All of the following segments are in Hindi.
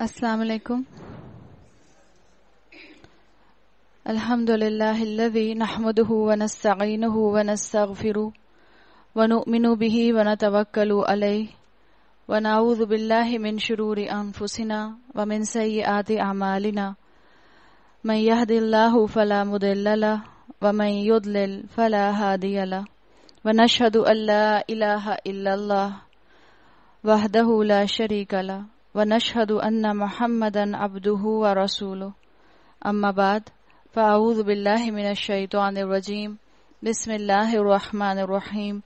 السلام عليكم الحمد لله الذي نحمده ونستعينه ونستغفره ونؤمن به ونتوكل عليه ونعوذ بالله من شرور أنفسنا ومن سيئات أعمالنا من يهد الله فلا مضل له ومن يضلل فلا هادي له ونشهد أن لا إله إلا الله وحده لا شريك له ونشهد أن محمدا عبده ورسوله أما بعد فأعوذ بالله من الشيطان الرجيم بسم الله الرحمن الرحيم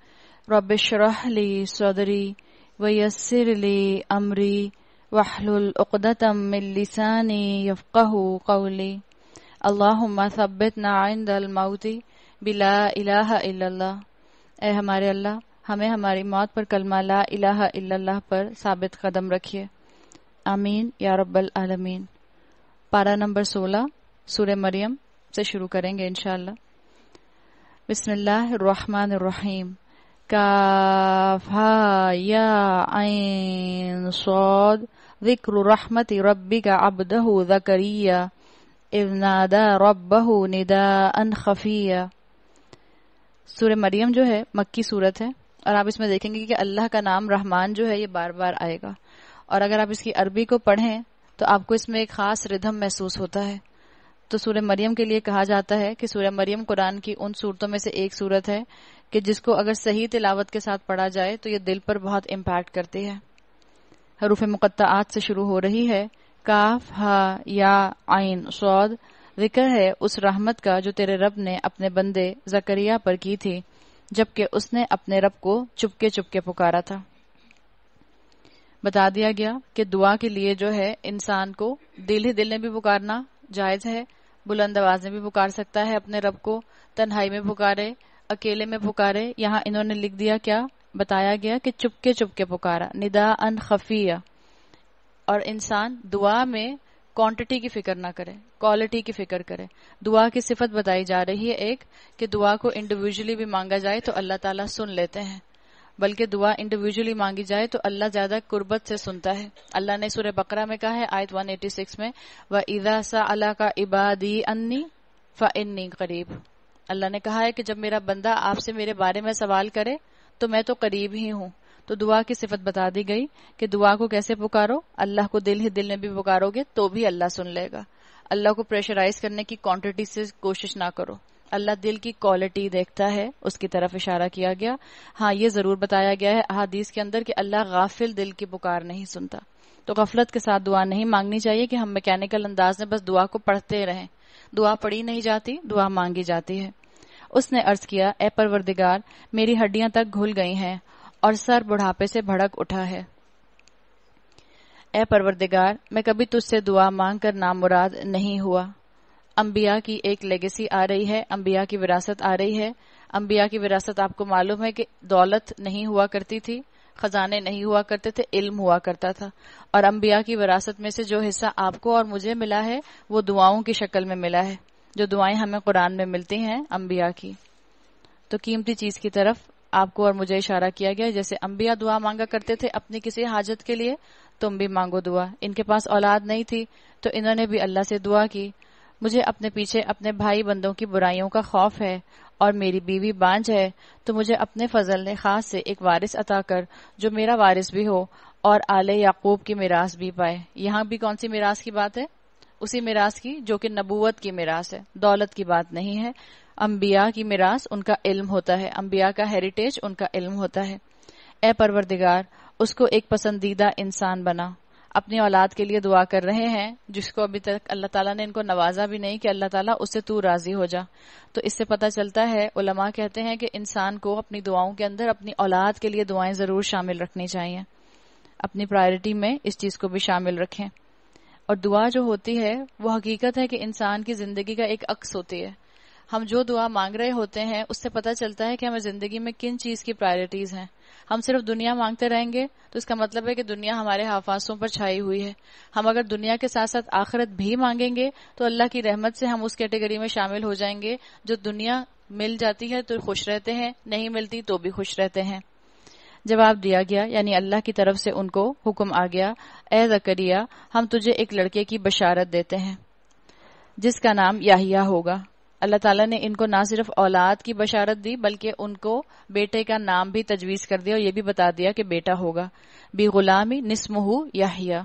رب اشرح لي صدري ويسر لي أمري واحلل عقدة من لساني يفقه قولي اللهم ثبتنا عند الموت بلا إله إلا الله اے हमारे अल्लाह हमें हमारी मौत पर कलमा ला इलाहा इल्लल्लाह पर साबित कदम रखिए अमीन या रब्बल आलमीन पारा नंबर सोलह सूर मरियम से शुरू करेंगे इनशाला बिस्मिल्लाहमानीम काफ़ा सौद ذكر رحمة ربك عبده زكريا إذ نادى मरियम जो है मक्की सूरत है और आप इसमें देखेंगे कि अल्लाह का नाम रहमान जो है ये बार बार आएगा और अगर आप इसकी अरबी को पढ़ें तो आपको इसमें एक ख़ास रिधम महसूस होता है तो सूर्य मरियम के लिए कहा जाता है कि सूर्य मरियम कुरान की उन सूरतों में से एक सूरत है कि जिसको अगर सही तिलावत के साथ पढ़ा जाए तो ये दिल पर बहुत इम्पैक्ट करती है हरूफ मुक़त्त से शुरू हो रही है काफ हा या आइन सौद जिक्र है उस रहमत का जो तेरे रब ने अपने बंदे जकरिया पर की थी जबकि उसने अपने रब को चुपके चुपके पुकारा था बता दिया गया कि दुआ के लिए जो है इंसान को दिल ही दिल में भी पुकारना जायज है बुलंद आवाज में भी पुकार सकता है अपने रब को तन्हाई में पुकारे अकेले में पुकारे यहाँ इन्होंने लिख दिया क्या बताया गया कि चुपके चुपके पुकारा निदा अन खफिया और इंसान दुआ में क्वांटिटी की फिक्र ना करे क्वालिटी की फिक्र करे दुआ की सिफत बताई जा रही है एक कि दुआ को इंडिविजुअली भी मांगा जाए तो अल्लाह ताला सुन लेते हैं बल्कि दुआ इंडिविजुअली मांगी जाए तो अल्लाह ज्यादा कुर्बत से सुनता है अल्लाह ने सुर बकरा में कहा है आयत 186 में व इदा सा अल्लाह का इबादी अन्नी फ़ा इन्नी करीब अल्लाह ने कहा है कि जब मेरा बंदा आपसे मेरे बारे में सवाल करे तो मैं तो करीब ही हूँ तो दुआ की सिफत बता दी गई कि दुआ को कैसे पुकारो अल्लाह को दिल ही दिल में भी पुकारोगे तो भी अल्लाह सुन लेगा अल्लाह को प्रेशराइज करने की क्वांटिटी से कोशिश ना करो अल्लाह दिल की क्वालिटी देखता है उसकी तरफ इशारा किया गया हाँ ये जरूर बताया गया है अहादीस के अंदर कि अल्लाह गाफिल दिल की पुकार नहीं सुनता तो गफलत के साथ दुआ नहीं मांगनी चाहिए कि हम मैकेनिकल अंदाज में बस दुआ को पढ़ते रहें दुआ पढ़ी नहीं जाती दुआ मांगी जाती है उसने अर्ज किया ए परवरदिगार मेरी हड्डियां तक घुल गई हैं और सर बुढ़ापे से भड़क उठा है ए परवरदिगार मैं कभी तुझसे दुआ मांग कर नाम मुराद नहीं हुआ अम्बिया की एक लेगेसी आ रही है अम्बिया की विरासत आ रही है अम्बिया की विरासत आपको मालूम है कि दौलत नहीं हुआ करती थी खजाने नहीं हुआ करते थे इल्म हुआ करता था और अम्बिया की विरासत में से जो हिस्सा आपको और मुझे मिला है वो दुआओं की शक्ल में मिला है जो दुआएं हमें कुरान में मिलती हैं अम्बिया की तो कीमती चीज की तरफ आपको और मुझे इशारा किया गया जैसे अम्बिया दुआ मांगा करते थे अपनी किसी हाजत के लिए तुम भी मांगो दुआ इनके पास औलाद नहीं थी तो इन्होंने भी अल्लाह से दुआ की मुझे अपने पीछे अपने भाई बंदों की बुराइयों का खौफ है और मेरी बीवी बांझ है तो मुझे अपने फजल ने खास से एक वारिस अता कर जो मेरा वारिस भी हो और आले याकूब की मिरास भी पाए यहाँ भी कौन सी मिरास की बात है उसी मिरास की जो कि नबूवत की मिरास है दौलत की बात नहीं है अम्बिया की मिरास उनका इल्म होता है अम्बिया का हेरिटेज उनका इल्म होता है ए परवरदिगार उसको एक पसंदीदा इंसान बना अपनी औलाद के लिए दुआ कर रहे हैं जिसको अभी तक अल्लाह ताला ने इनको नवाजा भी नहीं कि अल्लाह ताला उससे तू राजी हो जा तो इससे पता चलता है उलमा कहते हैं कि इंसान को अपनी दुआओं के अंदर अपनी औलाद के लिए दुआएं ज़रूर शामिल रखनी चाहिए अपनी प्रायोरिटी में इस चीज़ को भी शामिल रखें और दुआ जो होती है वो हकीकत है कि इंसान की ज़िंदगी का एक अक्स होती है हम जो दुआ मांग रहे होते हैं उससे पता चलता है कि हमें जिंदगी में किन चीज की प्रायोरिटीज हैं हम सिर्फ दुनिया मांगते रहेंगे तो इसका मतलब है कि दुनिया हमारे हाफासों पर छाई हुई है हम अगर दुनिया के साथ साथ आखिरत भी मांगेंगे तो अल्लाह की रहमत से हम उस कैटेगरी में शामिल हो जाएंगे जो दुनिया मिल जाती है तो खुश रहते हैं नहीं मिलती तो भी खुश रहते हैं जवाब दिया गया यानी अल्लाह की तरफ से उनको हुक्म आ गया ए जकरिया हम तुझे एक लड़के की बशारत देते हैं जिसका नाम याहिया होगा अल्लाह ताला ने इनको ना सिर्फ औलाद की बशारत दी बल्कि उनको बेटे का नाम भी तजवीज़ कर दिया और ये भी बता दिया कि बेटा होगा बी गुलामी निस्महू याहिया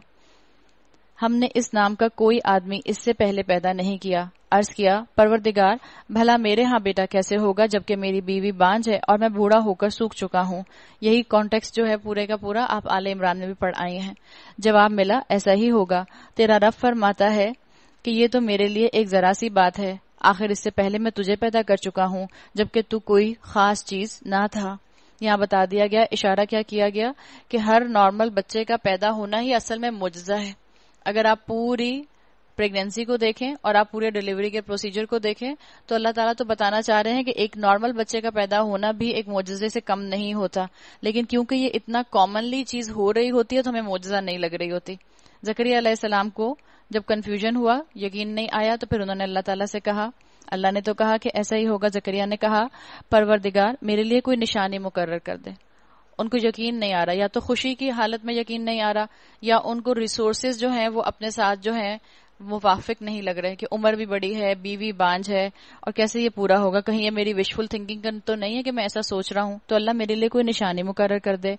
हमने इस नाम का कोई आदमी इससे पहले पैदा नहीं किया अर्ज किया परवरदिगार भला मेरे यहाँ बेटा कैसे होगा जबकि मेरी बीवी बांझ है और मैं बूढ़ा होकर सूख चुका हूँ यही कॉन्टेक्स्ट जो है पूरे का पूरा आप आले इमरान में भी पढ़ आए हैं जवाब मिला ऐसा ही होगा तेरा रब फरमाता है कि ये तो मेरे लिए एक जरा सी बात है आखिर इससे पहले मैं तुझे पैदा कर चुका हूँ जबकि तू कोई खास चीज ना था यहाँ बता दिया गया इशारा क्या किया गया कि हर नॉर्मल बच्चे का पैदा होना ही असल में मुजजा है अगर आप पूरी प्रेगनेंसी को देखें और आप पूरे डिलीवरी के प्रोसीजर को देखें तो अल्लाह ताला तो बताना चाह रहे हैं कि एक नॉर्मल बच्चे का पैदा होना भी एक मोजे से कम नहीं होता लेकिन क्योंकि ये इतना कॉमनली चीज हो रही होती है तो हमें मोजा नहीं लग रही होती जकरिया सलाम को जब कन्फ्यूजन हुआ यकीन नहीं आया तो फिर उन्होंने अल्लाह ताला से कहा अल्लाह ने तो कहा कि ऐसा ही होगा जकरिया ने कहा परवरदिगार मेरे लिए कोई निशानी मुकर कर दे उनको यकीन नहीं आ रहा या तो खुशी की हालत में यकीन नहीं आ रहा या उनको रिसोर्सेज जो हैं वो अपने साथ जो हैं मुवाफिक नहीं लग रहे कि उम्र भी बड़ी है बीवी बांझ है और कैसे ये पूरा होगा कहीं ये मेरी विशफुल थिंकिंग तो नहीं है कि मैं ऐसा सोच रहा हूँ तो अल्लाह मेरे लिए कोई निशानी मुकर कर दे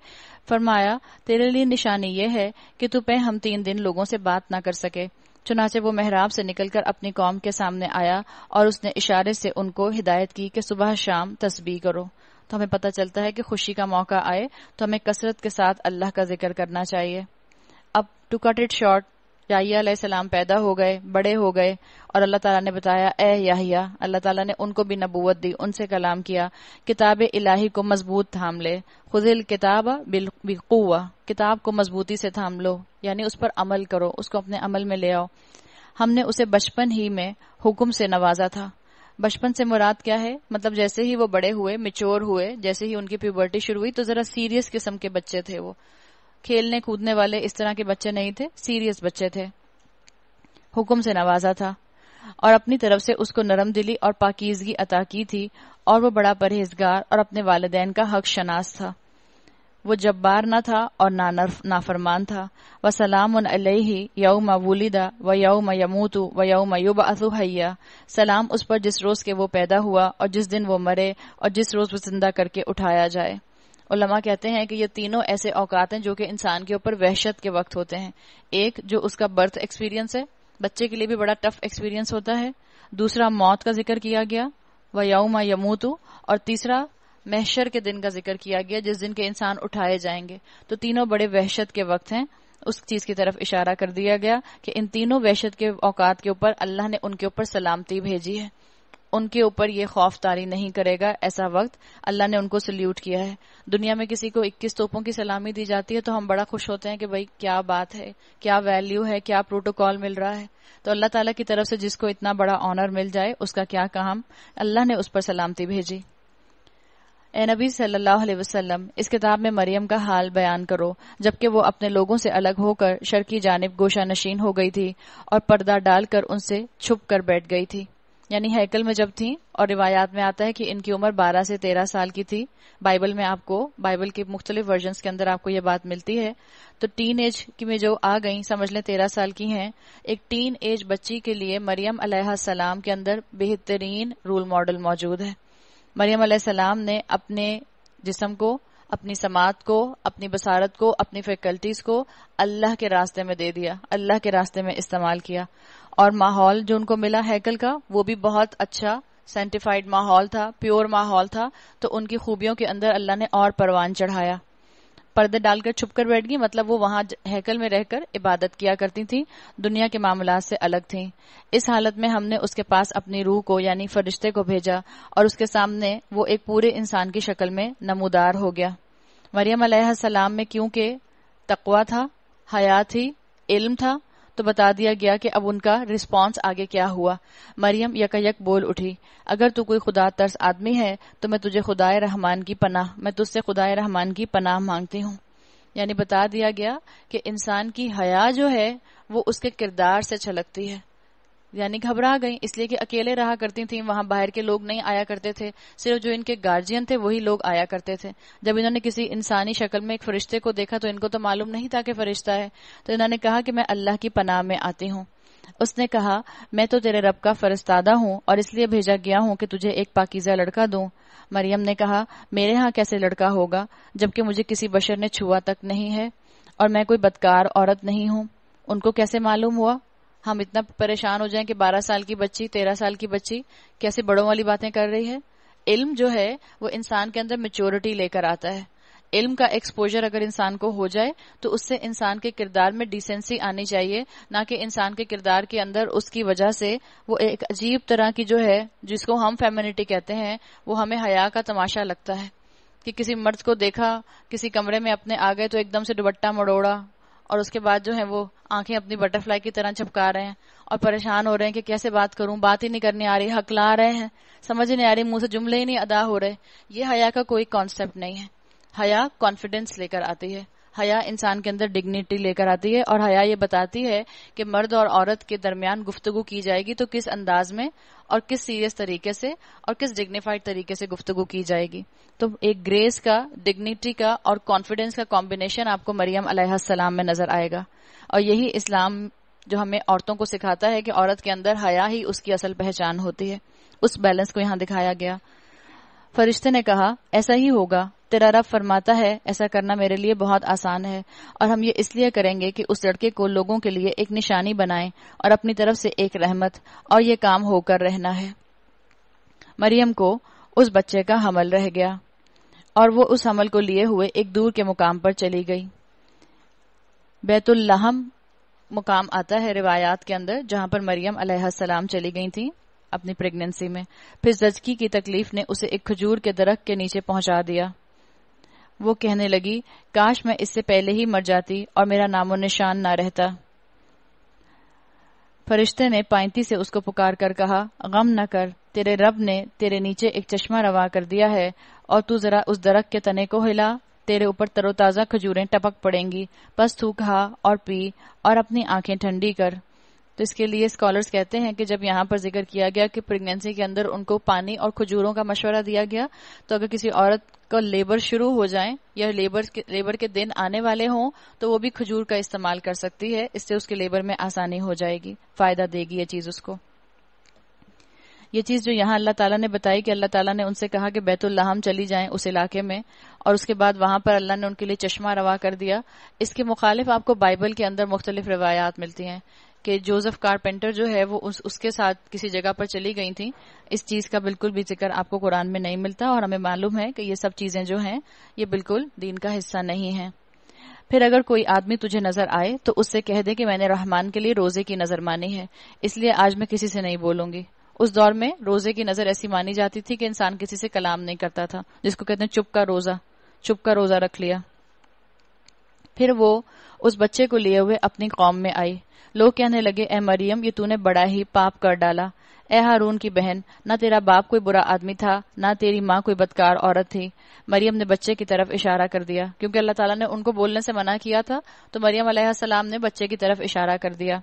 फरमाया तेरे लिए निशानी ये है कि तू पे हम तीन दिन लोगों से बात ना कर सके चुनाचे वो मेहराब से निकलकर अपनी कौम के सामने आया और उसने इशारे से उनको हिदायत की कि सुबह शाम तस्बी करो तो हमें पता चलता है कि खुशी का मौका आए तो हमें कसरत के साथ अल्लाह का जिक्र करना चाहिए अब to cut it short Yahya सलाम पैदा हो गए बड़े हो गए और अल्लाह ताला ने बताया ए याहिया अल्लाह ताला ने उनको भी नबूवत दी उनसे कलाम किया किताब इलाही को मजबूत थाम ले खुदिल किताब बिलकुआ किताब को मजबूती से थाम लो यानी उस पर अमल करो उसको अपने अमल में ले आओ हमने उसे बचपन ही में हुक्म से नवाजा था बचपन से मुराद क्या है मतलब जैसे ही वो बड़े हुए मिच्योर हुए जैसे ही उनकी प्यूबर्टी शुरू हुई तो जरा सीरियस किस्म के बच्चे थे वो खेलने कूदने वाले इस तरह के बच्चे नहीं थे सीरियस बच्चे थे हुक्म से नवाजा था और अपनी तरफ से उसको नरम दिली और पाकिजगी अता की थी और वो बड़ा परहेजगार और अपने वालदेन का हक शनास था वो जब्बार न था और ना नाफरमान था व सलाम अलही यऊम वलीदा व मा यमूतु व यऊम युब असुहैया सलाम उस पर जिस रोज के वो पैदा हुआ और जिस दिन वो मरे और जिस रोज वो जिंदा करके उठाया जाए उलमा कहते हैं कि ये तीनों ऐसे औकात हैं जो कि इंसान के ऊपर वहशत के वक्त होते हैं एक जो उसका बर्थ एक्सपीरियंस है बच्चे के लिए भी बड़ा टफ एक्सपीरियंस होता है दूसरा मौत का जिक्र किया गया व यऊमा यमूतु और तीसरा महशर के दिन का जिक्र किया गया जिस दिन के इंसान उठाए जाएंगे तो तीनों बड़े वहशत के वक्त हैं उस चीज की तरफ इशारा कर दिया गया कि इन तीनों वहशत के औकात के ऊपर अल्लाह ने उनके ऊपर सलामती भेजी है उनके ऊपर ये खौफ तारी नहीं करेगा ऐसा वक्त अल्लाह ने उनको सल्यूट किया है दुनिया में किसी को 21 तोपों की सलामी दी जाती है तो हम बड़ा खुश होते हैं कि भाई क्या बात है क्या वैल्यू है क्या प्रोटोकॉल मिल रहा है तो अल्लाह ताला की तरफ से जिसको इतना बड़ा ऑनर मिल जाए उसका क्या काम अल्लाह ने उस पर सलामती भेजी ए नबी सल्लल्लाहु अलैहि वसल्लम इस किताब में मरियम का हाल बयान करो जबकि वो अपने लोगों से अलग होकर शर की जानब गोशा नशीन हो गई थी और पर्दा डालकर उनसे छुप कर बैठ गई थी यानी हैकल में जब थी और रिवायात में आता है कि इनकी उम्र 12 से 13 साल की थी बाइबल में आपको बाइबल के मुख्तलिफ वर्जन के अंदर आपको ये बात मिलती है तो टीन एज की में जो आ गई समझ लें तेरह साल की हैं एक टीन एज बच्ची के लिए मरियम सलाम के अंदर बेहतरीन रोल मॉडल मौजूद है मरियम सलाम ने अपने जिसम को अपनी समात को अपनी बसारत को अपनी फैकल्टीज को अल्लाह के रास्ते में दे दिया अल्लाह के रास्ते में इस्तेमाल किया और माहौल जो उनको मिला हैकल का वो भी बहुत अच्छा सेंटिफाइड माहौल था प्योर माहौल था तो उनकी खूबियों के अंदर अल्लाह ने और परवान चढ़ाया पर्दे डालकर छुप कर बैठ गई मतलब वो वहां हैकल में रहकर इबादत किया करती थी दुनिया के मामला से अलग थी इस हालत में हमने उसके पास अपनी रूह को यानी फरिश्ते को भेजा और उसके सामने वो एक पूरे इंसान की शक्ल में नमोदार हो गया मरियम सलाम में क्योंकि तकवा था हया थी इल्म था तो बता दिया गया कि अब उनका रिस्पॉन्स आगे क्या हुआ मरियम यकयक बोल उठी अगर तू कोई खुदा तर्स आदमी है तो मैं तुझे खुदाए रहमान की पनाह मैं तुझसे खुदाए रहमान की पनाह मांगती हूँ यानी बता दिया गया कि इंसान की हया जो है वो उसके किरदार से छलकती है यानी घबरा गई इसलिए कि अकेले रहा करती थी वहां बाहर के लोग नहीं आया करते थे सिर्फ जो इनके गार्जियन थे वही लोग आया करते थे जब इन्होंने किसी इंसानी शक्ल में एक फरिश्ते को देखा तो इनको तो मालूम नहीं था कि फरिश्ता है तो इन्होंने कहा कि मैं अल्लाह की पनाह में आती हूँ उसने कहा मैं तो तेरे रब का फरिस्तादा हूँ और इसलिए भेजा गया हूँ कि तुझे एक पाकिजा लड़का दू मरियम ने कहा मेरे यहाँ कैसे लड़का होगा जबकि मुझे किसी बशर ने छुआ तक नहीं है और मैं कोई बदकार औरत नहीं हूँ उनको कैसे मालूम हुआ हम इतना परेशान हो जाएं कि 12 साल की बच्ची 13 साल की बच्ची कैसे बड़ों वाली बातें कर रही है इल्म जो है वो इंसान के अंदर मेच्योरिटी लेकर आता है इल्म का एक्सपोजर अगर इंसान को हो जाए तो उससे इंसान के किरदार में डिसेंसी आनी चाहिए ना कि इंसान के किरदार के अंदर उसकी वजह से वो एक अजीब तरह की जो है जिसको हम फेमिनिटी कहते हैं वो हमें हया का तमाशा लगता है कि किसी मर्द को देखा किसी कमरे में अपने आ गए तो एकदम से दुबट्टा मड़ोड़ा और उसके बाद जो है वो आंखें अपनी बटरफ्लाई की तरह चपका रहे हैं और परेशान हो रहे हैं कि कैसे बात करूं बात ही नहीं करने आ रही हकला रहे हैं समझ नहीं आ रही मुंह से जुमले ही नहीं अदा हो रहे ये हया का कोई कॉन्सेप्ट नहीं है हया कॉन्फिडेंस लेकर आती है हया इंसान के अंदर डिग्निटी लेकर आती है और हया ये बताती है कि मर्द और औरत के दरमियान गुफ्तगु की जाएगी तो किस अंदाज में और किस सीरियस तरीके से और किस डिग्निफाइड तरीके से गुफ्तगु की जाएगी तो एक ग्रेस का डिग्निटी का और कॉन्फिडेंस का कॉम्बिनेशन आपको मरियम सलाम में नजर आएगा और यही इस्लाम जो हमें औरतों को सिखाता है कि औरत के अंदर हया ही उसकी असल पहचान होती है उस बैलेंस को यहाँ दिखाया गया फरिश्ते ने कहा ऐसा ही होगा तेरा रब फरमाता है ऐसा करना मेरे लिए बहुत आसान है और हम ये इसलिए करेंगे कि उस लड़के को लोगों के लिए एक निशानी बनाए और अपनी तरफ से एक रहमत और ये काम होकर रहना है मरियम को उस बच्चे का हमल रह गया और वो उस हमल को लिए हुए एक दूर के मुकाम पर चली गई बैतुल्लाहम मुकाम आता है रिवायात के अंदर जहां पर मरियम अलैहिस्सलाम चली गई थी अपनी प्रेगनेंसी में फिर जजकी की तकलीफ ने उसे एक खजूर के दरख्त के नीचे पहुंचा दिया वो कहने लगी काश मैं इससे पहले ही मर जाती और मेरा नामो निशान ना रहता फरिश्ते ने पाइंती से उसको पुकार कर कहा गम न कर तेरे रब ने तेरे नीचे एक चश्मा रवा कर दिया है और तू जरा उस दरख के तने को हिला तेरे ऊपर तरोताजा खजूरें टपक पड़ेंगी बस तू खा और पी और अपनी आंखें ठंडी कर तो इसके लिए स्कॉलर्स कहते हैं कि जब यहां पर जिक्र किया गया कि प्रेगनेंसी के अंदर उनको पानी और खजूरों का मशवरा दिया गया तो अगर किसी औरत का लेबर शुरू हो जाए या लेबर के, लेबर के दिन आने वाले हों तो वो भी खजूर का इस्तेमाल कर सकती है इससे उसके लेबर में आसानी हो जाएगी फायदा देगी ये चीज उसको ये चीज जो यहाँ अल्लाह ताला ने बताई कि अल्लाह ताला ने उनसे कहा कि बैतुल्लाहम चली जाएं उस इलाके में और उसके बाद वहां पर अल्लाह ने उनके लिए चश्मा रवा कर दिया इसके मुखालिफ आपको बाइबल के अंदर मुख्तलिफ रवायात मिलती हैं कि जोसेफ कारपेंटर जो है वो उस उसके साथ किसी जगह पर चली गई थी इस चीज का बिल्कुल भी जिक्र आपको कुरान में नहीं मिलता और हमें मालूम है कि ये सब चीजें जो हैं ये बिल्कुल दीन का हिस्सा नहीं है फिर अगर कोई आदमी तुझे नजर आए तो उससे कह दे कि मैंने रहमान के लिए रोजे की नजर मानी है इसलिए आज मैं किसी से नहीं बोलूंगी उस दौर में रोजे की नजर ऐसी मानी जाती थी कि इंसान किसी से कलाम नहीं करता था जिसको कहते हैं चुप का रोजा चुप का रोजा रख लिया फिर वो उस बच्चे को लिए हुए अपनी कौम में आई लोग कहने लगे ए मरियम ये तूने बड़ा ही पाप कर डाला ए हारून की बहन ना तेरा बाप कोई बुरा आदमी था ना तेरी माँ कोई बदकार औरत थी मरियम ने बच्चे की तरफ इशारा कर दिया क्योंकि अल्लाह ताला ने उनको बोलने से मना किया था तो मरियम सलाम ने बच्चे की तरफ इशारा कर दिया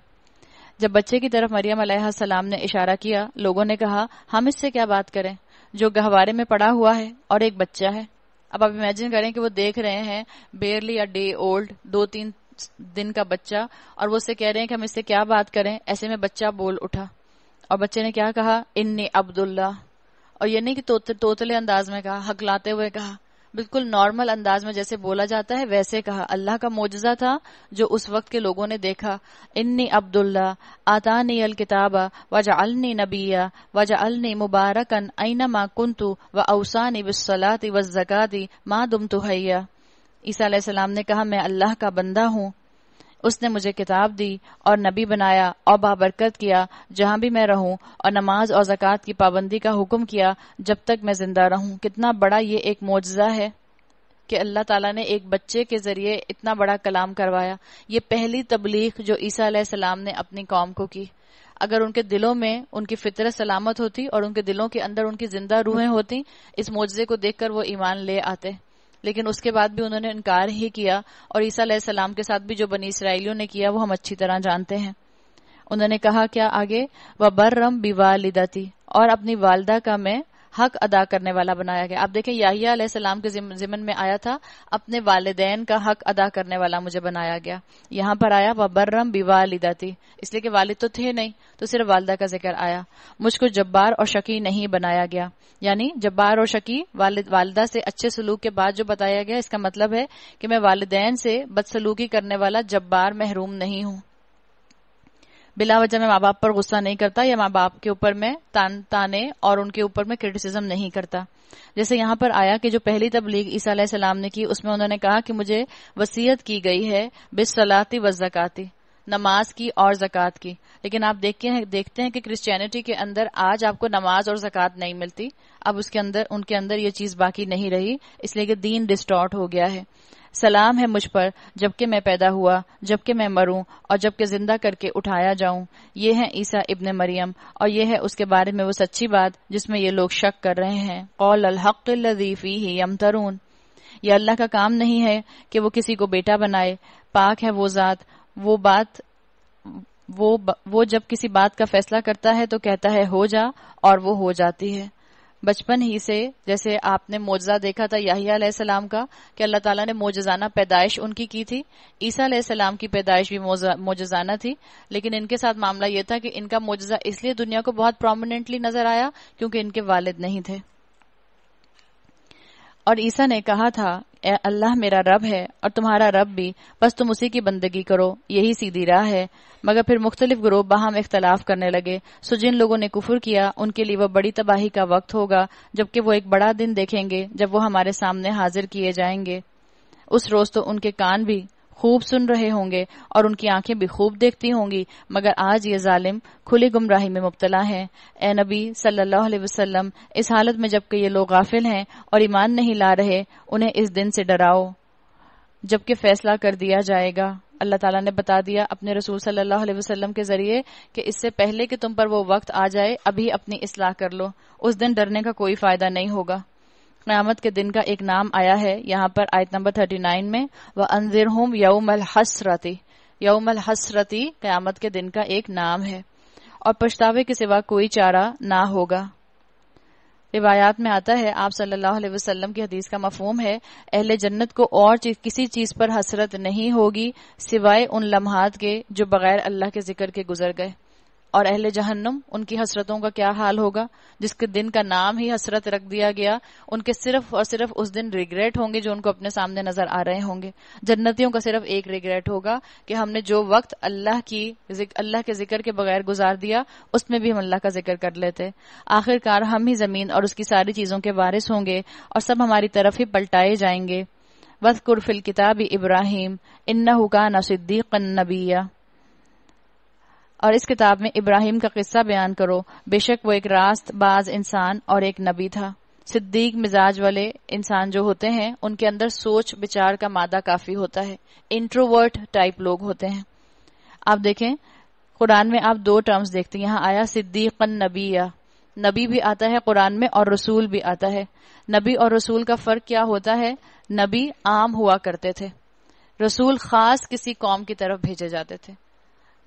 जब बच्चे की तरफ मरियम सलाम ने इशारा किया लोगों ने कहा हम इससे क्या बात करें जो गहवारे में पड़ा हुआ है और एक बच्चा है अब आप इमेजिन करें कि वो देख रहे हैं बेयरली अ डे ओल्ड दो तीन दिन का बच्चा और वो उससे कह रहे हैं कि हम इससे क्या बात करें ऐसे में बच्चा बोल उठा और बच्चे ने क्या कहा इन्नी अब्दुल्ला और ये नहीं कि तोतले अंदाज में कहा हकलाते हुए कहा बिल्कुल नॉर्मल अंदाज में जैसे बोला जाता है वैसे कहा अल्लाह का मोजा था जो उस वक्त के लोगों ने देखा इन्नी अब्दुल्ला आतानी अल किताबा वजा अलनी नबिया वजा अलनी मुबारकन ऐना मा कुंतु व अवसानी बिस्सलाती व जकाती माँ दुम तुहैया ईसा सलाम ने कहा मैं अल्लाह का बंदा हूँ उसने मुझे किताब दी और नबी बनाया और बाबरकत किया जहाँ भी मैं रहूँ और नमाज और जक़ात की पाबंदी का हुक्म किया जब तक मैं जिंदा रहूं कितना बड़ा ये एक मुआजा है कि अल्लाह ताला ने एक बच्चे के जरिए इतना बड़ा कलाम करवाया ये पहली तबलीग जो ईसा सलाम ने अपनी कौम को की अगर उनके दिलों में उनकी फितरत सलामत होती और उनके दिलों के अंदर उनकी जिंदा रूहें होती इस मुआजे को देखकर वो ईमान ले आते लेकिन उसके बाद भी उन्होंने इनकार ही किया और ईसा सलाम के साथ भी जो बनी इसराइलियों ने किया वो हम अच्छी तरह जानते हैं उन्होंने कहा क्या आगे व बर्रम थी और अपनी वालदा का मैं हक अदा करने वाला बनाया गया आप देखें याहिया सलाम के जिमन में आया था अपने वालदेन का हक अदा करने वाला मुझे बनाया गया यहाँ पर आया वह बर्रम बिवालिदा थी इसलिए कि वालिद तो थे नहीं तो सिर्फ वालदा का जिक्र आया मुझको जब्बार और शकी नहीं बनाया गया यानी जब्बार और शकी वालिद वालदा से अच्छे सलूक के बाद जो बताया गया इसका मतलब है कि मैं वालदेन से बदसलूकी करने वाला जब्बार महरूम नहीं हूँ बिला वजह मैं माँ बाप पर गुस्सा नहीं करता या माँ बाप के ऊपर मैं तान ताने और उनके ऊपर मैं क्रिटिसिज्म नहीं करता जैसे यहाँ पर आया कि जो पहली तबलीग ईसा सलाम ने की उसमें उन्होंने कहा कि मुझे वसीयत की गई है बिस व जकती नमाज की और जक़ात की लेकिन आप देखते हैं देखते हैं कि क्रिश्चियनिटी के अंदर आज आपको नमाज और जक़ात नहीं मिलती अब उसके अंदर उनके अंदर ये चीज बाकी नहीं रही इसलिए कि दीन डिस्टॉर्ट हो गया है सलाम है मुझ पर जबकि मैं पैदा हुआ जबकि मैं मरूं और जबकि जिंदा करके उठाया जाऊं ये है ईसा इब्न मरियम और ये है उसके बारे में वो सच्ची बात जिसमें ये लोग शक कर रहे हैं कौल अलहक़ीफ़ी ही यम तरून अल्लाह का काम नहीं है कि वो किसी को बेटा बनाए पाक है वो ज़ात वो बात वो वो जब किसी बात का फैसला करता है तो कहता है हो जा और वो हो जाती है बचपन ही से जैसे आपने मोजा देखा था याहिया सलाम का कि अल्लाह ताला ने मोजाना पैदाइश उनकी की थी ईसा सलाम की पैदाइश भी मोजाना थी लेकिन इनके साथ मामला यह था कि इनका मोजा इसलिए दुनिया को बहुत प्रोमिनेंटली नजर आया क्योंकि इनके वालिद नहीं थे और ईसा ने कहा था अल्लाह मेरा रब है और तुम्हारा रब भी बस तुम उसी की बंदगी करो यही सीधी राह है मगर फिर मुख्तलिफ ग्रोह बहम इख्तलाफ करने लगे सो जिन लोगों ने कुफर किया उनके लिए वह बड़ी तबाही का वक्त होगा जबकि वो एक बड़ा दिन देखेंगे जब वो हमारे सामने हाजिर किए जाएंगे उस रोज तो उनके कान भी खूब सुन रहे होंगे और उनकी आंखें भी खूब देखती होंगी मगर आज ये जालिम खुली गुमराही में मुबतला है ए नबी सल्लल्लाहु अलैहि वसल्लम इस हालत में जबकि ये लोग गाफिल हैं और ईमान नहीं ला रहे उन्हें इस दिन से डराओ जबकि फैसला कर दिया जाएगा अल्लाह ताला ने बता दिया अपने रसूल सल्लल्लाहु अलैहि वसल्लम के जरिए कि इससे पहले कि तुम पर वो वक्त आ जाए अभी अपनी इसलाह कर लो उस दिन डरने का कोई फायदा नहीं होगा क़्यामत के दिन का एक नाम आया है यहाँ पर आयत नंबर थर्टी नाइन में वह अनजिर होम यौम हसरती यौम हसरती क़्यामत के दिन का एक नाम है और पछतावे के सिवा कोई चारा ना होगा रिवायात में आता है आप सल्लल्लाहु अलैहि वसल्लम की हदीस का मफहम है अहले जन्नत को और चीज़, किसी चीज़ पर हसरत नहीं होगी सिवाय उन लम्हात के जो बगैर अल्लाह के जिक्र के गुजर गए और अहले जहन्नम उनकी हसरतों का क्या हाल होगा जिसके दिन का नाम ही हसरत रख दिया गया उनके सिर्फ और सिर्फ उस दिन रिग्रेट होंगे जो उनको अपने सामने नजर आ रहे होंगे जन्नतियों का सिर्फ एक रिग्रेट होगा कि हमने जो वक्त अल्लाह की अल्लाह के जिक्र के बगैर गुजार दिया उसमें भी हम अल्लाह का जिक्र कर लेते आखिरकार हम ही जमीन और उसकी सारी चीजों के वारिस होंगे और सब हमारी तरफ ही पलटाए जाएंगे वस्कुरफिल किताबी किताब इब्राहिम इन्ना हुका नसिद्दीक नबीया और इस किताब में इब्राहिम का किस्सा बयान करो बेशक वो एक रास्त बाज इंसान और एक नबी था सिद्दीक मिजाज वाले इंसान जो होते हैं उनके अंदर सोच विचार का मादा काफी होता है इंट्रोवर्ट टाइप लोग होते हैं आप देखें कुरान में आप दो टर्म्स देखते हैं यहाँ आया सिद्दीकन नबीया नबी भी आता है कुरान में और रसूल भी आता है नबी और रसूल का फर्क क्या होता है नबी आम हुआ करते थे रसूल खास किसी कौम की तरफ भेजे जाते थे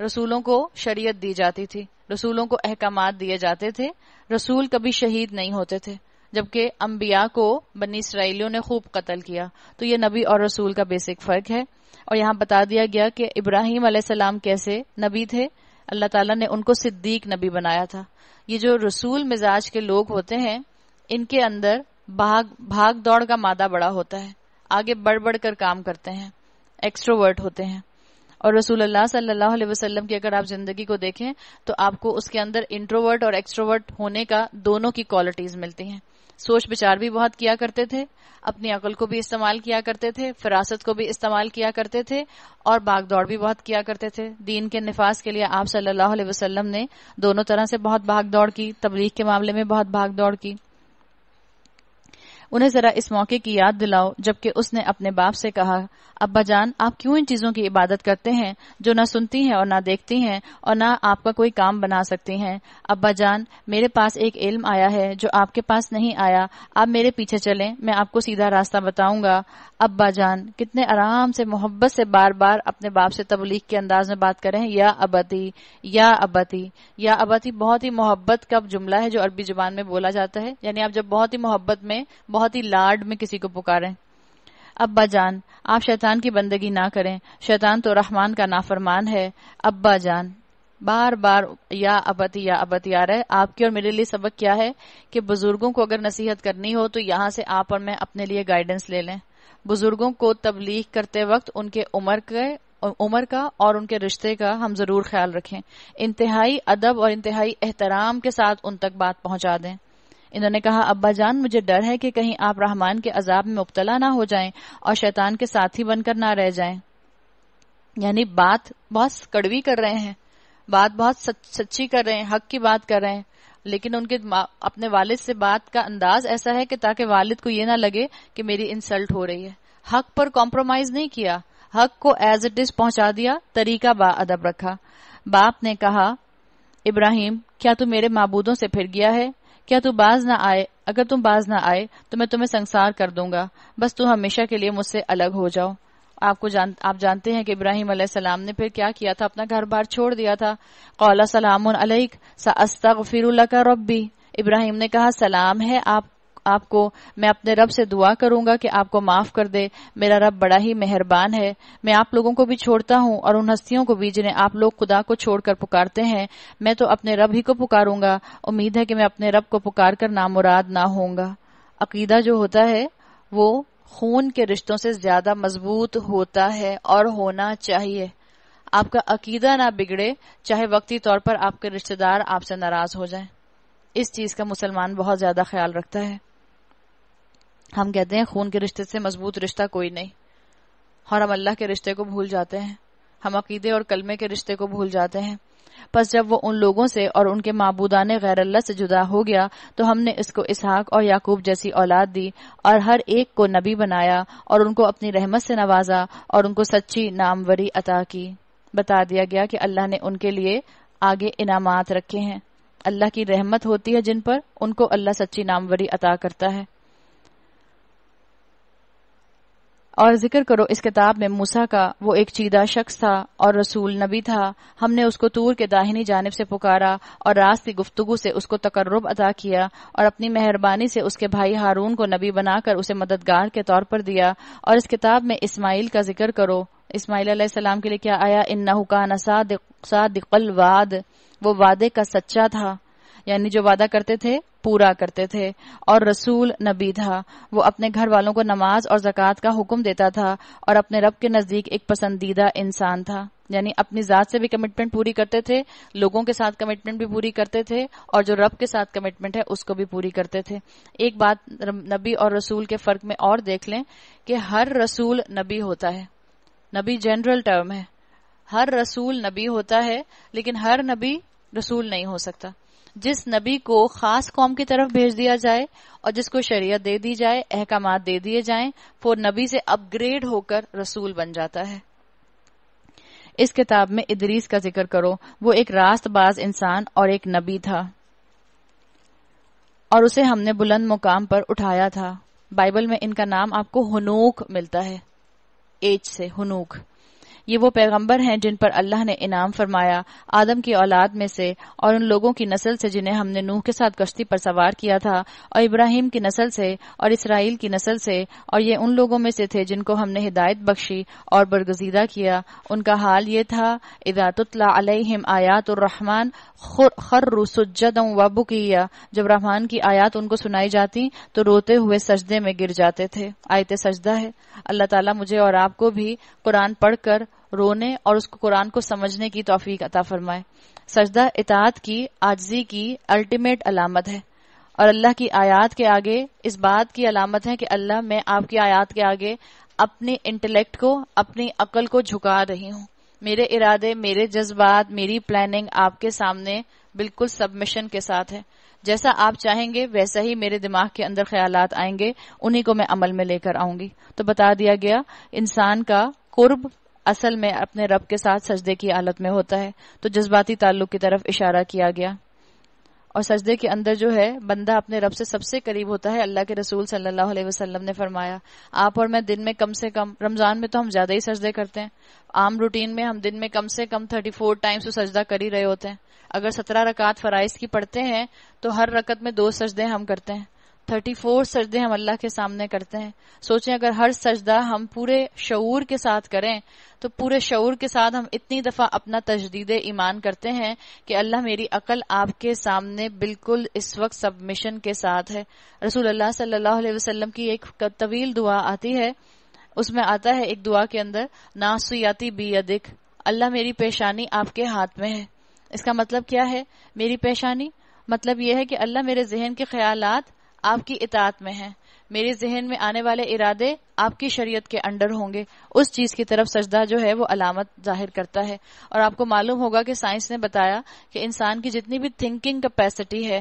रसूलों को शरीयत दी जाती थी रसूलों को अहकाम दिए जाते थे रसूल कभी शहीद नहीं होते थे जबकि अम्बिया को बनी इसराइलियों ने खूब कत्ल किया तो ये नबी और रसूल का बेसिक फ़र्क है और यहाँ बता दिया गया कि इब्राहिम सलाम कैसे नबी थे अल्लाह ताला ने उनको सिद्दीक नबी बनाया था ये जो रसूल मिजाज के लोग होते हैं इनके अंदर भाग भाग दौड़ का मादा बड़ा होता है आगे बढ़ बढ़ कर काम करते हैं एक्स्ट्रोवर्ट होते हैं और रसूल अल्लाह सल्लल्लाहु अलैहि वसल्लम की अगर आप जिंदगी को देखें तो आपको उसके अंदर इंट्रोवर्ट और एक्सट्रोवर्ट होने का दोनों की क्वालिटीज मिलती हैं सोच विचार भी बहुत किया करते थे अपनी अकल को भी इस्तेमाल किया करते थे फिरासत को भी इस्तेमाल किया करते थे और भागदौड़ भी बहुत किया करते थे दीन के नफाज के लिए आप सल्लल्लाहु अलैहि वसल्लम ने दोनों तरह से बहुत भागदौड़ की तबलीग के मामले में बहुत भागदौड़ की उन्हें जरा इस मौके की याद दिलाओ जबकि उसने अपने बाप से कहा अब्बा जान आप क्यों इन चीजों की इबादत करते हैं जो ना सुनती हैं और ना देखती हैं और ना आपका कोई काम बना सकती हैं अब्बा जान मेरे पास एक इल्म आया है जो आपके पास नहीं आया आप मेरे पीछे चलें मैं आपको सीधा रास्ता बताऊंगा अब्बा जान कितने आराम से मोहब्बत से बार बार अपने बाप से तबलीग के अंदाज में बात करे या अबती या अबती या अबती बहुत ही मोहब्बत का जुमला है जो अरबी जुबान में बोला जाता है यानी आप जब बहुत ही मोहब्बत में बहुत ही लाड में किसी को पुकारें अब्बा जान आप शैतान की बंदगी ना करें शैतान तो रहमान का नाफरमान है अब्बा जान बार बार या अबती या अबती आ रहा है आपके और मेरे लिए सबक क्या है कि बुजुर्गों को अगर नसीहत करनी हो तो यहाँ से आप और मैं अपने लिए गाइडेंस ले लें बुजुर्गों को तबलीग करते वक्त उनके उम्र के उम्र का और उनके रिश्ते का हम जरूर ख्याल रखें इंतहाई अदब और इंतहाई एहतराम के साथ उन तक बात पहुंचा दें इन्होंने कहा अब्बा जान मुझे डर है कि कहीं आप रहमान के अजाब में मुबतला ना हो जाएं और शैतान के साथी बनकर ना रह जाएं यानी बात बहुत कड़वी कर रहे हैं बात बहुत सच्ची कर रहे हैं हक की बात कर रहे हैं लेकिन उनके अपने वालिद से बात का अंदाज ऐसा है कि ताकि वालिद को ये ना लगे कि मेरी इंसल्ट हो रही है हक पर कॉम्प्रोमाइज नहीं किया हक को एज इट इज पहुंचा दिया तरीका अदब रखा बाप ने कहा इब्राहिम क्या तू मेरे मबूदों से फिर गया है क्या तू बाज ना आए अगर तुम बाज ना आए तो मैं तुम्हें संसार कर दूंगा बस तुम हमेशा के लिए मुझसे अलग हो जाओ आपको जान आप जानते हैं कि इब्राहिम सलाम ने फिर क्या किया था अपना घर बार छोड़ दिया था कौला सलाम अलैक सा का रब्बी इब्राहिम ने कहा सलाम है आप आपको मैं अपने रब से दुआ करूंगा कि आपको माफ कर दे मेरा रब बड़ा ही मेहरबान है मैं आप लोगों को भी छोड़ता हूँ और उन हस्तियों को भी जिन्हें आप लोग खुदा को छोड़कर पुकारते हैं मैं तो अपने रब ही को पुकारूंगा उम्मीद है कि मैं अपने रब को पुकार कर नामुराद ना होऊंगा अकीदा जो होता है वो खून के रिश्तों से ज्यादा मजबूत होता है और होना चाहिए आपका अकीदा ना बिगड़े चाहे वक्ती तौर पर आपके रिश्तेदार आपसे नाराज हो जाएं। इस चीज का मुसलमान बहुत ज्यादा ख्याल रखता है हम कहते हैं खून के रिश्ते से मजबूत रिश्ता कोई नहीं और हम अल्लाह के रिश्ते को भूल जाते हैं हम अकीदे और कलमे के रिश्ते को भूल जाते हैं बस जब वो उन लोगों से और उनके मबूदान गैर अल्लाह से जुदा हो गया तो हमने इसको इसहाक और याकूब जैसी औलाद दी और हर एक को नबी बनाया और उनको अपनी रहमत से नवाजा और उनको सच्ची नामवरी अता की बता दिया गया कि अल्लाह ने उनके लिए आगे इनाम रखे हैं अल्लाह की रहमत होती है जिन पर उनको अल्लाह सच्ची नामवरी अता करता है और जिक्र करो इस किताब में मूसा का वो एक चीदा शख्स था और रसूल नबी था हमने उसको तूर के दाहिनी जानब से पुकारा और रास्ती गुफ्तगु से उसको तकर्रब अदा किया और अपनी मेहरबानी से उसके भाई हारून को नबी बनाकर उसे मददगार के तौर पर दिया और इस किताब में इस्माइल का जिक्र करो इस्माइल के लिए क्या आया इन नहुका सादिकल वाद वो वादे का सच्चा था यानी जो वादा करते थे पूरा करते थे और रसूल नबी था वो अपने घर वालों को नमाज और जक़ात का हुक्म देता था और अपने रब के नज़दीक एक पसंदीदा इंसान था यानी अपनी ज़ात से भी कमिटमेंट पूरी करते थे लोगों के साथ कमिटमेंट भी पूरी करते थे और जो रब के साथ कमिटमेंट है उसको भी पूरी करते थे एक बात नबी और रसूल के फ़र्क में और देख लें कि हर रसूल नबी होता है नबी जनरल टर्म है हर रसूल नबी होता है लेकिन हर नबी रसूल नहीं हो सकता जिस नबी को खास कौम की तरफ भेज दिया जाए और जिसको शरीयत दे दी जाए अहकाम दे दिए जाए वो नबी से अपग्रेड होकर रसूल बन जाता है इस किताब में इदरीस का जिक्र करो वो एक रास्तबाज इंसान और एक नबी था और उसे हमने बुलंद मुकाम पर उठाया था बाइबल में इनका नाम आपको हनूक मिलता है एज से हनूक ये वो पैगंबर हैं जिन पर अल्लाह ने इनाम फरमाया आदम की औलाद में से और उन लोगों की नस्ल से जिन्हें हमने नूह के साथ कश्ती पर सवार किया था और इब्राहिम की नस्ल से और इसराइल की नस्ल से और ये उन लोगों में से थे जिनको हमने हिदायत बख्शी और बरगजीदा किया उनका हाल ये था इदातला अलहिम आयातरहमान खर्र सुजदम वबुकिया जब रहमान की आयात उनको सुनाई जाती तो रोते हुए सजदे में गिर जाते थे आयत सजदा है अल्लाह ताला मुझे और आपको भी कुरान पढ़कर रोने और उसको कुरान को समझने की तोफीक अता फरमाए सजदा इतात की आजजी की अल्टीमेट अलामत है और अल्लाह की आयात के आगे इस बात की अलामत है कि अल्लाह मैं आपकी आयात के आगे अपने इंटेलेक्ट को अपनी अकल को झुका रही हूँ मेरे इरादे मेरे जज्बात मेरी प्लानिंग आपके सामने बिल्कुल सबमिशन के साथ है जैसा आप चाहेंगे वैसा ही मेरे दिमाग के अंदर ख्याल आएंगे उन्हीं को मैं अमल में लेकर आऊंगी तो बता दिया गया इंसान का कुर्ब असल में अपने रब के साथ सजदे की हालत में होता है तो जज्बाती ताल्लुक की तरफ इशारा किया गया और सजदे के अंदर जो है बंदा अपने रब से सबसे करीब होता है अल्लाह के रसूल सल्लल्लाहु अलैहि वसल्लम ने फरमाया आप और मैं दिन में कम से कम रमजान में तो हम ज्यादा ही सजदे करते हैं आम रूटीन में हम दिन में कम से कम थर्टी फोर टाइम्स तो सजदा कर ही रहे होते हैं अगर सत्रह रकात फराइज की पढ़ते हैं तो हर रकत में दो सजदे हम करते हैं थर्टी फोर सजदे हम अल्लाह के सामने करते हैं सोचें अगर हर सजदा हम पूरे शऊर के साथ करें तो पूरे शूर के साथ हम इतनी दफा अपना तजदीद ईमान करते हैं कि अल्लाह मेरी अकल आपके सामने बिल्कुल इस वक्त सबमिशन के साथ है रसूल अल्लाह सल्लल्लाहु अलैहि वसल्लम की एक तवील दुआ आती है उसमें आता है एक दुआ के अंदर नासुयाती बी अदिक अल्लाह मेरी पेशानी आपके हाथ में है इसका मतलब क्या है मेरी पेशानी मतलब यह है कि अल्लाह मेरे जहन के ख्यालात आपकी इतात में है मेरे जहन में आने वाले इरादे आपकी शरीयत के अंडर होंगे उस चीज की तरफ सजदा जो है वो अलामत जाहिर करता है और आपको मालूम होगा कि साइंस ने बताया कि इंसान की जितनी भी थिंकिंग कैपेसिटी है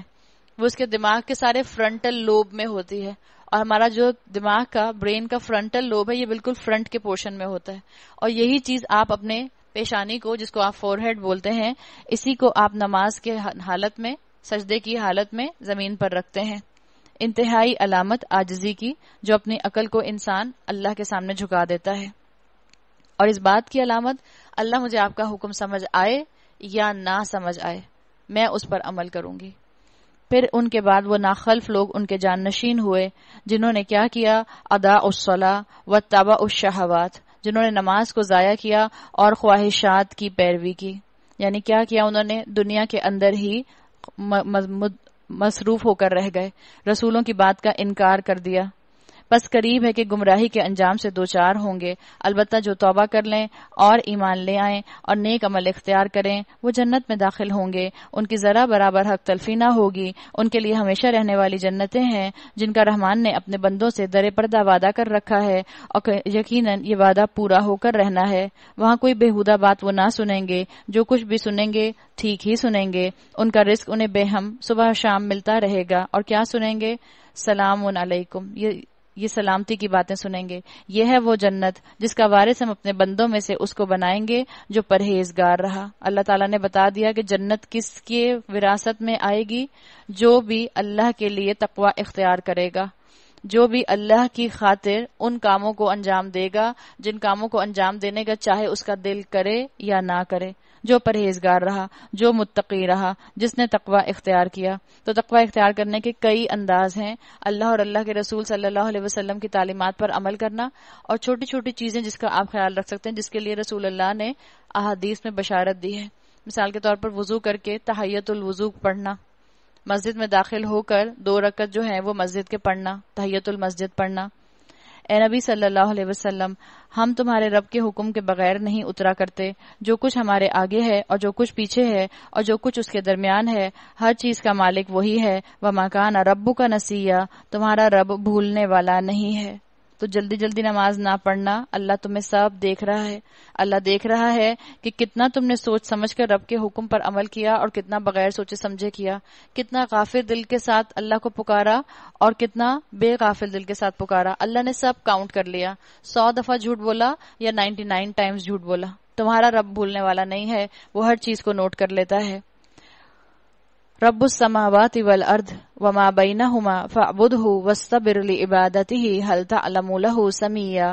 वो उसके दिमाग के सारे फ्रंटल लोब में होती है और हमारा जो दिमाग का ब्रेन का फ्रंटल लोब है ये बिल्कुल फ्रंट के पोर्शन में होता है और यही चीज आप अपने पेशानी को जिसको आप फोरहेड बोलते हैं इसी को आप नमाज के हालत में सजदे की हालत में जमीन पर रखते हैं इंतहाई अलामत आजजी की जो अपनी अकल को इंसान अल्लाह के सामने झुका देता है और इस बात की अलामत अल्लाह मुझे आपका हुक्म समझ आए या ना समझ आए मैं उस पर अमल करूंगी फिर उनके बाद वो नाखल्फ लोग उनके जान नशीन हुए जिन्होंने क्या किया अदा उसला व तबा उस शहवात जिन्होंने नमाज को जया किया और ख्वाहिशात की पैरवी की यानी क्या किया उन्होंने दुनिया के अंदर ही मसरूफ होकर रह गए रसूलों की बात का इनकार कर दिया बस करीब है कि गुमराही के अंजाम से दो चार होंगे अलबत् जो तोबा कर लें और ईमान ले आएं और नेक अमल इख्तियार करें वो जन्नत में दाखिल होंगे उनकी ज़रा बराबर हक तलफी ना होगी उनके लिए हमेशा रहने वाली जन्नतें हैं जिनका रहमान ने अपने बंदों से दर पर्दा वादा कर रखा है और यकीन ये वादा पूरा होकर रहना है वहाँ कोई बेहूदा बात वो ना सुनेंगे जो कुछ भी सुनेंगे ठीक ही सुनेंगे उनका रिस्क उन्हें बेहम सुबह शाम मिलता रहेगा और क्या सुनेंगे सलाम ये ये सलामती की बातें सुनेंगे यह है वो जन्नत जिसका वारिस हम अपने बंदों में से उसको बनाएंगे जो परहेजगार रहा अल्लाह ताला ने बता दिया कि जन्नत किसके विरासत में आएगी जो भी अल्लाह के लिए तकवा इख्तियार करेगा जो भी अल्लाह की खातिर उन कामों को अंजाम देगा जिन कामों को अंजाम देने का चाहे उसका दिल करे या ना करे जो परहेजगार रहा जो मुतकी रहा जिसने तकवा इख्तियार किया तो तकवा इख्तियार करने के कई अंदाज हैं अल्लाह और अल्लाह के रसूल सल्लल्लाहु अलैहि वसल्लम की तालीमत पर अमल करना और छोटी छोटी चीज़ें जिसका आप ख्याल रख सकते हैं जिसके लिए रसूल अल्लाह ने अहादीस में बशारत दी है मिसाल के तौर पर वज़ू करके तहैतुलवज़ू पढ़ना मस्जिद में दाखिल होकर दो रकत जो है वो मस्जिद के पढ़ना तहैतुल मस्जिद पढ़ना ए नबी सल्लल्लाहु अलैहि वसल्लम हम तुम्हारे रब के हुक्म के बगैर नहीं उतरा करते जो कुछ हमारे आगे है और जो कुछ पीछे है और जो कुछ उसके दरमियान है हर चीज का मालिक वही है व मकान रब्बू का नसीया तुम्हारा रब भूलने वाला नहीं है तो जल्दी जल्दी नमाज ना पढ़ना अल्लाह तुम्हें सब देख रहा है अल्लाह देख रहा है कि कितना तुमने सोच समझ कर रब के हुक्म पर अमल किया और कितना बगैर सोचे समझे किया कितना काफिर दिल के साथ अल्लाह को पुकारा और कितना बेकाफिर दिल के साथ पुकारा अल्लाह ने सब काउंट कर लिया सौ दफा झूठ बोला या नाइन्टी नाइन टाइम्स झूठ बोला तुम्हारा रब भूलने वाला नहीं है वो हर चीज को नोट कर लेता है रब्बुस्समावात वल अर्ध वमा बैनहुमा फ़ाबुदहु वस्तबिर इबादतिही हल तअलमु लहु समिया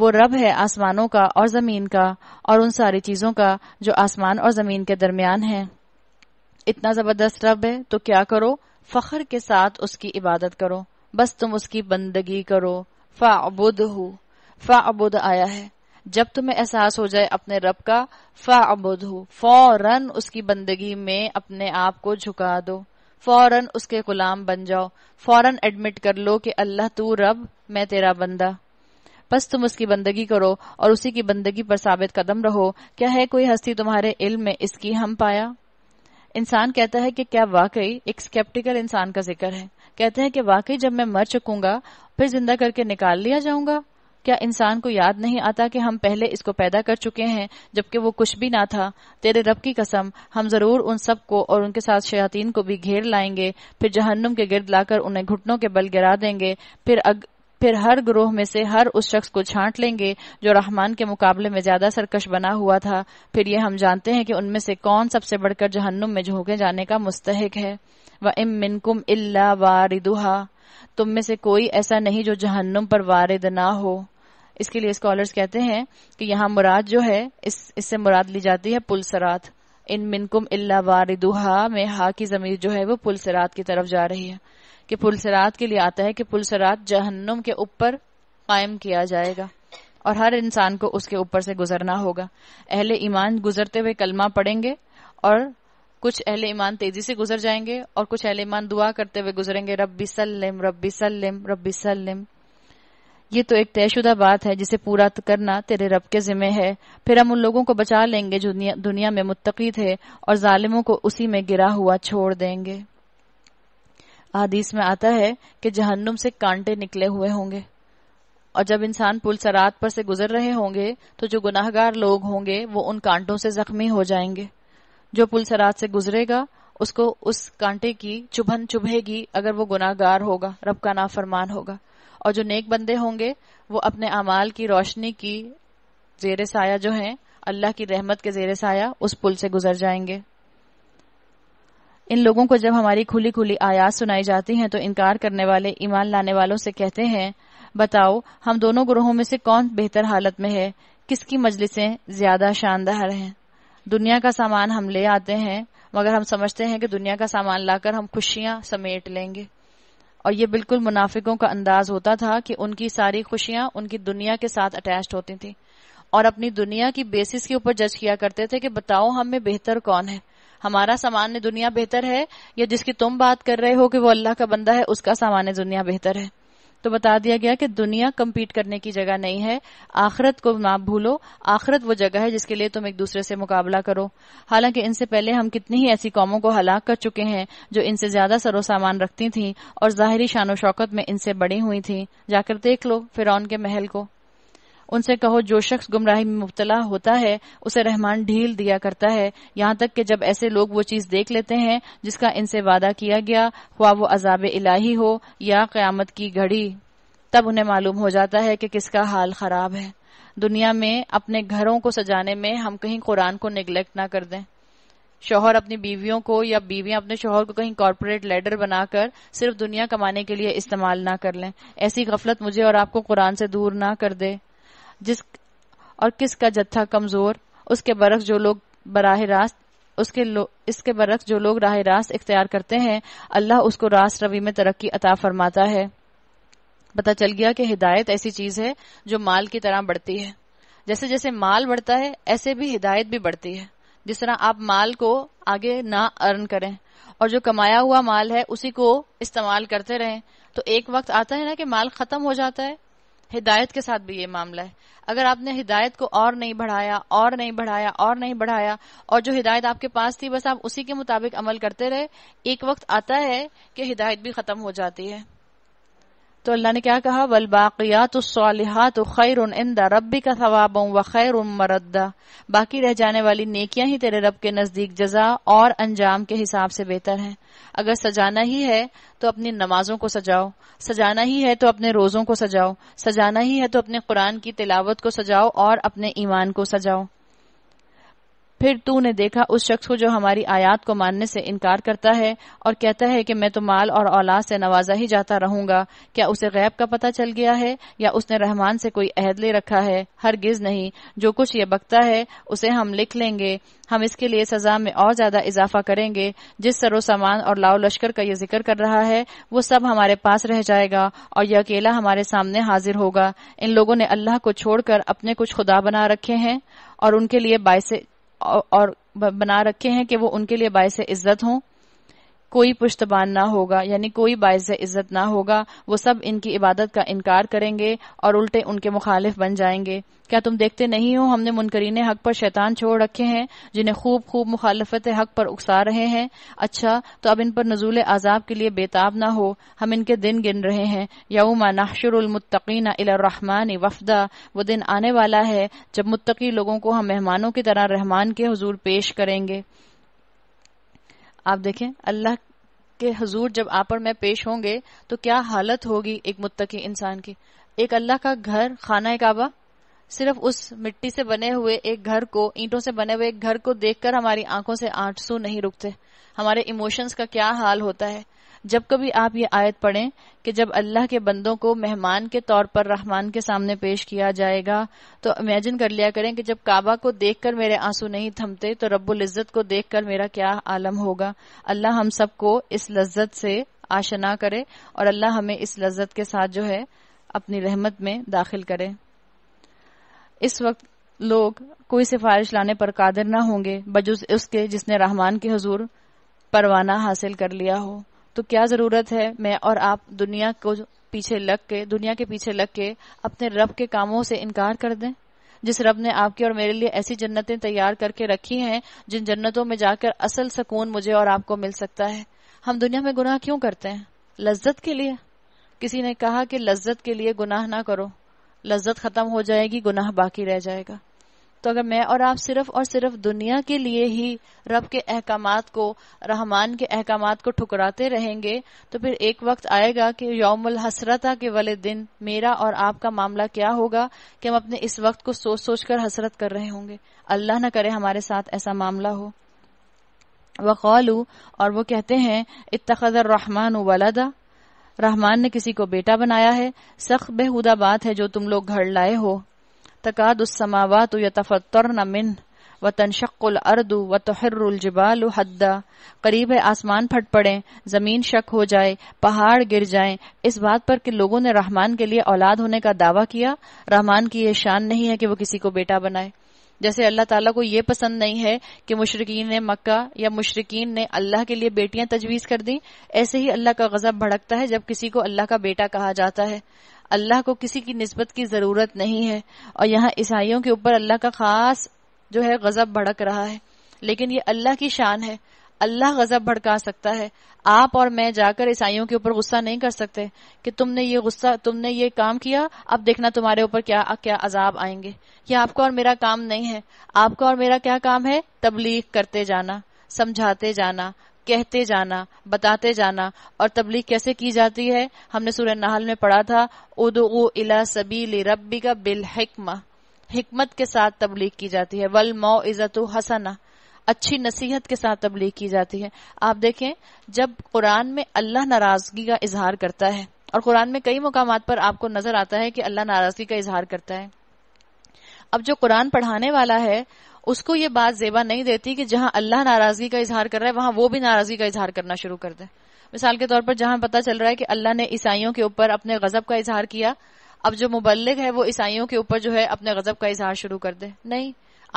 वो रब है आसमानों का और ज़मीन का और उन सारी चीज़ों का जो आसमान और ज़मीन के दरमियान है इतना ज़बरदस्त रब है तो क्या करो फ़ख्र के साथ उसकी इबादत करो बस तुम उसकी बंदगी करो फा अबुद फा अबुद आया है जब तुम्हें एहसास हो जाए अपने रब का फ़ाबुद फौरन उसकी बंदगी में अपने आप को झुका दो फौरन उसके गुलाम बन जाओ फौरन एडमिट कर लो कि अल्लाह तू रब मैं तेरा बंदा बस तुम उसकी बंदगी करो और उसी की बंदगी पर साबित कदम रहो क्या है कोई हस्ती तुम्हारे इल्म में इसकी हम पाया इंसान कहता है कि क्या वाकई एक स्केप्टिकल इंसान का जिक्र है कहते हैं कि वाकई जब मैं मर चुकूंगा फिर जिंदा करके निकाल लिया जाऊंगा क्या इंसान को याद नहीं आता कि हम पहले इसको पैदा कर चुके हैं जबकि वो कुछ भी ना था तेरे रब की कसम हम जरूर उन सबको और उनके साथ शयातीन को भी घेर लाएंगे फिर जहन्नुम के गिरद लाकर उन्हें घुटनों के बल गिरा देंगे फिर अग, फिर हर ग्रोह में से हर उस शख्स को छांट लेंगे जो रहमान के मुकाबले में ज्यादा सरकश बना हुआ था फिर ये हम जानते हैं कि उनमें से कौन सबसे बढ़कर जहन्नुम में झोंके जाने का मुस्तहक है वह इम मिनकुम इल्ला वारिदुहा तुम में से कोई ऐसा नहीं जो जहन्नुम पर वारिद ना हो इसके लिए स्कॉलर्स कहते हैं कि यहाँ मुराद जो है इस इससे मुराद ली जाती है पुलसरात इन मिनकुम इल्ला वारिदुहा में हा की जमीर जो है वो पुलसरात की तरफ जा रही है कि पुलसरात के लिए आता है कि पुलसरात जहन्नुम के ऊपर कायम किया जाएगा और हर इंसान को उसके ऊपर से गुजरना होगा अहले ईमान गुजरते हुए कलमा पढ़ेंगे और कुछ अहले ईमान तेजी से गुजर जाएंगे और कुछ अहले ईमान दुआ करते हुए गुजरेंगे रब्बी सल्लिम रब्बी सल्लिम रब्बी सल्लिम ये तो एक तयशुदा बात है जिसे पूरा करना तेरे रब के जिम्मे है फिर हम उन लोगों को बचा लेंगे जो दुनिया में मुत्तकी थे और जालिमों को उसी में गिरा हुआ छोड़ देंगे आदीस में आता है कि जहन्नुम से कांटे निकले हुए होंगे और जब इंसान पुल सरात पर से गुजर रहे होंगे तो जो गुनाहगार लोग होंगे वो उन कांटों से जख्मी हो जाएंगे जो पुल सरात से गुजरेगा उसको उस कांटे की चुभन चुभेगी अगर वो गुनागार होगा रब का नाफरमान होगा और जो नेक बंदे होंगे वो अपने अमाल की रोशनी की जेर साया जो है अल्लाह की रहमत के जेर साया उस पुल से गुजर जाएंगे इन लोगों को जब हमारी खुली खुली आयात सुनाई जाती हैं तो इनकार करने वाले ईमान लाने वालों से कहते हैं बताओ हम दोनों ग्रोहों में से कौन बेहतर हालत में है किसकी मजलिसें ज्यादा शानदार हैं दुनिया का सामान हम ले आते हैं मगर हम समझते हैं कि दुनिया का सामान लाकर हम खुशियां समेट लेंगे और ये बिल्कुल मुनाफिकों का अंदाज होता था कि उनकी सारी खुशियां उनकी दुनिया के साथ अटैच होती थी और अपनी दुनिया की बेसिस के ऊपर जज किया करते थे कि बताओ हम में बेहतर कौन है हमारा सामान्य दुनिया बेहतर है या जिसकी तुम बात कर रहे हो कि वो अल्लाह का बंदा है उसका सामान्य दुनिया बेहतर है तो बता दिया गया कि दुनिया कम्पीट करने की जगह नहीं है आखरत को ना भूलो आखरत वो जगह है जिसके लिए तुम एक दूसरे से मुकाबला करो हालांकि इनसे पहले हम कितनी ही ऐसी कौमों को हलाक कर चुके हैं जो इनसे ज्यादा सरो सामान रखती थी और जाहिर शानो शौकत में इनसे बड़ी हुई थी जाकर देख लो फिर के महल को उनसे कहो जो शख्स गुमराही में मुबतला होता है उसे रहमान ढील दिया करता है यहाँ तक कि जब ऐसे लोग वो चीज देख लेते हैं जिसका इनसे वादा किया गया हुआ वो अजाब इलाही हो या क्यामत की घड़ी तब उन्हें मालूम हो जाता है कि किसका हाल खराब है दुनिया में अपने घरों को सजाने में हम कहीं कुरान को निगलेक्ट ना कर दें शोहर अपनी बीवियों को या बीवियां अपने शोहर को कहीं कॉरपोरेट लेडर बनाकर सिर्फ दुनिया कमाने के लिए इस्तेमाल ना कर लें ऐसी गफलत मुझे और आपको कुरान से दूर ना कर दे जिस और किसका जत्था कमजोर उसके बरक्स जो लोग बराह रास्त उसके लो, इसके बरक्स जो लोग राह रास्त इख्तियार करते हैं अल्लाह उसको रास रवि में तरक्की अता फरमाता है पता चल गया कि हिदायत ऐसी चीज है जो माल की तरह बढ़ती है जैसे जैसे माल बढ़ता है ऐसे भी हिदायत भी बढ़ती है जिस तरह आप माल को आगे ना अर्न करें और जो कमाया हुआ माल है उसी को इस्तेमाल करते रहें तो एक वक्त आता है ना कि माल खत्म हो जाता है हिदायत के साथ भी ये मामला है अगर आपने हिदायत को और नहीं बढ़ाया और नहीं बढ़ाया और नहीं बढ़ाया और जो हिदायत आपके पास थी बस आप उसी के मुताबिक अमल करते रहे एक वक्त आता है कि हिदायत भी खत्म हो जाती है तो अल्लाह ने क्या कहा वल बाकियात सालिहात खैर इंदा रबी का सवाब व खैर मरदा बाकी रह जाने वाली नेकियां ही तेरे रब के नजदीक जजा और अंजाम के हिसाब से बेहतर हैं अगर सजाना ही है तो अपनी नमाजों को सजाओ सजाना ही है तो अपने रोज़ों को सजाओ सजाना ही है तो अपने कुरान की तिलावत को सजाओ और अपने ईमान को सजाओ फिर तू ने देखा उस शख्स को जो हमारी आयात को मानने से इनकार करता है और कहता है कि मैं तो माल और औलाद से नवाजा ही जाता रहूंगा क्या उसे गैब का पता चल गया है या उसने रहमान से कोई अहद ले रखा है हर गिज नहीं जो कुछ ये बकता है उसे हम लिख लेंगे हम इसके लिए सजा में और ज्यादा इजाफा करेंगे जिस सरो सामान और लाओ लश्कर का ये जिक्र कर रहा है वो सब हमारे पास रह जाएगा और यह अकेला हमारे सामने हाजिर होगा इन लोगों ने अल्लाह को छोड़कर अपने कुछ खुदा बना रखे हैं और उनके लिए बायसे और बना रखे हैं कि वो उनके लिए बायस इज्जत हों कोई पुश्तबान ना होगा यानी कोई बायस इज्जत ना होगा वो सब इनकी इबादत का इनकार करेंगे और उल्टे उनके मुखालिफ बन जाएंगे क्या तुम देखते नहीं हो हमने मुनकरीन हक पर शैतान छोड़ रखे हैं जिन्हें खूब खूब मुखालफत हक पर उकसा रहे हैं अच्छा तो अब इन पर नजूल आजाब के लिए बेताब ना हो हम इनके दिन गिन रहे हैं यऊमा नाशरमतकीना अलरहमान वफदा वो दिन आने वाला है जब मुतकी लोगों को हम मेहमानों की तरह रहमान के हजूर पेश करेंगे आप देखें अल्लाह के हजूर जब आप और मैं पेश होंगे तो क्या हालत होगी एक मुत्तकी इंसान की एक अल्लाह का घर खाना काबा सिर्फ उस मिट्टी से बने हुए एक घर को ईंटों से बने हुए एक घर को देखकर हमारी आंखों से आंसू नहीं रुकते हमारे इमोशंस का क्या हाल होता है जब कभी आप ये आयत पढ़ें कि जब अल्लाह के बंदों को मेहमान के तौर पर रहमान के सामने पेश किया जाएगा तो इमेजिन कर लिया करें कि जब काबा को देखकर मेरे आंसू नहीं थमते तो रब्बुल इज़्ज़त को देखकर मेरा क्या आलम होगा अल्लाह हम सबको इस लज्जत से आशना करे और अल्लाह हमें इस लज्जत के साथ जो है अपनी रहमत में दाखिल करे इस वक्त लोग कोई सिफारिश लाने पर कादिर ना होंगे बजुज उसके जिसने रहमान के हजूर परवाना हासिल कर लिया हो तो क्या जरूरत है मैं और आप दुनिया को पीछे लग के दुनिया के पीछे लग के अपने रब के कामों से इनकार कर दें जिस रब ने आपके और मेरे लिए ऐसी जन्नतें तैयार करके रखी हैं जिन जन्नतों में जाकर असल सुकून मुझे और आपको मिल सकता है हम दुनिया में गुनाह क्यों करते हैं लज्जत के लिए किसी ने कहा कि लज्जत के लिए गुनाह ना करो लज्जत खत्म हो जाएगी गुनाह बाकी रह जाएगा तो अगर मैं और आप सिर्फ और सिर्फ दुनिया के लिए ही रब के अहकाम को रहमान के अहकाम को ठुकराते रहेंगे तो फिर एक वक्त आएगा कि यौमुल हसरता के वाले दिन मेरा और आपका मामला क्या होगा कि हम अपने इस वक्त को सोच सोच कर हसरत कर रहे होंगे अल्लाह ना करे हमारे साथ ऐसा मामला हो वकौलू और वो कहते हैं इतर रहमान वलदा रहमान ने किसी को बेटा बनाया है सख्त बेहुदा बात है जो तुम लोग घर लाए हो तकाद समावात यतफ़तर मिन व तनशक्ल अर्द व तहर्रजबाल हद्दा करीब है आसमान फट पड़े ज़मीन शक हो जाए पहाड़ गिर जाएं इस बात पर कि लोगों ने रहमान के लिए औलाद होने का दावा किया रहमान की यह शान नहीं है कि वो किसी को बेटा बनाए जैसे अल्लाह ताला को ये पसंद नहीं है कि मुशरकिन ने मक्का या मुशरकिन ने अल्लाह के लिए बेटियां तजवीज़ कर दी ऐसे ही अल्लाह का गजब भड़कता है जब किसी को अल्लाह का बेटा कहा जाता है अल्लाह को किसी की नस्बत की ज़रूरत नहीं है और यहाँ ईसाइयों के ऊपर अल्लाह का ख़ास जो है गज़ब भड़क रहा है लेकिन ये अल्लाह की शान है अल्लाह गजब भड़का सकता है आप और मैं जाकर ईसाइयों के ऊपर गुस्सा नहीं कर सकते कि तुमने ये गुस्सा तुमने ये काम किया अब देखना तुम्हारे ऊपर क्या क्या अजाब आएंगे ये आपका और मेरा काम नहीं है आपका और मेरा क्या काम है तबलीग करते जाना समझाते जाना कहते जाना बताते जाना और तबलीग कैसे की जाती है हमने सूर्य नाहल में पढ़ा था उदो इला सबी रबी का बिल हिकमा हिकमत के साथ तबलीग की जाती है वल मो इज़त हसना अच्छी नसीहत के साथ तबलीग की जाती है आप देखें जब कुरान में अल्लाह नाराजगी का इजहार करता है और कुरान में कई मुकाम पर आपको नजर आता है कि अल्लाह नाराजगी का इजहार करता है अब जो कुरान पढ़ाने वाला है उसको ये बात जेबा नहीं देती कि जहां अल्लाह नाराजगी का इजहार कर रहा है वहां वो भी नाराजगी का इजहार करना शुरू कर दे मिसाल के तौर पर जहां पता चल रहा है कि अल्लाह ने ईसाइयों के ऊपर अपने गजब का इजहार किया अब जो मुबलिक है वो ईसाइयों के ऊपर जो है अपने गजब का इजहार शुरू कर दे नहीं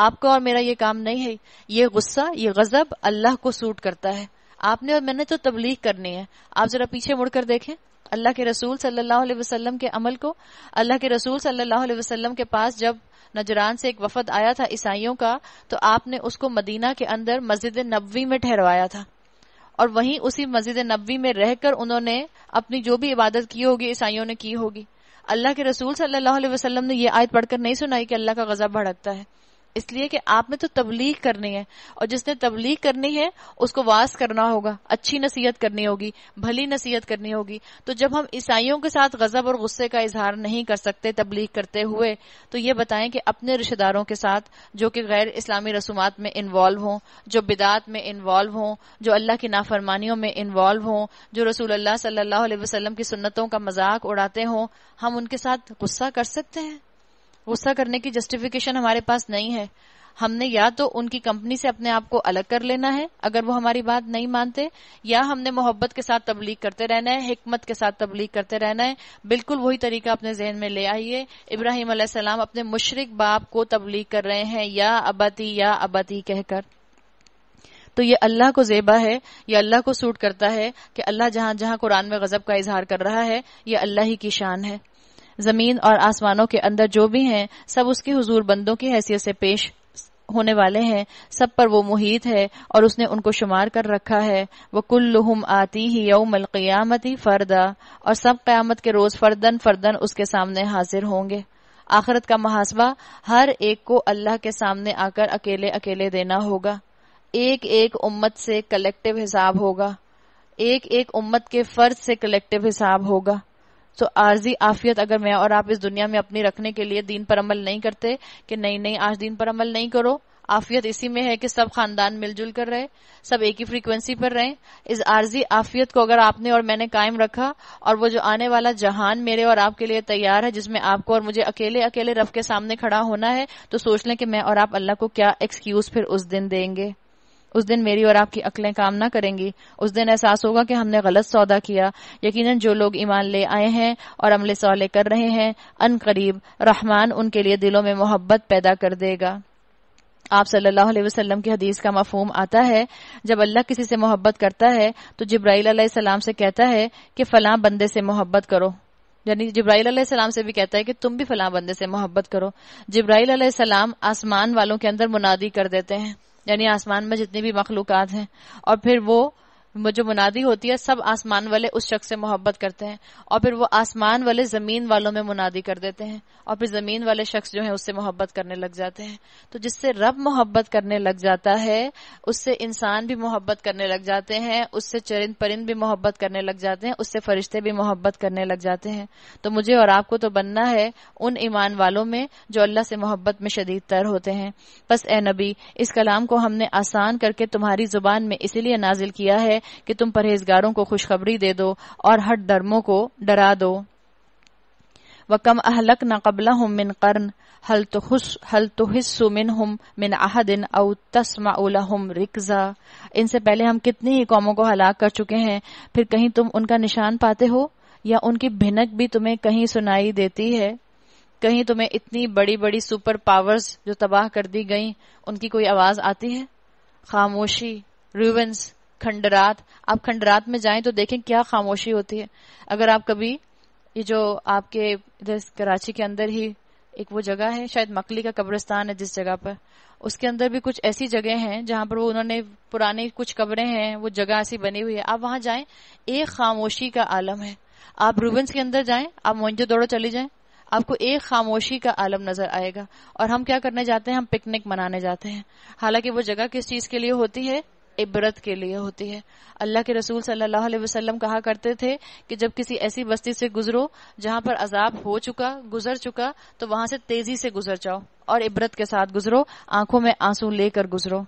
आपका और मेरा ये काम नहीं है ये गुस्सा ये गजब अल्लाह को सूट करता है आपने और मैंने तो तबलीग करनी है आप जरा पीछे मुड़कर देखें अल्लाह के रसूल सल्लल्लाहु अलैहि वसल्लम के अमल को अल्लाह के रसूल सल्लल्लाहु अलैहि वसल्लम के पास जब नजरान से एक वफद आया था ईसाइयों का तो आपने उसको मदीना के अंदर मस्जिद नबवी में ठहरवाया था और वहीं उसी मस्जिद नबी में रहकर उन्होंने अपनी जो भी इबादत की होगी ईसाइयों ने की होगी अल्लाह के रसूल सल्लल्लाहु अलैहि वसल्लम ने यह आयत पढ़कर नहीं सुनाई कि अल्लाह का गजब भड़कता है इसलिए कि आप में तो तबलीग करनी है और जिसने तबलीग करनी है उसको वास करना होगा अच्छी नसीहत करनी होगी भली नसीहत करनी होगी तो जब हम ईसाइयों के साथ गजब और गुस्से का इजहार नहीं कर सकते तबलीग करते हुए तो ये बताएं कि अपने रिश्तेदारों के साथ जो कि गैर इस्लामी रसूमात में इन्वॉल्व हों जो बिदात में इन्वॉल्व हों जो अल्लाह की नाफरमानियों में इन्वॉल्व हों जो रसूल अल्लाह सल्लल्लाहु अलैहि वसल्लम की सुन्नतों का मजाक उड़ाते हों हम उनके साथ गुस्सा कर सकते हैं गुस्सा करने की जस्टिफिकेशन हमारे पास नहीं है हमने या तो उनकी कंपनी से अपने आप को अलग कर लेना है अगर वो हमारी बात नहीं मानते या हमने मोहब्बत के साथ तबलीग करते रहना है हिकमत के साथ तबलीग करते रहना है बिल्कुल वही तरीका अपने जहन में ले आइए इब्राहिम सलाम अपने मुशरक बाप को तबलीग कर रहे हैं या अबती या अबती कहकर तो ये अल्लाह को जेबा है ये अल्लाह को सूट करता है कि अल्लाह जहां जहां कुरान में गजब का इजहार कर रहा है ये अल्लाह ही की शान है जमीन और आसमानों के अंदर जो भी हैं सब उसके हुजूर बंदों की हैसियत से पेश होने वाले हैं सब पर वो मुहित है और उसने उनको शुमार कर रखा है वो कुल्लुहम आती ही यौमल क़यामती फरदा और सब क्यामत के रोज़ फर्दन फर्दन उसके सामने हाजिर होंगे आखरत का मुहासबा हर एक को अल्लाह के सामने आकर अकेले अकेले देना होगा एक एक उम्मत से कलेक्टिव हिसाब होगा एक एक उम्मत के फर्ज से कलेक्टिव हिसाब होगा सो आर्जी आफियत अगर मैं और आप इस दुनिया में अपनी रखने के लिए दीन पर अमल नहीं करते कि नहीं नहीं आज दीन पर अमल नहीं करो आफियत इसी में है कि सब खानदान मिलजुल कर रहे सब एक ही फ्रीक्वेंसी पर रहे इस आर्जी आफियत को अगर आपने और मैंने कायम रखा और वो जो आने वाला जहान मेरे और आपके लिए तैयार है जिसमें आपको और मुझे अकेले अकेले रफ के सामने खड़ा होना है तो सोच लें कि मैं और आप अल्लाह को क्या एक्सक्यूज फिर उस दिन देंगे उस दिन मेरी और आपकी अकलें काम ना करेंगी उस दिन एहसास होगा कि हमने गलत सौदा किया यकीनन जो लोग ईमान ले आए हैं और अमले सौले कर रहे हैं अन करीब रहमान उनके लिए दिलों में मोहब्बत पैदा कर देगा आप सल्लल्लाहु अलैहि वसल्लम की हदीस का मफहम आता है जब अल्लाह किसी से मोहब्बत करता है तो जब्राईल सलाम से कहता है कि फलां बंदे से मोहब्बत करो यानी जब्राईल सलाम से भी कहता है कि तुम भी फलां बंदे से मोहब्बत करो जब्राईल सलाम आसमान वालों के अंदर मुनादी कर देते हैं यानी आसमान में जितनी भी मखलूकत हैं और फिर वो जो मुनादी होती है सब आसमान वाले उस शख्स से मोहब्बत करते हैं और फिर वो आसमान वाले जमीन वालों में मुनादी कर देते हैं और फिर जमीन वाले शख्स जो है उससे मोहब्बत करने लग जाते हैं तो जिससे रब मोहब्बत करने लग जाता है उससे इंसान भी मोहब्बत करने लग जाते हैं उससे चरिंद परिंद भी मोहब्बत करने लग जाते हैं उससे फरिश्ते भी मोहब्बत करने लग जाते हैं तो मुझे और आपको तो बनना है उन ईमान वालों में जो अल्लाह से मोहब्बत में शदीद तर होते हैं बस ए नबी इस कलाम को हमने आसान करके तुम्हारी जुबान में इसीलिए नाजिल किया है कि तुम परहेजगारों को खुशखबरी दे दो और हट धर्मों को डरा दो व कम अहलक न कबला हम मिन कर्न हल तो हल तो हिस्सु मिन हम मिन आहदिन औ तस्मा हम रिक्जा इनसे पहले हम कितनी ही कौमों को हलाक कर चुके हैं फिर कहीं तुम उनका निशान पाते हो या उनकी भिनक भी तुम्हें कहीं सुनाई देती है कहीं तुम्हें इतनी बड़ी बड़ी सुपर पावर्स जो तबाह कर दी गई उनकी कोई आवाज आती है खामोशी रूवेंस खंडरात आप खंडरात में जाएं तो देखें क्या खामोशी होती है अगर आप कभी ये जो आपके इधर कराची के अंदर ही एक वो जगह है शायद मकली का कब्रिस्तान है जिस जगह पर उसके अंदर भी कुछ ऐसी जगह हैं जहां पर वो उन्होंने पुरानी कुछ कब्रें हैं वो जगह ऐसी बनी हुई है आप वहां जाएं एक खामोशी का आलम है आप रूबेंस के अंदर जाएं आप मोइजो दौड़ो चले जाएं आपको एक खामोशी का आलम नजर आएगा और हम क्या करने जाते हैं हम पिकनिक मनाने जाते हैं हालांकि वो जगह किस चीज के लिए होती है इबरत के लिए होती है अल्लाह के रसूल सल्लल्लाहु अलैहि वसल्लम कहा करते थे कि जब किसी ऐसी बस्ती से गुजरो जहां पर अजाब हो चुका गुजर चुका तो वहां से तेजी से गुजर जाओ और इबरत के साथ गुजरो आंखों में आंसू लेकर गुजरो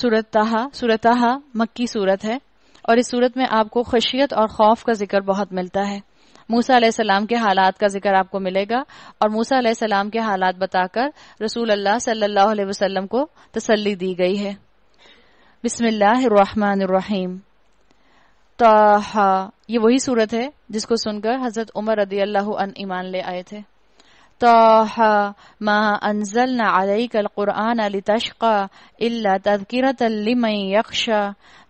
सूरतहा सूरतहा मक्की सूरत है और इस सूरत में आपको खशियत और खौफ का जिक्र बहुत मिलता है मूसा सलाम के हालात का जिक्र आपको मिलेगा और मूसा अलैहिस्सलाम के हालात बताकर रसूल अल्लाह सल्लल्लाहु अलैहि वसल्लम को तसल्ली दी गई है बिस्मिल्लाहिर्रहमानिर्रहीम ताहा ये वही सूरत है जिसको सुनकर हजरत उमर रदी अल्लाह ईमान ले आए थे ताहा मा अनजलना अलैकल कुरान लितशका इल्ला तذकिरत लिमन यख्शा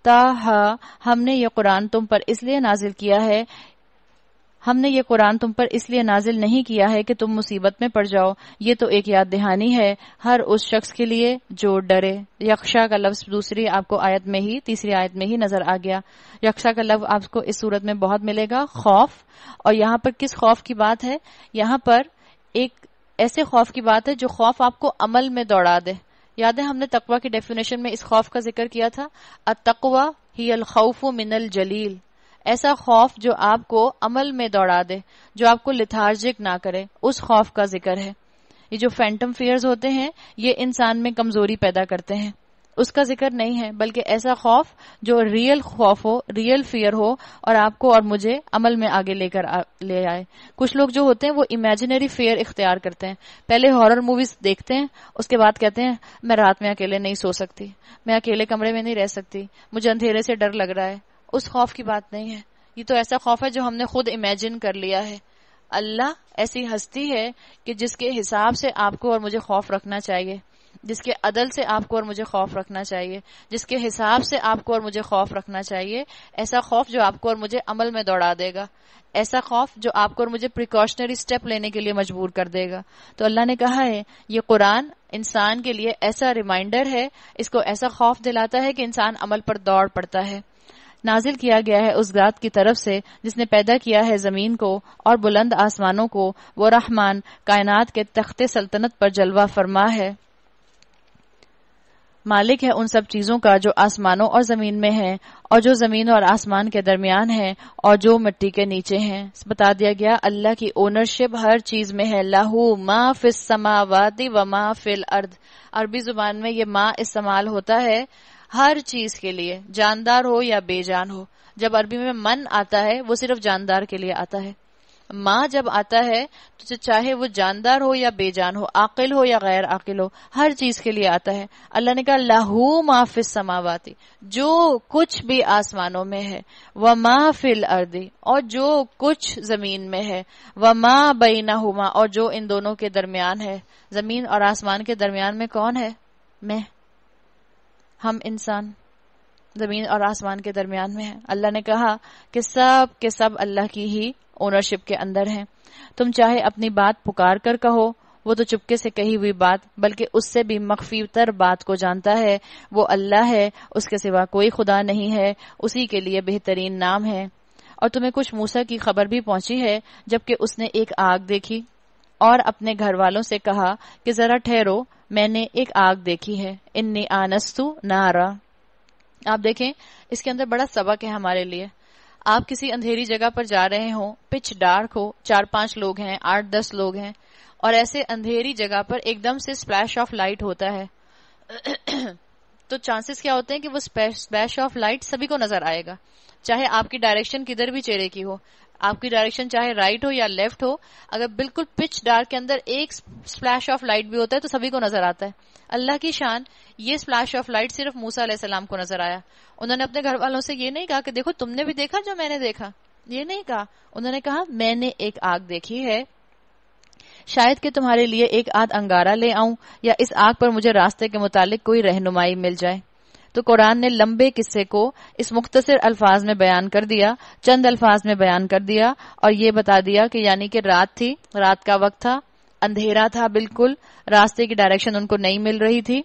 ताहा हमने ये कुरान तुम पर इसलिए नाजिल किया है हमने ये कुरान तुम पर इसलिए नाजिल नहीं किया है कि तुम मुसीबत में पड़ जाओ ये तो एक याद दहानी है हर उस शख्स के लिए जो डरे यक्षा का लफ्ज दूसरी आपको आयत में ही तीसरी आयत में ही नजर आ गया यक्षा का लफ्ज आपको इस सूरत में बहुत मिलेगा खौफ और यहाँ पर किस खौफ की बात है यहाँ पर एक ऐसे खौफ की बात है जो खौफ आपको अमल में दौड़ा दे याद है हमने तकवा की डेफिनेशन में इस खौफ का जिक्र किया था अ तकवा ही खौफ मिनल जलील ऐसा खौफ जो आपको अमल में दौड़ा दे जो आपको लिथार्जिक ना करे उस खौफ का जिक्र है ये जो फैंटम फियर्स होते हैं ये इंसान में कमजोरी पैदा करते हैं उसका जिक्र नहीं है बल्कि ऐसा खौफ जो रियल खौफ हो रियल फियर हो और आपको और मुझे अमल में आगे लेकर ले आए कुछ लोग जो होते हैं वो इमेजिनरी फियर इख्तियार करते हैं पहले हॉरर मूवीज देखते हैं उसके बाद कहते हैं मैं रात में अकेले नहीं सो सकती मैं अकेले कमरे में नहीं रह सकती मुझे अंधेरे से डर लग रहा है उस खौफ की बात नहीं है ये तो ऐसा खौफ है जो हमने खुद इमेजिन कर लिया है अल्लाह ऐसी हस्ती है कि जिसके हिसाब से आपको और मुझे खौफ रखना चाहिए जिसके अदल से आपको और मुझे खौफ रखना चाहिए जिसके हिसाब से आपको और मुझे खौफ रखना चाहिए ऐसा खौफ जो आपको और मुझे अमल में दौड़ा देगा ऐसा खौफ जो आपको और मुझे प्रिकॉशनरी स्टेप लेने के लिए मजबूर कर देगा तो अल्लाह ने कहा है ये कुरान इंसान के लिए ऐसा रिमाइंडर है इसको ऐसा खौफ दिलाता है कि इंसान अमल पर दौड़ पड़ता है नाजिल किया गया है उस जात की तरफ से जिसने पैदा किया है जमीन को और बुलंद आसमानों को वो रहमान कायनात के तख्ते सल्तनत पर जलवा फरमा है मालिक है उन सब चीजों का जो आसमानों और जमीन में है और जो जमीन और आसमान के दरमियान है और जो मिट्टी के नीचे है बता दिया गया अल्लाह की ओनरशिप हर चीज में है लाहू मा फिस समावाती व मा फिल अर्द अरबी जुबान में ये मा इस्तेमाल होता है हर चीज के लिए जानदार हो या बेजान हो जब अरबी में मन आता है वो सिर्फ जानदार के लिए आता है माँ जब आता है तो चाहे वो जानदार हो या बेजान हो आकिल हो या गैर आकिल हो हर चीज के लिए आता है अल्लाह ने कहा लहू माफिस समावाती जो कुछ भी आसमानों में है व माफिल अर्दी और जो कुछ जमीन में है व माँ बीना हुमा और जो इन दोनों के दरमियान है जमीन और आसमान के दरमियान में कौन है मैं हम इंसान ज़मीन और आसमान के दरमियान में है अल्लाह ने कहा कि सब के सब अल्लाह की ही ओनरशिप के अंदर है तुम चाहे अपनी बात पुकार कर कहो वो तो चुपके से कही हुई बात बल्कि उससे भी मख्फी तर बात को जानता है वो अल्लाह है उसके सिवा कोई खुदा नहीं है उसी के लिए बेहतरीन नाम है और तुम्हें कुछ मूसा की खबर भी पहुंची है जबकि उसने एक आग देखी और अपने घर वालों से कहा कि जरा ठहरो मैंने एक आग देखी है इन्नी आनस्तु नारा आप देखें इसके अंदर बड़ा सबक है हमारे लिए आप किसी अंधेरी जगह पर जा रहे हो पिच डार्क हो चार पांच लोग हैं आठ दस लोग हैं और ऐसे अंधेरी जगह पर एकदम से स्प्लैश ऑफ लाइट होता है तो चांसेस क्या होते हैं कि वो स्पैश ऑफ लाइट सभी को नजर आएगा चाहे आपकी डायरेक्शन किधर भी चेहरे की हो आपकी डायरेक्शन चाहे राइट हो या लेफ्ट हो अगर बिल्कुल पिच डार्क के अंदर एक स्प्लैश ऑफ लाइट भी होता है तो सभी को नजर आता है अल्लाह की शान ये स्प्लैश ऑफ लाइट सिर्फ मूसा सलाम को नजर आया उन्होंने अपने घर वालों से ये नहीं कहा कि देखो तुमने भी देखा जो मैंने देखा ये नहीं कहा उन्होंने कहा मैंने एक आग देखी है शायद कि तुम्हारे लिए एक आध अंगारा ले आऊं या इस आग पर मुझे रास्ते के मुतालिक कोई रहनुमाई मिल जाए तो कुरान ने लंबे किस्से को इस मुख्तसर अल्फाज में बयान कर दिया चंद अल्फाज में बयान कर दिया और ये बता दिया कि यानी कि रात थी रात का वक्त था अंधेरा था बिल्कुल रास्ते की डायरेक्शन उनको नहीं मिल रही थी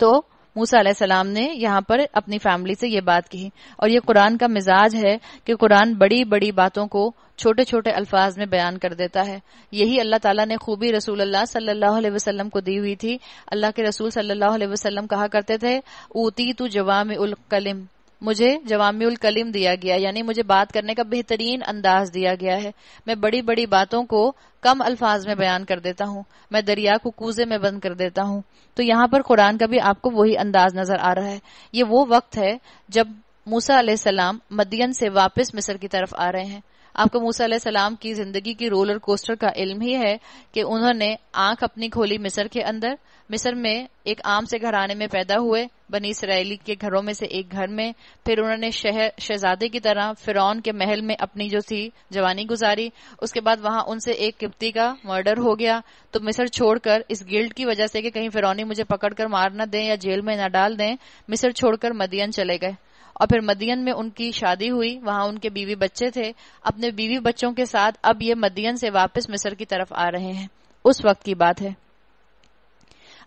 तो मूसा सलाम ने यहाँ पर अपनी फैमिली से ये बात कही और ये कुरान का मिजाज है कि कुरान बड़ी बड़ी बातों को छोटे छोटे अल्फाज में बयान कर देता है यही अल्लाह ताला ने खूबी रसूल अल्लाह सल्लल्लाहु अलैहि वसल्लम को दी हुई थी अल्लाह के रसूल सल्लल्लाहु अलैहि वसल्लम कहा करते थे ऊती तो जवाम उल कलिम मुझे जवामियुल कलीम दिया गया यानी मुझे बात करने का बेहतरीन अंदाज दिया गया है मैं बड़ी बड़ी बातों को कम अल्फाज में बयान कर देता हूँ मैं दरिया को कूजे में बंद कर देता हूँ तो यहाँ पर कुरान का भी आपको वही अंदाज नजर आ रहा है ये वो वक्त है जब मूसा सलाम मदियन से वापस मिस्र की तरफ आ रहे हैं आपको मूसा सलाम की जिंदगी की रोलर कोस्टर का इल्म ही है कि उन्होंने आंख अपनी खोली मिस्र के अंदर मिस्र में एक आम से घराने में पैदा हुए बनी इसराइली के घरों में से एक घर में फिर उन्होंने शहर शहजादे की तरह फिरौन के महल में अपनी जो थी जवानी गुजारी उसके बाद वहां उनसे एक किप्ती का मर्डर हो गया तो मिस्र छोड़कर इस गिल्ड की वजह से कि कहीं फिरौनी मुझे पकड़कर मार न दें या जेल में न डाल दें मिस्र छोड़कर मदियन चले गए और फिर मदियन में उनकी शादी हुई वहां उनके बीवी बच्चे थे अपने बीवी बच्चों के साथ अब ये मदियन से वापस मिस्र की तरफ आ रहे हैं उस वक्त की बात है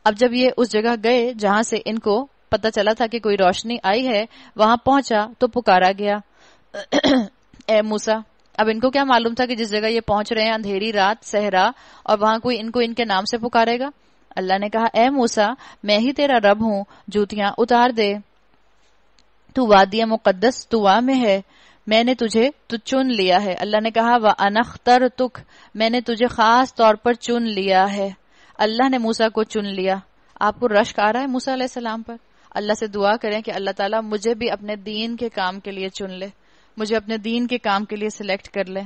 अब जब ये उस जगह गए जहां से इनको पता चला था कि कोई रोशनी आई है वहां पहुंचा तो पुकारा गया ए मूसा अब इनको क्या मालूम था कि जिस जगह ये पहुंच रहे हैं अंधेरी रात सहरा और वहां कोई इनको इनके नाम से पुकारेगा अल्लाह ने कहा ए मूसा मैं ही तेरा रब हूं जूतियां उतार दे तू वादिया मुकदस तुआ में है मैंने तुझे तु चुन लिया है अल्लाह ने कहा वह अनख्तर तुख मैंने तुझे खास तौर पर चुन लिया है अल्लाह ने मूसा को चुन लिया आपको रश्क आ रहा है मूसा सलाम पर अल्लाह से दुआ करें कि अल्लाह ताला मुझे भी अपने दीन के काम के लिए चुन ले मुझे अपने दीन के काम के लिए सिलेक्ट कर ले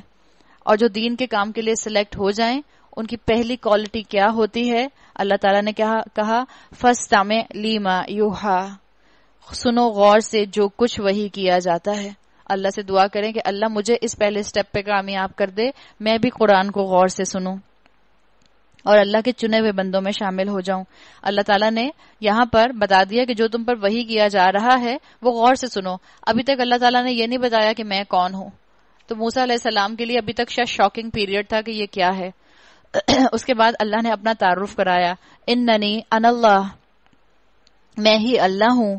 और जो दीन के काम के लिए सिलेक्ट हो जाए उनकी पहली क्वालिटी क्या होती है अल्लाह ताला ने कहा कहा फस्ताम लीमा यूहा सुनो गौर से जो कुछ वही किया जाता है अल्लाह से दुआ करें कि अल्लाह मुझे इस पहले स्टेप पे कामयाब कर दे मैं भी कुरान को गौर से सुनूं और अल्लाह के चुने हुए बंदों में शामिल हो जाऊं अल्लाह ताला ने यहाँ पर बता दिया कि जो तुम पर वही किया जा रहा है वो गौर से सुनो अभी तक अल्लाह ताला ने ये नहीं बताया कि मैं कौन हूं तो मूसा सलाम के लिए अभी तक शायद शॉकिंग पीरियड था कि ये क्या है उसके बाद अल्लाह ने अपना तारुफ कराया इन ननी अनल्लाह मैं ही अल्लाह हूं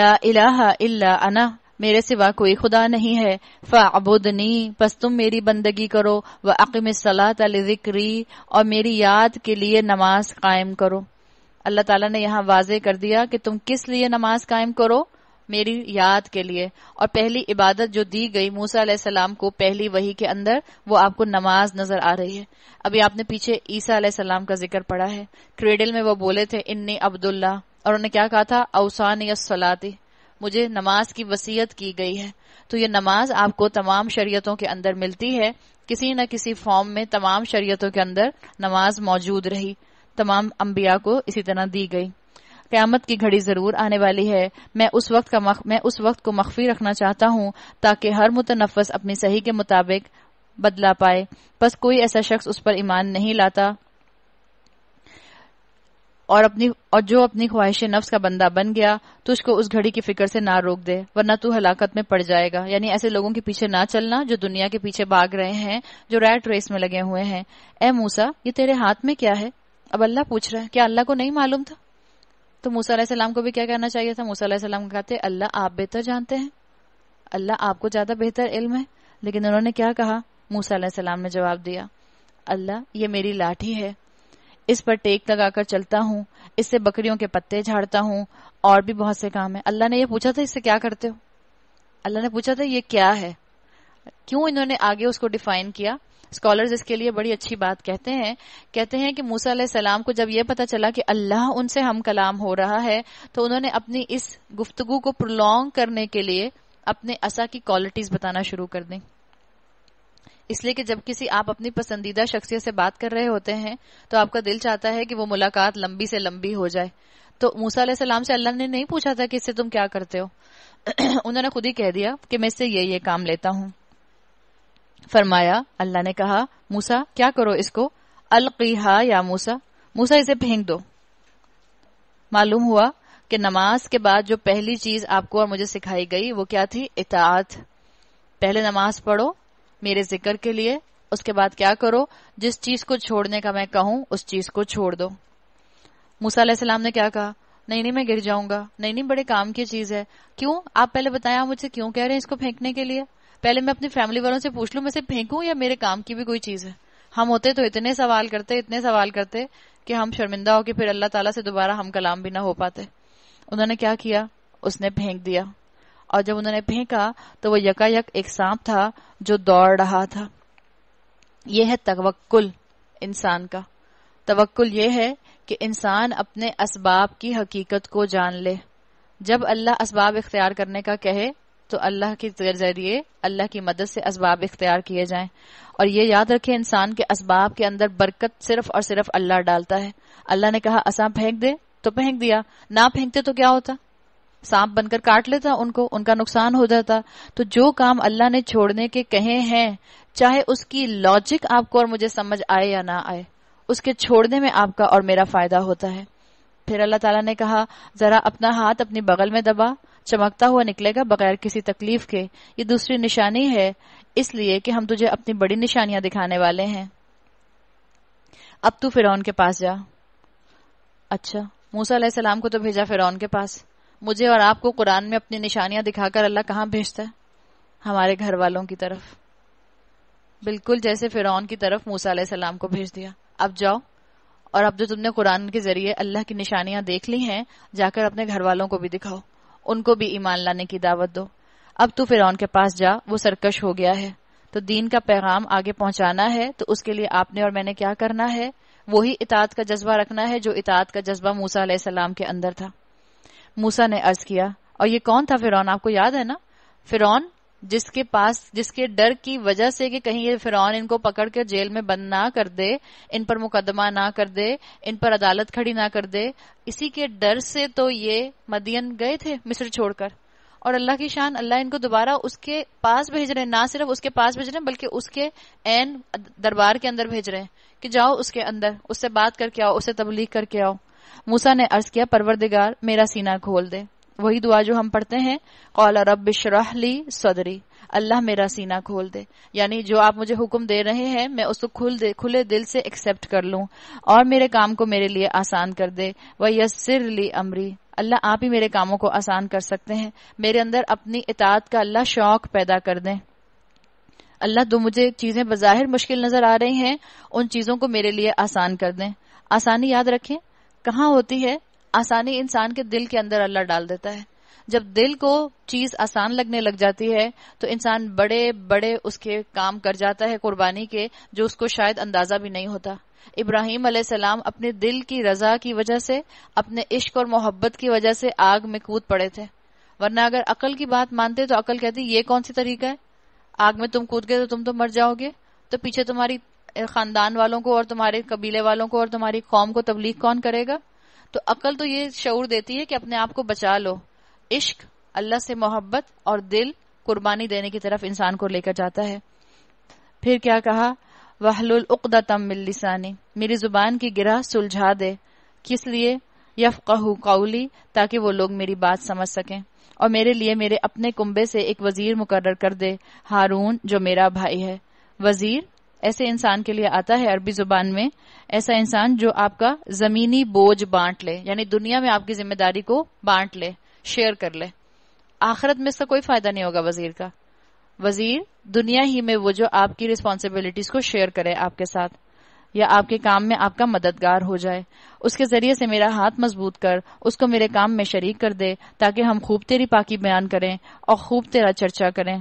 ला इलाहा इल्ला अना मेरे सिवा कोई खुदा नहीं है फ़ाबुदनी बस तुम मेरी बंदगी करो व अकम सलात जिक्री और मेरी याद के लिए नमाज कायम करो अल्लाह ताला ने यहाँ वाजे कर दिया कि तुम किस लिए नमाज कायम करो मेरी याद के लिए और पहली इबादत जो दी गई मूसा सलाम को पहली वही के अंदर वो आपको नमाज नजर आ रही है अभी आपने पीछे ईसा सलाम का जिक्र पढ़ा है क्रेडल में वो बोले थे इन्नी अब्दुल्ला और उन्होंने क्या कहा था अवसान या सलाती मुझे नमाज की वसीयत की गई है तो ये नमाज आपको तमाम शरीयतों के अंदर मिलती है किसी न किसी फॉर्म में तमाम शरीयतों के अंदर नमाज मौजूद रही तमाम अम्बिया को इसी तरह दी गई क्यामत की घड़ी जरूर आने वाली है मैं उस वक्त का मख, मैं उस वक्त को मख्फी रखना चाहता हूँ ताकि हर मुतनफस अपनी सही के मुताबिक बदला पाए बस कोई ऐसा शख्स उस पर ईमान नहीं लाता और अपनी और जो अपनी ख्वाहिश नफ्स का बंदा बन गया तो उसको उस घड़ी की फिक्र से ना रोक दे वरना तू हलाकत में पड़ जाएगा यानी ऐसे लोगों के पीछे ना चलना जो दुनिया के पीछे भाग रहे हैं जो रैट रेस में लगे हुए हैं ए मूसा ये तेरे हाथ में क्या है अब अल्लाह पूछ रहा है क्या अल्लाह को नहीं मालूम था तो मूसा सलाम को भी क्या कहना चाहिए था मूसा सलाम कहते अल्लाह आप बेहतर जानते हैं अल्लाह आपको ज्यादा बेहतर इल्म है लेकिन उन्होंने क्या कहा मूसा सलाम ने जवाब दिया अल्लाह ये मेरी लाठी है इस पर टेक लगाकर चलता हूँ इससे बकरियों के पत्ते झाड़ता हूँ और भी बहुत से काम है अल्लाह ने ये पूछा था इससे क्या करते हो अल्लाह ने पूछा था ये क्या है क्यों इन्होंने आगे उसको डिफाइन किया स्कॉलर्स इसके लिए बड़ी अच्छी बात कहते हैं कहते हैं कि मूसा सलाम को जब यह पता चला कि अल्लाह उनसे हम कलाम हो रहा है तो उन्होंने अपनी इस गुफ्तगु को प्रोलोंग करने के लिए अपने असा की क्वालिटीज बताना शुरू कर दी इसलिए कि जब किसी आप अपनी पसंदीदा शख्सियत से बात कर रहे होते हैं तो आपका दिल चाहता है कि वो मुलाकात लंबी से लंबी हो जाए तो मूसा सलाम से अल्लाह ने नहीं पूछा था कि इससे तुम क्या करते हो उन्होंने खुद ही कह दिया कि मैं इससे ये ये काम लेता हूँ फरमाया अल्लाह ने कहा मूसा क्या करो इसको अलकीहा या मूसा मूसा इसे फेंक दो मालूम हुआ कि नमाज के बाद जो पहली चीज आपको और मुझे सिखाई गई वो क्या थी इतात पहले नमाज पढ़ो मेरे जिक्र के लिए उसके बाद क्या करो जिस चीज को छोड़ने का मैं कहूं उस चीज को छोड़ दो मूसा सलाम ने क्या कहा नहीं नहीं मैं गिर जाऊंगा नहीं नहीं बड़े काम की चीज है क्यों आप पहले बताया मुझसे क्यों कह रहे हैं इसको फेंकने के लिए पहले मैं अपनी फैमिली वालों से पूछ लू मैं फेंकू या मेरे काम की भी कोई चीज है हम होते तो इतने सवाल करते इतने सवाल करते कि हम शर्मिंदा होकर फिर अल्लाह ताला से दोबारा हम कलाम भी ना हो पाते उन्होंने क्या किया उसने फेंक दिया और जब उन्होंने फेंका तो वह यकायक एक सांप था जो दौड़ रहा था यह है तवक्ल इंसान का तवक्ल यह है कि इंसान अपने इसबाब की हकीकत को जान ले जब अल्लाह इसबाब इख्तियार करने का कहे तो अल्लाह के जरिए अल्लाह की मदद से इसबाब इख्तियार किए जाएं और ये याद रखे इंसान के इसबाब के अंदर बरकत सिर्फ और सिर्फ अल्लाह डालता है अल्लाह ने कहा असा फेंक दे तो फेंक दिया ना फेंकते तो क्या होता सांप बनकर काट लेता उनको उनका नुकसान हो जाता तो जो काम अल्लाह ने छोड़ने के कहे हैं चाहे उसकी लॉजिक आपको और मुझे समझ आए या ना आए उसके छोड़ने में आपका और मेरा फायदा होता है फिर अल्लाह ताला ने कहा जरा अपना हाथ अपनी बगल में दबा चमकता हुआ निकलेगा बगैर किसी तकलीफ के ये दूसरी निशानी है इसलिए कि हम तुझे अपनी बड़ी निशानियां दिखाने वाले हैं अब तू फिरौन के पास जा अच्छा मूसा सलाम को तो भेजा फिरौन के पास मुझे और आपको कुरान में अपनी निशानियां दिखाकर अल्लाह कहाँ भेजता है हमारे घर वालों की तरफ बिल्कुल जैसे फिर की तरफ मूसा सलाम को भेज दिया अब जाओ और अब जो तुमने कुरान के जरिए अल्लाह की निशानियां देख ली हैं जाकर अपने घर वालों को भी दिखाओ उनको भी ईमान लाने की दावत दो अब तू फिर के पास जा वो सरकश हो गया है तो दीन का पैगाम आगे पहुंचाना है तो उसके लिए आपने और मैंने क्या करना है वही इतात का जज्बा रखना है जो इतात का जज्बा मूसा सलाम के अंदर था मूसा ने अर्ज किया और ये कौन था फिरौन आपको याद है ना फिरौन जिसके पास जिसके डर की वजह से कि कहीं ये फिरौन इनको पकड़ के जेल में बंद ना कर दे इन पर मुकदमा ना कर दे इन पर अदालत खड़ी ना कर दे इसी के डर से तो ये मदियन गए थे मिस्र छोड़कर और अल्लाह की शान अल्लाह इनको दोबारा उसके पास भेज रहे हैं ना सिर्फ उसके पास भेज रहे हैं बल्कि उसके एन दरबार के अंदर भेज रहे हैं कि जाओ उसके अंदर उससे बात करके आओ उसे तबलीग करके आओ मूसा ने अर्ज किया परवरदिगार मेरा सीना खोल दे वही दुआ जो हम पढ़ते हैं कौल रब शराहली सदरी अल्लाह मेरा सीना खोल दे यानी जो आप मुझे हुक्म दे रहे हैं मैं उसको खुल दे खुले दिल से एक्सेप्ट कर लूं और मेरे काम को मेरे लिए आसान कर दे वह यसिर ली अमरी अल्लाह आप ही मेरे कामों को आसान कर सकते हैं मेरे अंदर अपनी इतात का अल्लाह शौक पैदा कर दें अल्लाह तो मुझे चीजें बज़ाहिर मुश्किल नजर आ रही हैं उन चीजों को मेरे लिए आसान कर दें आसानी याद रखें कहाँ होती है आसानी इंसान के दिल के अंदर अल्लाह डाल देता है जब दिल को चीज आसान लगने लग जाती है तो इंसान बड़े बड़े उसके काम कर जाता है कुर्बानी के जो उसको शायद अंदाजा भी नहीं होता इब्राहिम सलाम अपने दिल की रजा की वजह से अपने इश्क और मोहब्बत की वजह से आग में कूद पड़े थे वरना अगर अकल की बात मानते तो अकल कहती ये कौन सी तरीका है आग में तुम कूद गए तो तुम तो मर जाओगे तो पीछे तुम्हारी खानदान वालों को और तुम्हारे कबीले वालों को और तुम्हारी कौम को तबलीग कौन करेगा तो अकल तो ये शऊर देती है कि अपने आप को बचा लो इश्क अल्लाह से मोहब्बत और दिल कुर्बानी देने की तरफ इंसान को लेकर जाता है फिर क्या कहा वहलुल उकदतम मिल्लिसानी मेरी जुबान की गिरा सुलझा दे किस लिए कहू कौली ताकि वो लोग मेरी बात समझ सकें और मेरे लिए मेरे अपने कुंबे से एक वजीर मुकर्र कर दे हारून जो मेरा भाई है वजीर ऐसे इंसान के लिए आता है अरबी जुबान में ऐसा इंसान जो आपका जमीनी बोझ बांट ले यानी दुनिया में आपकी जिम्मेदारी को बांट ले शेयर कर ले आखिरत में इसका कोई फायदा नहीं होगा वजीर का वजीर दुनिया ही में वो जो आपकी रिस्पॉन्सिबिलिटीज को शेयर करे आपके साथ या आपके काम में आपका मददगार हो जाए उसके जरिए से मेरा हाथ मजबूत कर उसको मेरे काम में शरीक कर दे ताकि हम खूब तेरी पाकी बयान करें और खूब तेरा चर्चा करें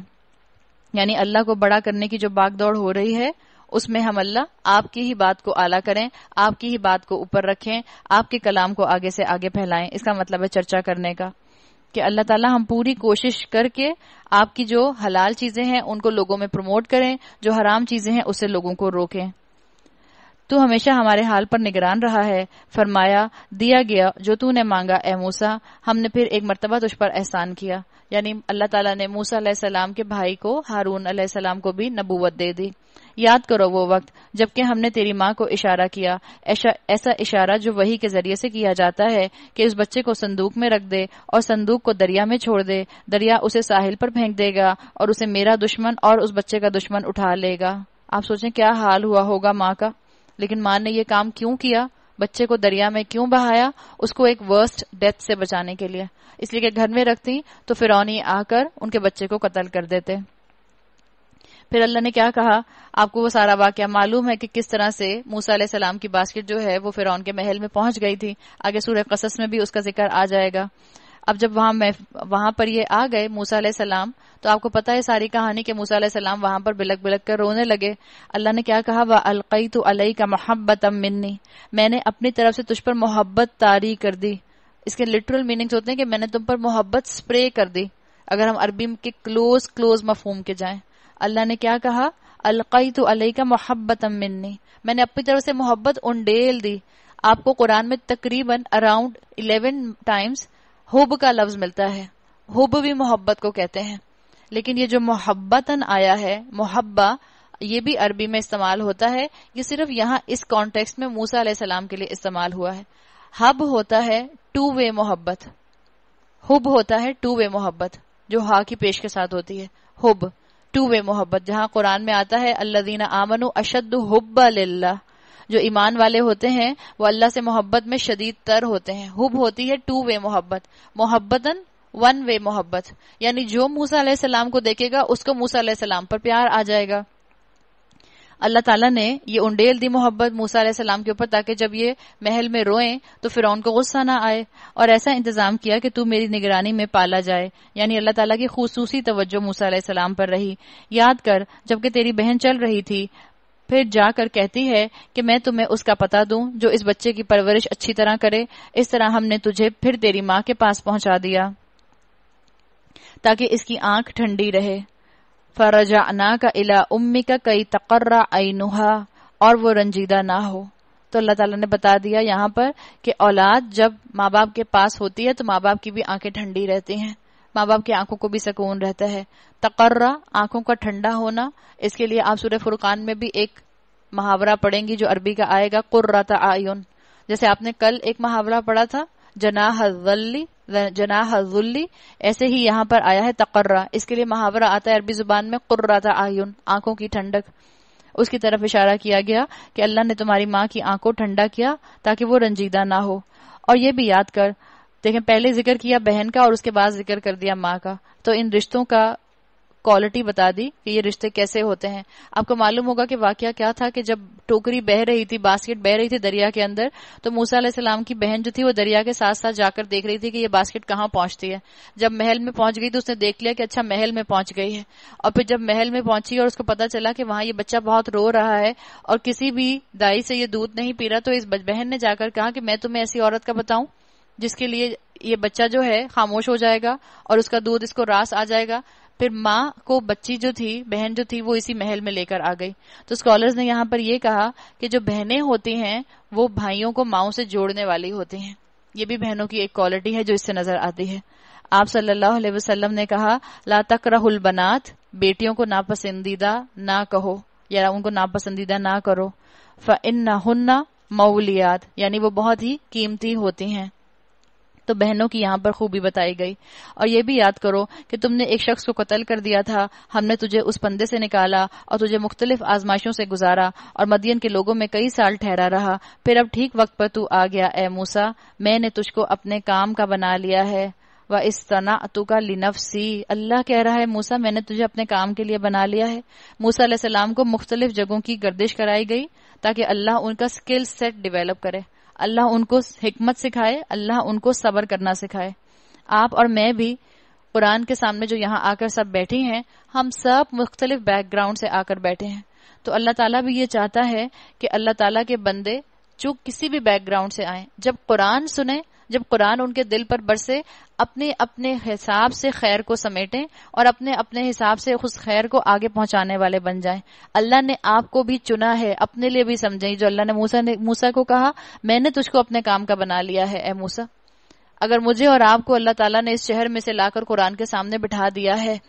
यानी अल्लाह को बड़ा करने की जो बागदौड़ हो रही है उसमें हम अल्लाह आपकी ही बात को आला करें आपकी ही बात को ऊपर रखें आपके कलाम को आगे से आगे फैलाएं इसका मतलब है चर्चा करने का कि अल्लाह ताला हम पूरी कोशिश करके आपकी जो हलाल चीजें हैं उनको लोगों में प्रमोट करें जो हराम चीजें हैं उससे लोगों को रोकें तू हमेशा हमारे हाल पर निगरान रहा है फरमाया दिया गया जो तूने मांगा ए मूसा हमने फिर एक मरतबा तुझ पर एहसान किया यानी अल्लाह ताला ने मूसा सलाम के भाई को हारून सलाम को भी नबूवत दे दी याद करो वो वक्त जबकि हमने तेरी माँ को इशारा किया ऐसा, इशारा जो वही के जरिए से किया जाता है कि उस बच्चे को संदूक में रख दे और संदूक को दरिया में छोड़ दे दरिया उसे साहिल पर फेंक देगा और उसे मेरा दुश्मन और उस बच्चे का दुश्मन उठा लेगा आप सोचें क्या हाल हुआ होगा माँ का लेकिन माँ ने यह काम क्यों किया बच्चे को दरिया में क्यों बहाया उसको एक वर्स्ट डेथ से बचाने के लिए इसलिए कि घर में रखती तो फिरौनी आकर उनके बच्चे को कत्ल कर देते फिर अल्लाह ने क्या कहा आपको वो सारा वाक्य मालूम है कि किस तरह से मूसा सलाम की बास्केट जो है वो फिर उनके महल में पहुंच गई थी आगे सूर्य कसस में भी उसका जिक्र आ जाएगा अब जब वहां वहां पर ये आ गए मूसा सलाम तो आपको पता है सारी कहानी के मूसा सलाम वहां पर बिलक बिलक कर रोने लगे अल्लाह ने क्या कहा वह अलकई तो अलई का मोहब्बत मिन्नी मैंने अपनी तरफ से तुझ पर मोहब्बत तारी कर दी इसके लिटरल मीनिंग्स होते हैं कि मैंने तुम पर मोहब्बत स्प्रे कर दी अगर हम अरबी के क्लोज क्लोज मफहम के जाए अल्लाह ने क्या कहा अलकई तो अलई का मोहब्बत मिन्नी मैंने अपनी तरफ से मोहब्बत उंडेल दी आपको कुरान में तकरीबन अराउंड इलेवन टाइम्स हुब का लफ्ज मिलता है हुब भी मोहब्बत को कहते हैं लेकिन ये जो मोहब्बतन आया है मोहब्बा ये भी अरबी में इस्तेमाल होता है ये सिर्फ यहाँ इस कॉन्टेक्स्ट में मूसा सलाम के लिए इस्तेमाल हुआ है हब होता है टू वे मोहब्बत हुब होता है टू वे मोहब्बत जो हा की पेश के साथ होती है हुब टू वे मोहब्बत जहां कुरान में आता है अल्लादीना आमनु अशद हुब्ब अल्लाह जो ईमान वाले होते हैं वो अल्लाह से मोहब्बत में शदीद तर होते हैं हुब होती है टू वे मोहब्बत मोहब्बतन वन वे मोहब्बत यानी जो मूसा सलाम को देखेगा उसको मूसा सलाम पर प्यार आ जाएगा अल्लाह ताला ने ये उंडेल दी मोहब्बत मूसा सलाम के ऊपर ताकि जब ये महल में रोएं तो फिर उनको गुस्सा ना आए और ऐसा इंतजाम किया कि तू मेरी निगरानी में पाला जाए यानी अल्लाह ताला की खसूसी तवज्जो मूसा सलाम पर रही याद कर जबकि तेरी बहन चल रही थी फिर जाकर कहती है कि मैं तुम्हें उसका पता दूं जो इस बच्चे की परवरिश अच्छी तरह करे इस तरह हमने तुझे फिर तेरी माँ के पास पहुंचा दिया ताकि इसकी आंख ठंडी रहे फरजा अना का इला उम्मी का कई तकर्रा नुहा और वो रंजीदा ना हो तो अल्लाह ताला ने बता दिया यहाँ पर कि औलाद जब माँ बाप के पास होती है तो माँ बाप की भी आंखें ठंडी रहती हैं माँ बाप की आंखों को भी सुकून रहता है तकर्रा आंखों का ठंडा होना इसके लिए आप सूर्य फुरकान में भी एक मुहावरा पढ़ेंगी जो अरबी का आएगा कुर्रता आयुन जैसे आपने कल एक मुहावरा पढ़ा था जना हजल्ली जनाहा जुल्ली ऐसे ही यहाँ पर आया है तकर्रा इसके लिए मुहावरा आता है अरबी जुबान में कुर्रता आयुन आंखों की ठंडक उसकी तरफ इशारा किया गया कि अल्लाह ने तुम्हारी माँ की आंखों ठंडा किया ताकि वो रंजीदा ना हो और ये भी याद कर देखें पहले जिक्र किया बहन का और उसके बाद जिक्र कर दिया माँ का तो इन रिश्तों का क्वालिटी बता दी कि ये रिश्ते कैसे होते हैं आपको मालूम होगा कि वाक्य क्या था कि जब टोकरी बह रही थी बास्केट बह रही थी दरिया के अंदर तो मूसा सलाम की बहन जो थी वो दरिया के साथ साथ जाकर देख रही थी कि ये बास्केट कहाँ पहुंचती है जब महल में पहुंच गई तो उसने देख लिया कि अच्छा महल में पहुंच गई है और फिर जब महल में पहुंची और उसको पता चला कि वहां ये बच्चा बहुत रो रहा है और किसी भी दाई से ये दूध नहीं पी रहा तो इस बहन ने जाकर कहा कि मैं तुम्हें ऐसी औरत का बताऊं जिसके लिए ये बच्चा जो है खामोश हो जाएगा और उसका दूध इसको रास आ जाएगा फिर माँ को बच्ची जो थी बहन जो थी वो इसी महल में लेकर आ गई तो स्कॉलर्स ने यहाँ पर ये कहा कि जो बहनें होती हैं वो भाइयों को माओ से जोड़ने वाली होती हैं ये भी बहनों की एक क्वालिटी है जो इससे नजर आती है आप सल्लल्लाहु अलैहि वसल्लम ने कहा ला तकरहुल बनात बेटियों को नापसंदीदा ना कहो या उनको नापसंदीदा ना करो फ इन्ना हुन्ना मऊलियात यानी वो बहुत ही कीमती होती हैं तो बहनों की यहाँ पर खूबी बताई गई और ये भी याद करो कि तुमने एक शख्स को कत्ल कर दिया था हमने तुझे उस पंदे से निकाला और तुझे मुख्तलिफ आजमाइशों से गुजारा और मदियन के लोगों में कई साल ठहरा रहा फिर अब ठीक वक्त पर तू आ गया ए मूसा मैंने तुझको अपने काम का बना लिया है व इस तना का लिनफसी अल्लाह कह रहा है मूसा मैंने तुझे अपने काम के लिए बना लिया है मूसा सलाम को मुख्तलिफ जगहों की गर्दिश कराई गई ताकि अल्लाह उनका स्किल सेट डिवेलप करे अल्लाह उनको हिकमत सिखाए अल्लाह उनको सबर करना सिखाए आप और मैं भी कुरान के सामने जो यहाँ आकर सब बैठे हैं हम सब मुख्तलिफ बैकग्राउंड से आकर बैठे हैं तो अल्लाह ताला भी ये चाहता है कि अल्लाह ताला के बंदे जो किसी भी बैकग्राउंड से आए जब कुरान सुने जब कुरान उनके दिल पर बरसे अपने अपने हिसाब से खैर को समेटें और अपने अपने हिसाब से उस खैर को आगे पहुंचाने वाले बन जाएं अल्लाह ने आपको भी चुना है अपने लिए भी समझें जो अल्लाह ने मूसा ने मूसा को कहा मैंने तुझको अपने काम का बना लिया है ए मूसा अगर मुझे और आपको अल्लाह ताला ने इस शहर में से लाकर कुरान के सामने बिठा दिया है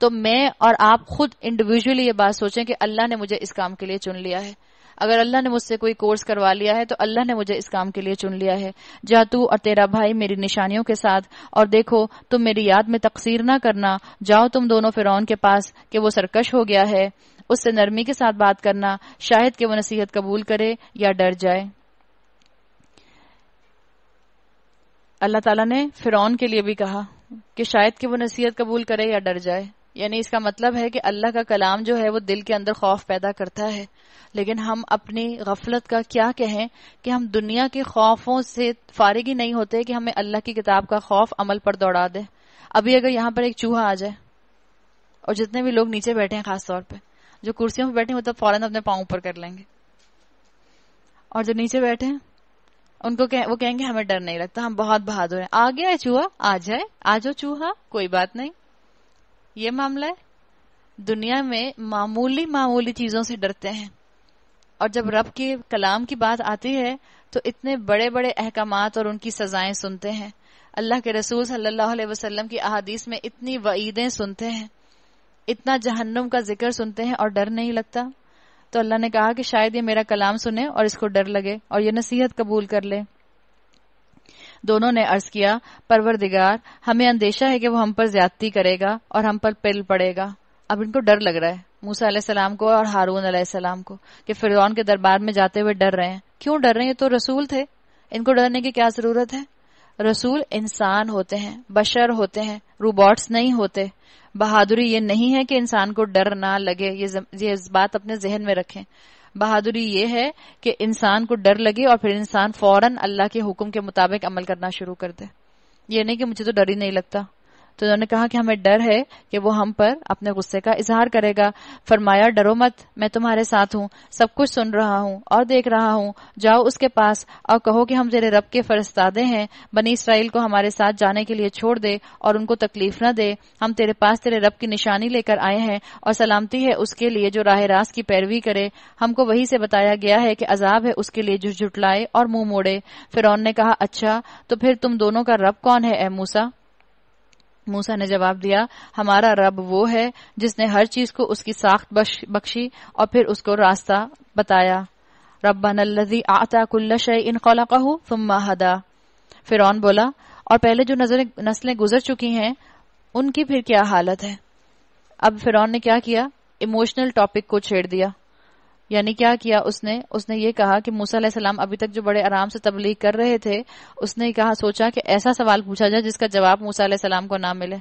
तो मैं और आप खुद इंडिविजुअली ये बात सोचें कि अल्लाह ने मुझे इस काम के लिए चुन लिया है अगर अल्लाह ने मुझसे कोई कोर्स करवा लिया है तो अल्लाह ने मुझे इस काम के लिए चुन लिया है जा तू और तेरा भाई मेरी निशानियों के साथ और देखो तुम मेरी याद में तकसीर ना करना जाओ तुम दोनों फिरौन के पास कि वो सरकश हो गया है उससे नरमी के साथ बात करना शायद कि वो नसीहत कबूल करे या डर जाए अल्लाह ताला ने फिरौन के लिए भी कहा कि शायद कि वो नसीहत कबूल करे या डर जाए यानी इसका मतलब है कि अल्लाह का कलाम जो है वो दिल के अंदर खौफ पैदा करता है लेकिन हम अपनी गफलत का क्या कहें कि हम दुनिया के खौफों से फारिग ही नहीं होते कि हमें अल्लाह की किताब का खौफ अमल पर दौड़ा दे अभी अगर यहां पर एक चूहा आ जाए और जितने भी लोग नीचे बैठे हैं खासतौर पर जो कुर्सियों पर बैठे हैं वो तो फौरन अपने पाओ ऊपर कर लेंगे और जो नीचे बैठे हैं उनको कह, वो कहेंगे हमें डर नहीं लगता हम बहुत बहादुर हैं आ गया है चूहा आ जाए आ जाओ चूहा कोई बात नहीं ये मामला है दुनिया में मामूली मामूली चीजों से डरते हैं और जब रब के कलाम की बात आती है तो इतने बड़े बड़े अहकाम और उनकी सजाएं सुनते हैं अल्लाह के रसूल सल्लल्लाहु अलैहि वसल्लम की अहादीस में इतनी वईदे सुनते हैं इतना जहन्नुम का जिक्र सुनते हैं और डर नहीं लगता तो अल्लाह ने कहा कि शायद ये मेरा कलाम सुने और इसको डर लगे और ये नसीहत कबूल कर ले दोनों ने अर्ज किया परवर दिगार हमें अंदेशा है कि वो हम पर ज्यादती करेगा और हम पर पिल पड़ेगा अब इनको डर लग रहा है मूसा अलैहिस्सलाम को और हारून अलैहिस्सलाम को कि फिरौन के दरबार में जाते हुए डर रहे हैं क्यों डर रहे हैं तो रसूल थे इनको डरने की क्या जरूरत है रसूल इंसान होते हैं बशर होते हैं रोबोट्स नहीं होते बहादुरी ये नहीं है कि इंसान को डर ना लगे ये ये इस बात अपने जहन में रखें बहादुरी ये है कि इंसान को डर लगे और फिर इंसान फौरन अल्लाह के हुक्म के मुताबिक अमल करना शुरू कर दे ये नहीं कि मुझे तो डर ही नहीं लगता तो उन्होंने कहा कि हमें डर है कि वो हम पर अपने गुस्से का इजहार करेगा फरमाया डरो मत मैं तुम्हारे साथ हूँ सब कुछ सुन रहा हूँ और देख रहा हूँ जाओ उसके पास और कहो कि हम तेरे रब के फरिस्तादे हैं बनी इसराइल को हमारे साथ जाने के लिए छोड़ दे और उनको तकलीफ न दे हम तेरे पास तेरे रब की निशानी लेकर आए हैं और सलामती है उसके लिए जो राह रास की पैरवी करे हमको वही से बताया गया है कि अजाब है उसके लिए जो जुटलाए और मुंह मोड़े फिर ने कहा अच्छा तो फिर तुम दोनों का रब कौन है ए मूसा मूसा ने जवाब दिया हमारा रब वो है जिसने हर चीज को उसकी साख्त बख्शी और फिर उसको रास्ता बताया रब्बानल्लजी आता कुल्लश इन खौला कहू हदा फिर बोला और पहले जो नजर नस्लें गुजर चुकी हैं उनकी फिर क्या हालत है अब फिर ने क्या किया इमोशनल टॉपिक को छेड़ दिया यानी क्या किया उसने उसने ये कहा कि मूसा सलाम अभी तक जो बड़े आराम से तबलीग कर रहे थे उसने कहा सोचा कि ऐसा सवाल पूछा जाए जिसका जवाब मूसा सलाम को ना मिले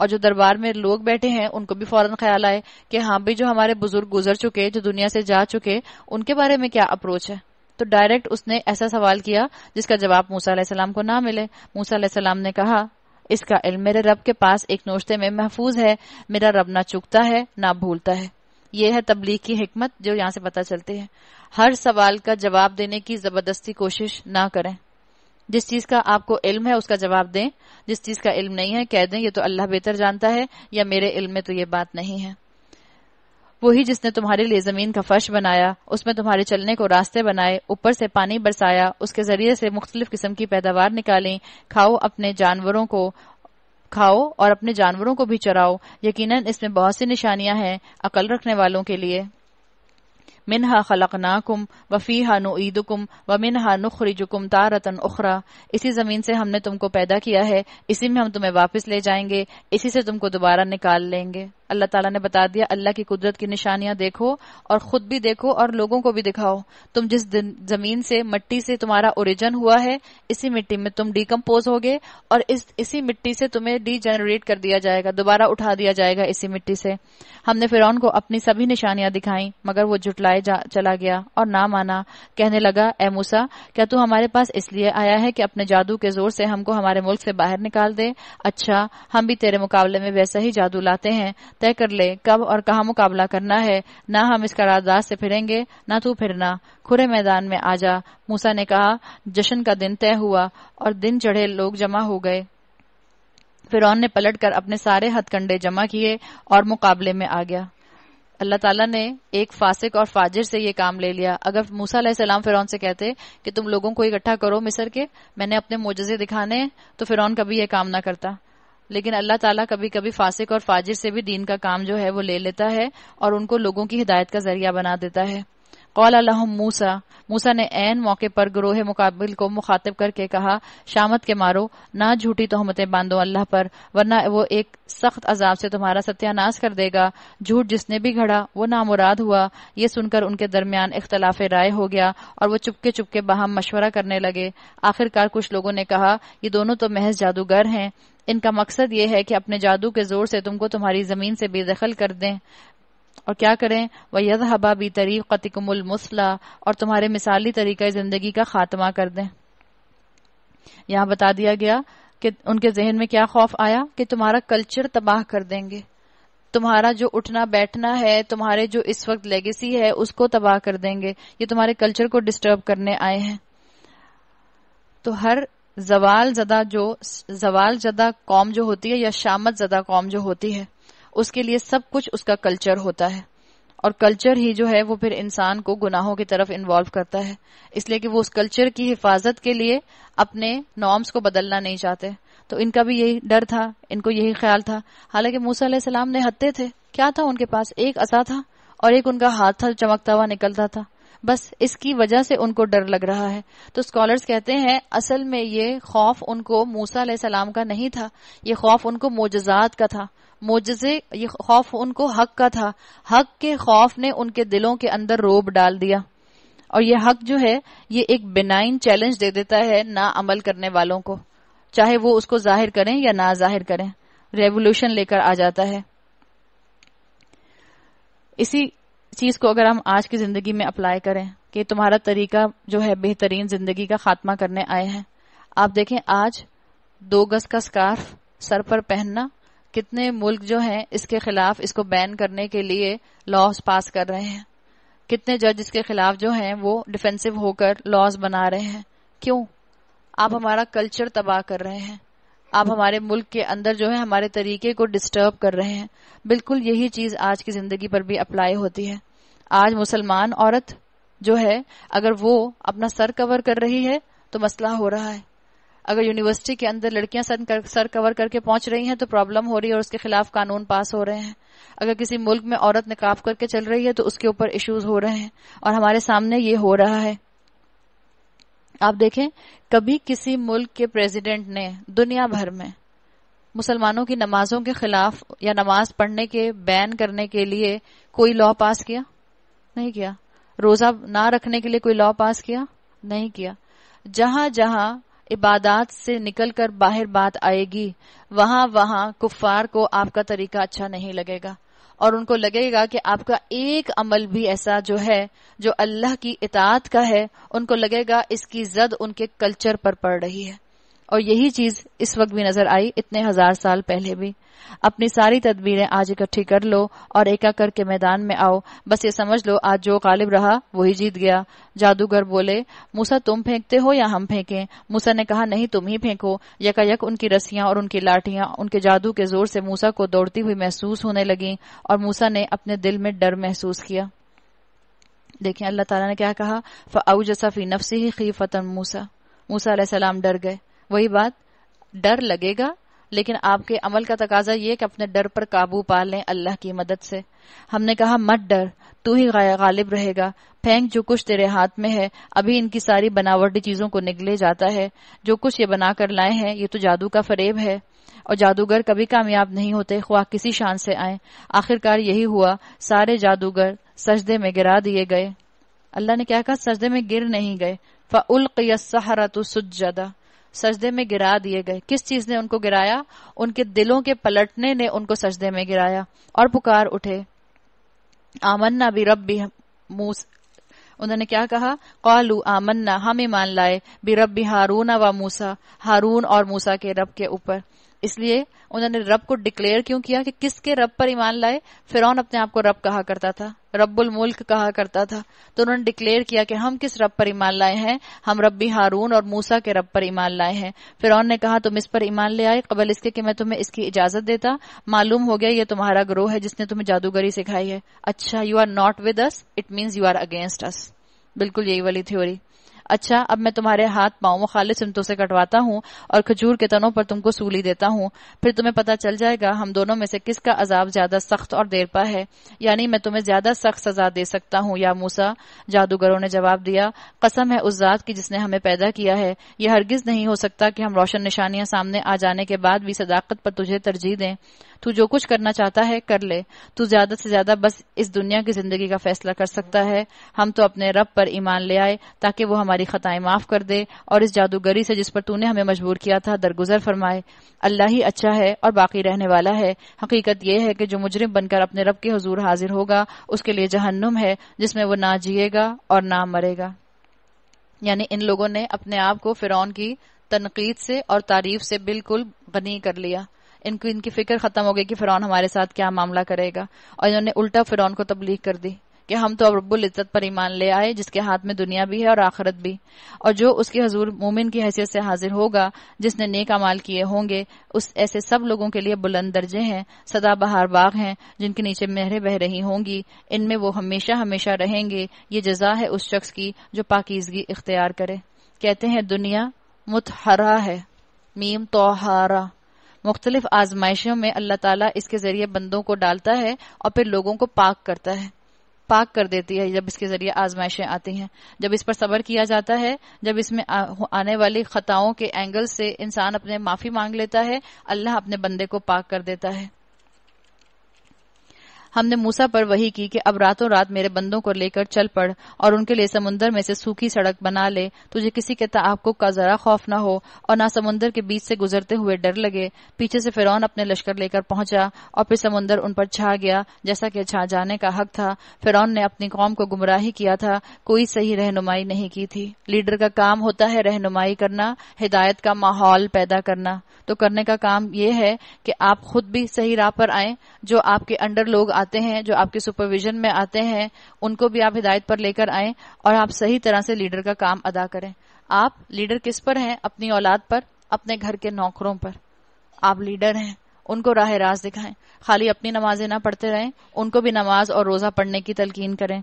और जो दरबार में लोग बैठे हैं उनको भी फौरन ख्याल आए कि हाँ भी जो हमारे बुजुर्ग गुजर चुके जो दुनिया से जा चुके उनके बारे में क्या अप्रोच है तो डायरेक्ट उसने ऐसा सवाल किया जिसका जवाब मूसा सलाम को ना मिले मूसा सलाम ने कहा इसका इल्म मेरे रब के पास एक नोश्ते में महफूज है मेरा रब ना चुकता है ना भूलता है ये है तबलीग की हिकमत जो यहाँ से पता चलती है हर सवाल का जवाब देने की जबरदस्ती कोशिश ना करें जिस चीज का आपको इल्म है उसका जवाब दें जिस चीज का इल्म नहीं है कह दें ये तो अल्लाह बेहतर जानता है या मेरे इल्म में तो ये बात नहीं है वही जिसने तुम्हारे लिए जमीन का फर्श बनाया उसमें तुम्हारे चलने को रास्ते बनाए ऊपर से पानी बरसाया उसके जरिए से मुख्तलिफ किस्म की पैदावार निकाली खाओ अपने जानवरों को खाओ और अपने जानवरों को भी चराओ यकीनन इसमें बहुत सी निशानियां हैं अकल रखने वालों के लिए मिन हा खलक नाकुम व फी हा व मिन हा नुखरिजुकुम तारतन उखरा इसी ज़मीन से हमने तुमको पैदा किया है इसी में हम तुम्हें वापस ले जाएंगे इसी से तुमको दोबारा निकाल लेंगे अल्लाह ताला ने बता दिया अल्लाह की कुदरत की निशानियां देखो और खुद भी देखो और लोगों को भी दिखाओ तुम जिस जमीन से मिट्टी से तुम्हारा ओरिजिन हुआ है इसी मिट्टी में तुम हो होगे और इस इसी मिट्टी से तुम्हें डीजनरेट कर दिया जाएगा दोबारा उठा दिया जाएगा इसी मिट्टी से हमने फिरौन को अपनी सभी निशानियां दिखाई मगर वो जुटलाए चला गया और ना माना कहने लगा ए मूसा क्या तू हमारे पास इसलिए आया है कि अपने जादू के जोर से हमको हमारे मुल्क से बाहर निकाल दे अच्छा हम भी तेरे मुकाबले में वैसा ही जादू लाते हैं तय कर ले कब और कहा मुकाबला करना है ना हम इस करारदाद से फिरेंगे ना तू फिरना खुरे मैदान में आ जा मूसा ने कहा जश्न का दिन तय हुआ और दिन चढ़े लोग जमा हो गए फिर ने पलट कर अपने सारे हथकंडे जमा किए और मुकाबले में आ गया अल्लाह ताला ने एक फासिक और फाजिर से ये काम ले लिया अगर मूसा सलाम फिर से कहते कि तुम लोगों को इकट्ठा करो मिसर के मैंने अपने मोजे दिखाने तो फिर कभी यह काम ना करता लेकिन अल्लाह ताला कभी कभी फासिक और फाजिर से भी दीन का काम जो है वो ले लेता है और उनको लोगों की हिदायत का जरिया बना देता है कौल मूसा मूसा ने ऐन मौके पर ग्रोह मुकाबिल को मुखातिब करके कहा शामत के मारो ना झूठी तोहमतें बांधो अल्लाह पर वरना वो एक सख्त अजाब से तुम्हारा सत्यानाश कर देगा झूठ जिसने भी घड़ा वो नामुराद हुआ ये सुनकर उनके दरमियान इख्तलाफ राय हो गया और वो चुपके चुपके बाहम मशवरा करने लगे आखिरकार कुछ लोगों ने कहा ये दोनों तो महज जादूगर है इनका मकसद ये है कि अपने जादू के जोर से तुमको तुम्हारी जमीन से बेदखल कर दें और क्या करें वह यद हबा बी तरीक़तिकमुल मुसला और तुम्हारे मिसाली तरीके ज़िंदगी का ख़ात्मा कर दें यहाँ बता दिया गया कि उनके जहन में क्या खौफ आया कि तुम्हारा कल्चर तबाह कर देंगे तुम्हारा जो उठना बैठना है तुम्हारे जो इस वक्त लेगेसी है उसको तबाह कर देंगे ये तुम्हारे कल्चर को डिस्टर्ब करने आए हैं तो हर जवाल जदा जो जवाल जदा कौम जो होती है या शामत जदा कौम जो होती है उसके लिए सब कुछ उसका कल्चर होता है और कल्चर ही जो है वो फिर इंसान को गुनाहों की तरफ इन्वॉल्व करता है इसलिए कि वो उस कल्चर की हिफाजत के लिए अपने नॉर्म्स को बदलना नहीं चाहते तो इनका भी यही डर था इनको यही ख्याल था हालांकि मूसा सलाम ने हत्ते थे क्या था उनके पास एक असा था और एक उनका हाथ था चमकता हुआ निकलता था बस इसकी वजह से उनको डर लग रहा है तो स्कॉलर्स कहते हैं असल में ये खौफ उनको मूसा सलाम का नहीं था ये खौफ उनको मोजात का था मोजे ये खौफ उनको हक का था हक के खौफ ने उनके दिलों के अंदर रोब डाल दिया और ये हक जो है ये एक बेनाइन चैलेंज दे देता है ना अमल करने वालों को चाहे वो उसको जाहिर करें या ना जाहिर करें रेवोल्यूशन लेकर आ जाता है इसी चीज को अगर हम आज की जिंदगी में अप्लाई करें कि तुम्हारा तरीका जो है बेहतरीन जिंदगी का खात्मा करने आए हैं आप देखें आज दो गज का स्कार्फ सर पर पहनना कितने मुल्क जो हैं इसके खिलाफ इसको बैन करने के लिए लॉज पास कर रहे हैं कितने जज इसके खिलाफ जो हैं वो डिफेंसिव होकर लॉज बना रहे हैं क्यों आप हमारा कल्चर तबाह कर रहे हैं आप हमारे मुल्क के अंदर जो है हमारे तरीके को डिस्टर्ब कर रहे हैं बिल्कुल यही चीज आज की जिंदगी पर भी अप्लाई होती है आज मुसलमान औरत जो है अगर वो अपना सर कवर कर रही है तो मसला हो रहा है अगर यूनिवर्सिटी के अंदर लड़कियां सर, कर, सर कवर करके पहुंच रही हैं तो प्रॉब्लम हो रही है और उसके खिलाफ कानून पास हो रहे हैं अगर किसी मुल्क में औरत निकाफ करके चल रही है तो उसके ऊपर इश्यूज हो रहे हैं और हमारे सामने ये हो रहा है आप देखें कभी किसी मुल्क के प्रेसिडेंट ने दुनिया भर में मुसलमानों की नमाजों के खिलाफ या नमाज पढ़ने के बैन करने के लिए कोई लॉ पास किया नहीं किया रोजा ना रखने के लिए कोई लॉ पास किया नहीं किया जहां जहां इबादात से निकलकर बाहर बात आएगी वहां वहां कुफार को आपका तरीका अच्छा नहीं लगेगा और उनको लगेगा कि आपका एक अमल भी ऐसा जो है जो अल्लाह की इतात का है उनको लगेगा इसकी जद उनके कल्चर पर पड़ रही है और यही चीज इस वक्त भी नजर आई इतने हजार साल पहले भी अपनी सारी तदबीरें आज इकट्ठी कर लो और एका करके मैदान में आओ बस ये समझ लो आज जो गालिब रहा वही जीत गया जादूगर बोले मूसा तुम फेंकते हो या हम फेंकें मूसा ने कहा नहीं तुम ही फेंको यकायक उनकी रस्सियां और उनकी लाठियां उनके जादू के जोर से मूसा को दौड़ती हुई महसूस होने लगी और मूसा ने अपने दिल में डर महसूस किया देखिये अल्लाह ताला ने क्या कहा फाउ फी नफसी ही खी फतन मूसा मूसा सलाम डर गए वही बात डर लगेगा लेकिन आपके अमल का तकाजा ये कि अपने डर पर काबू पा लें अल्लाह की मदद से हमने कहा मत डर तू ही गालिब रहेगा फेंक जो कुछ तेरे हाथ में है अभी इनकी सारी बनावटी चीजों को निगले जाता है जो कुछ ये बना कर लाए हैं ये तो जादू का फरेब है और जादूगर कभी कामयाब नहीं होते ख्वा किसी शान से आए आखिरकार यही हुआ सारे जादूगर सजदे में गिरा दिए गए अल्लाह ने क्या कहा सजदे में गिर नहीं गए फ़ाउल सहारा तो सुजदा सजदे में गिरा दिए गए किस चीज ने उनको गिराया उनके दिलों के पलटने ने उनको सजदे में गिराया और पुकार उठे आमन्ना भी रब्बी मूस उन्होंने क्या कहा कौलू आमन्ना हम ईमान लाए बी रब्बी हारून व मूसा हारून और मूसा के रब के ऊपर इसलिए उन्होंने रब को डिक्लेयर क्यों किया कि किसके रब पर ईमान लाए फिर अपने आप को रब कहा करता था रब्बुल मुल्क कहा करता था तो उन्होंने डिक्लेयर किया कि हम किस रब पर ईमान लाए हैं हम रब्बी हारून और मूसा के रब पर ईमान लाए हैं फिर ने कहा तुम इस पर ईमान ले आए कबल इसके कि मैं तुम्हें इसकी इजाजत देता मालूम हो गया ये तुम्हारा ग्रोह है जिसने तुम्हें जादूगरी सिखाई है अच्छा you are not with us it means you are against us बिल्कुल यही वाली थ्योरी अच्छा अब मैं तुम्हारे हाथ पाओ मुखाल सिमतों से कटवाता हूँ और खजूर के तनों पर तुमको सूली देता हूँ फिर तुम्हें पता चल जाएगा हम दोनों में से किसका अजाब ज्यादा सख्त और देरपा है यानी मैं तुम्हें ज्यादा सख्त सजा दे सकता हूँ या मूसा जादूगरों ने जवाब दिया कसम है उस जात की जिसने हमें पैदा किया है यह हरगिज नहीं हो सकता कि हम रोशन निशानियां सामने आ जाने के बाद भी सदाकत पर तुझे तरजीह दें तू जो कुछ करना चाहता है कर ले तू ज्यादा से ज्यादा बस इस दुनिया की जिंदगी का फैसला कर सकता है हम तो अपने रब पर ईमान ले आए ताकि वो हमारी खताएं माफ कर दे और इस जादूगरी से जिस पर तूने हमें मजबूर किया था दरगुजर फरमाए अल्लाह ही अच्छा है और बाकी रहने वाला है हकीकत यह है कि जो मुजरिम बनकर अपने रब के हजूर हाजिर होगा उसके लिए जहन्नुम है जिसमें वो ना जिएगा और ना मरेगा यानी इन लोगों ने अपने आप को फिरौन की तनकीद से और तारीफ से बिल्कुल गनी कर लिया इनको इनकी फिक्र खत्म हो गई कि फिरौन हमारे साथ क्या मामला करेगा और इन्होंने उल्टा फिरौन को तबलीग कर दी कि हम तो अब रब्बुल इज्जत पर ईमान ले आए जिसके हाथ में दुनिया भी है और आखिरत भी और जो उसके हजूर मोमिन की हैसियत से हाजिर होगा जिसने नेक अमाल किए होंगे उस ऐसे सब लोगों के लिए बुलंद दर्जे हैं सदा बहार बाग हैं जिनके नीचे महरें बह रही होंगी इनमें वो हमेशा हमेशा रहेंगे ये जजा है उस शख्स की जो पाकिजगी इख्तियार करे कहते हैं दुनिया मुतहरा है मीम तोहारा मुख्तलिफ आजमाइशों में अल्लाह ताला इसके जरिए बंदों को डालता है और फिर लोगों को पाक करता है पाक कर देती है जब इसके जरिए आजमाइशें आती हैं जब इस पर सबर किया जाता है जब इसमें आने वाली खताओं के एंगल से इंसान अपने माफी मांग लेता है अल्लाह अपने बंदे को पाक कर देता है हमने मूसा पर वही की कि अब रातों रात मेरे बंदों को लेकर चल पड़ और उनके लिए समुन्दर में से सूखी सड़क बना ले तुझे किसी के ताबकुब का जरा खौफ न हो और न समुन्दर के बीच से गुजरते हुए डर लगे पीछे से फिरौन अपने लश्कर लेकर पहुंचा और फिर समुन्दर उन पर छा गया जैसा कि छा जाने का हक था फिरौन ने अपनी कौम को गुमराही किया था कोई सही रहनुमाई नहीं की थी लीडर का काम होता है रहनुमाई करना हिदायत का माहौल पैदा करना तो करने का काम यह है कि आप खुद भी सही राह पर आए जो आपके अंडर लोग आते हैं जो आपके सुपरविजन में आते हैं उनको भी आप हिदायत पर लेकर आए और आप सही तरह से लीडर का काम अदा करें आप लीडर किस पर हैं अपनी औलाद पर अपने घर के नौकरों पर आप लीडर हैं उनको राह रास दिखाएं खाली अपनी नमाजें ना पढ़ते रहें उनको भी नमाज और रोजा पढ़ने की तलकीन करें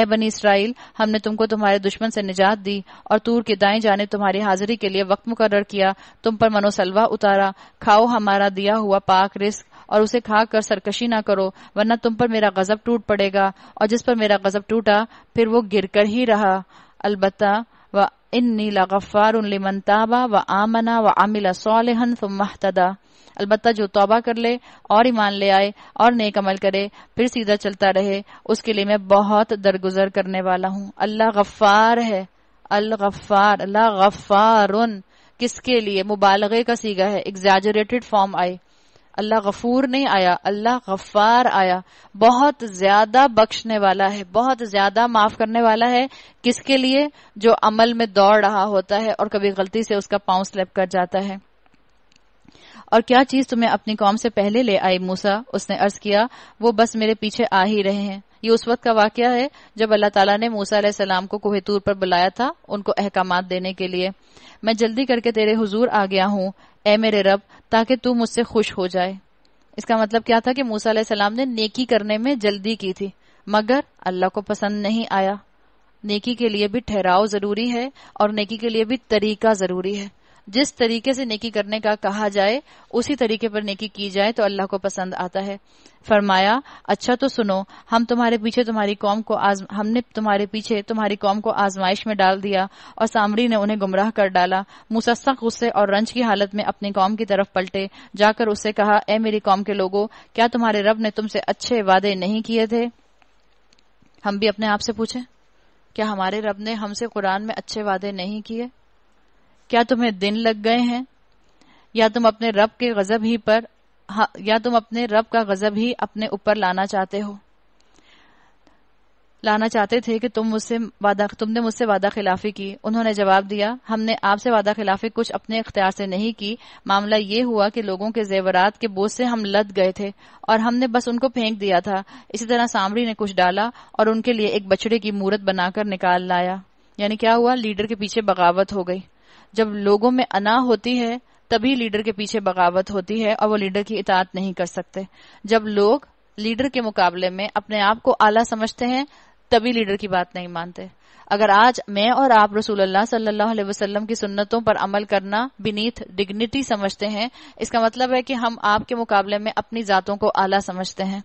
ए बनी इसराइल हमने तुमको तुम्हारे दुश्मन से निजात दी और तूर के दाएं जाने तुम्हारी हाजिरी के लिए वक्त मुकर्र किया तुम पर मनोसलवा उतारा खाओ हमारा दिया हुआ पाक रिस्क और उसे खाकर सरकशी ना करो वरना तुम पर मेरा गजब टूट पड़ेगा और जिस पर मेरा गजब टूटा फिर वो गिर कर ही रहा अलबत् व इन्नी लगफ़ार लिमन ताबा व आमना व आमिला सोलहन सुमहतदा अलबत् जो तौबा कर ले और ईमान ले आए और नेक अमल करे फिर सीधा चलता रहे उसके लिए मैं बहुत दरगुजर करने वाला हूँ अल्लाह गफ्फार है अल गफ्फार अल्लाह गफ्फार किसके लिए मुबालगे का सीगा है एग्जेजरेटेड फॉर्म आए अल्लाह गफूर नहीं आया अल्लाह गफार आया बहुत ज्यादा बख्शने वाला है बहुत ज्यादा माफ करने वाला है किसके लिए जो अमल में दौड़ रहा होता है और कभी गलती से उसका पांव स्लिप कर जाता है और क्या चीज तुम्हें अपनी कौम से पहले ले आई मूसा उसने अर्ज किया वो बस मेरे पीछे आ ही रहे हैं ये उस वक्त का वाक्य है जब अल्लाह ताला ने मूसा सलाम को कोहेतूर पर बुलाया था उनको अहकाम देने के लिए मैं जल्दी करके तेरे हुजूर आ गया हूँ ए मेरे रब ताकि तू मुझसे खुश हो जाए इसका मतलब क्या था कि मूसा सलाम ने नेकी करने में जल्दी की थी मगर अल्लाह को पसंद नहीं आया नेकी के लिए भी ठहराव जरूरी है और नेकी के लिए भी तरीका जरूरी है जिस तरीके से नेकी करने का कहा जाए उसी तरीके पर नेकी की जाए तो अल्लाह को पसंद आता है फरमाया अच्छा तो सुनो हम तुम्हारे पीछे तुम्हारी कौम को आज हमने तुम्हारे पीछे तुम्हारी कौम को आजमाइश में डाल दिया और सामरी ने उन्हें गुमराह कर डाला मुसस्ता गुस्से और रंज की हालत में अपनी कौम की तरफ पलटे जाकर उससे कहा ए मेरी कौम के लोगों क्या तुम्हारे रब ने तुमसे अच्छे वादे नहीं किए थे हम भी अपने आप से पूछे क्या हमारे रब ने हमसे कुरान में अच्छे वादे नहीं किए क्या तुम्हें दिन लग गए हैं या तुम अपने रब के गजब ही पर या तुम अपने रब का गजब ही अपने ऊपर लाना चाहते हो लाना चाहते थे कि तुम मुझसे वादा तुमने मुझसे वादा खिलाफी की उन्होंने जवाब दिया हमने आपसे वादा खिलाफी कुछ अपने इख्तियार से नहीं की मामला ये हुआ कि लोगों के जेवरात के बोझ से हम लद गए थे और हमने बस उनको फेंक दिया था इसी तरह सामरी ने कुछ डाला और उनके लिए एक बछड़े की मूर्त बनाकर निकाल लाया यानी क्या हुआ लीडर के पीछे बगावत हो गई जब लोगों में अना होती है तभी लीडर के पीछे बगावत होती है और वो लीडर की इतात नहीं कर सकते जब लोग लीडर के मुकाबले में अपने आप को आला समझते हैं तभी लीडर की बात नहीं मानते अगर आज मैं और आप रसूल सल्लल्लाहु अलैहि वसल्लम की सुन्नतों पर अमल करना बिनीत डिग्निटी समझते हैं इसका मतलब है कि हम आपके मुकाबले में अपनी जातों को आला समझते हैं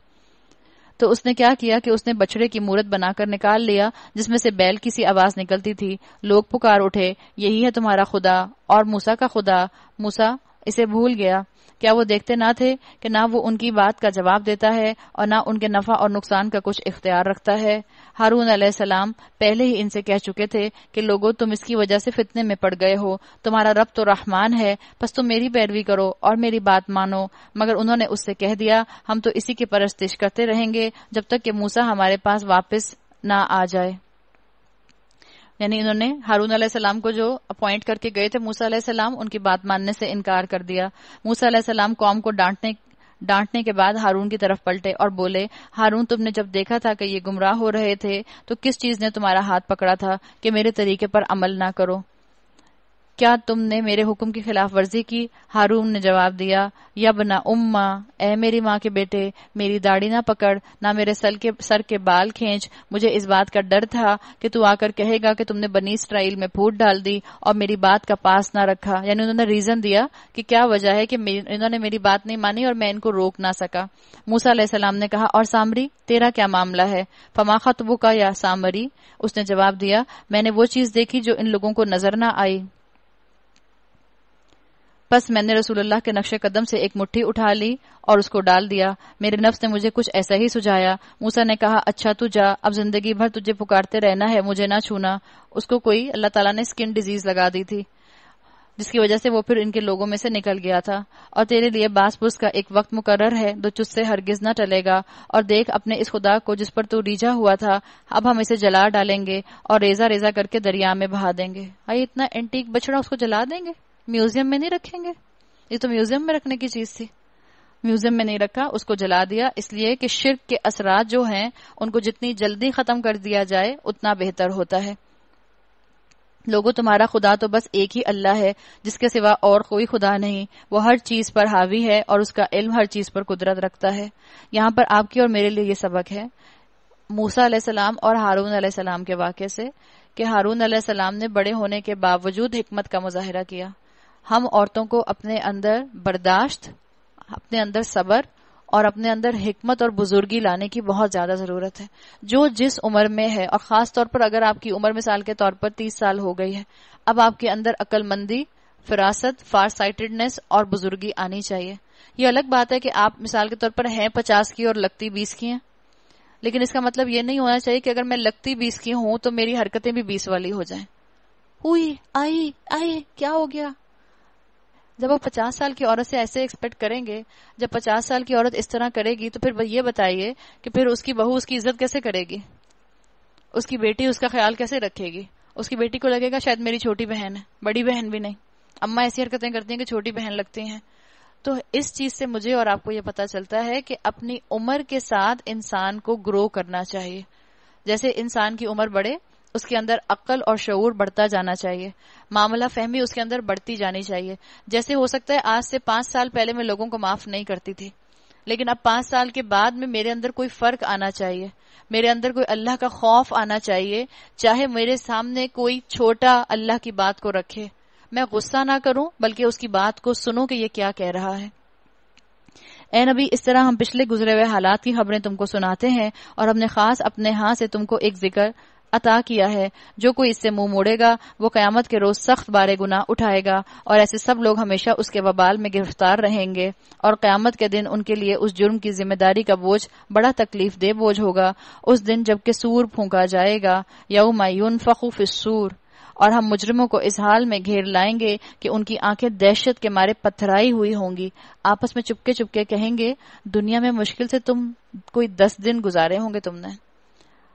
तो उसने क्या किया कि उसने बछड़े की मूर्त बनाकर निकाल लिया जिसमें से बैल की सी आवाज निकलती थी लोग पुकार उठे यही है तुम्हारा खुदा और मूसा का खुदा मूसा इसे भूल गया क्या वो देखते ना थे कि ना वो उनकी बात का जवाब देता है और ना उनके नफा और नुकसान का कुछ इख्तियार रखता है हारून अलैहिस्सलाम पहले ही इनसे कह चुके थे कि लोगो तुम इसकी वजह से फितने में पड़ गए हो तुम्हारा रब तो रहमान है बस तुम मेरी पैरवी करो और मेरी बात मानो मगर उन्होंने उससे कह दिया हम तो इसी की परस्तिश करते रहेंगे जब तक कि मूसा हमारे पास वापस ना आ जाए यानी इन्होंने हारून सलाम को जो अपॉइंट करके गए थे मूसा सलाम उनकी बात मानने से इनकार कर दिया मूसा सलाम कौम को डांटने डांटने के बाद हारून की तरफ पलटे और बोले हारून तुमने जब देखा था कि ये गुमराह हो रहे थे तो किस चीज ने तुम्हारा हाथ पकड़ा था कि मेरे तरीके पर अमल ना करो क्या तुमने मेरे हुक्म की खिलाफ वर्जी की हारून ने जवाब दिया या बना उम्मा ए मेरी माँ के बेटे मेरी दाढ़ी ना पकड़ ना मेरे सर के सर के बाल खींच मुझे इस बात का डर था कि तू आकर कहेगा कि तुमने बनी इसराइल में फूट डाल दी और मेरी बात का पास ना रखा यानी उन्होंने रीजन दिया कि क्या वजह है कि इन्होंने मेरी बात नहीं मानी और मैं इनको रोक ना सका मूसा सलाम ने कहा और सामरी तेरा क्या मामला है फमा खतबू का या सामरी उसने जवाब दिया मैंने वो चीज देखी जो इन लोगों को नजर ना आई बस मैंने रसूलुल्लाह के नक्शे कदम से एक मुट्ठी उठा ली और उसको डाल दिया मेरे नफ्स ने मुझे कुछ ऐसा ही सुझाया मूसा ने कहा अच्छा तू जा अब जिंदगी भर तुझे पुकारते रहना है मुझे ना छूना उसको कोई अल्लाह तला ने स्किन डिजीज लगा दी थी जिसकी वजह से वो फिर इनके लोगों में से निकल गया था और तेरे लिए बास बुस का एक वक्त मुकर्र है जो तो चुस्से हरगिज न टलेगा और देख अपने इस खुदा को जिस पर तू रीझा हुआ था अब हम इसे जला डालेंगे और रेजा रेजा करके दरिया में बहा देंगे आई इतना एंटीक बछड़ा उसको जला देंगे म्यूजियम में नहीं रखेंगे ये तो म्यूजियम में रखने की चीज थी म्यूजियम में नहीं रखा उसको जला दिया इसलिए कि शिर के असरात जो हैं उनको जितनी जल्दी खत्म कर दिया जाए उतना बेहतर होता है लोगों तुम्हारा खुदा तो बस एक ही अल्लाह है जिसके सिवा और कोई खुदा नहीं वो हर चीज पर हावी है और उसका इल्म हर चीज पर कुदरत रखता है यहाँ पर आपकी और मेरे लिए ये सबक है मूसा सलाम और हारून सलाम के वाक्य से कि हारून सलाम ने बड़े होने के बावजूद हिकमत का मुजाहरा किया हम औरतों को अपने अंदर बर्दाश्त अपने अंदर सबर और अपने अंदर हिकमत और बुजुर्गी लाने की बहुत ज्यादा जरूरत है जो जिस उम्र में है और खास तौर पर अगर आपकी उम्र मिसाल के तौर पर तीस साल हो गई है अब आपके अंदर अकलमंदी फिरासत फार साइटेडनेस और बुजुर्गी आनी चाहिए यह अलग बात है कि आप मिसाल के तौर पर हैं पचास की और लगती बीस की हैं लेकिन इसका मतलब ये नहीं होना चाहिए कि अगर मैं लगती बीस की हूं तो मेरी हरकतें भी बीस वाली हो जाएं। हुई आई आई क्या हो गया जब वो पचास साल की औरत से ऐसे एक्सपेक्ट करेंगे जब पचास साल की औरत इस तरह करेगी तो फिर ये बताइए कि फिर उसकी बहू उसकी इज्जत कैसे करेगी उसकी बेटी उसका ख्याल कैसे रखेगी उसकी बेटी को लगेगा शायद मेरी छोटी बहन है बड़ी बहन भी नहीं अम्मा ऐसी हरकतें करती हैं कि छोटी बहन लगती हैं तो इस चीज से मुझे और आपको ये पता चलता है कि अपनी उम्र के साथ इंसान को ग्रो करना चाहिए जैसे इंसान की उम्र बढ़े उसके अंदर अक्ल और शूर बढ़ता जाना चाहिए मामला फहमी उसके अंदर बढ़ती जानी चाहिए जैसे हो सकता है आज से पांच साल पहले मैं लोगों को माफ नहीं करती थी लेकिन अब पांच साल के बाद में मेरे अंदर कोई फर्क आना चाहिए मेरे अंदर कोई अल्लाह का खौफ आना चाहिए चाहे मेरे सामने कोई छोटा अल्लाह की बात को रखे मैं गुस्सा ना करूं बल्कि उसकी बात को सुनूं कि ये क्या कह रहा है ए नबी इस तरह हम पिछले गुजरे हुए हालात की खबरें तुमको सुनाते हैं और हमने खास अपने हाथ से तुमको एक जिक्र अता किया है जो कोई इससे मुंह मोड़ेगा वो कयामत के रोज सख्त बारे गुना उठाएगा और ऐसे सब लोग हमेशा उसके बबाल में गिरफ्तार रहेंगे और कयामत के दिन उनके लिए उस जुर्म की जिम्मेदारी का बोझ बड़ा तकलीफ दे बोझ होगा उस दिन जबकि सूर फूका जाएगा यऊमायून फकूफ सूर और हम मुजरिमों को इस हाल में घेर लाएंगे कि उनकी आंखें दहशत के मारे पत्थराई हुई होंगी आपस में चुपके चुपके कहेंगे दुनिया में मुश्किल से तुम कोई दस दिन गुजारे होंगे तुमने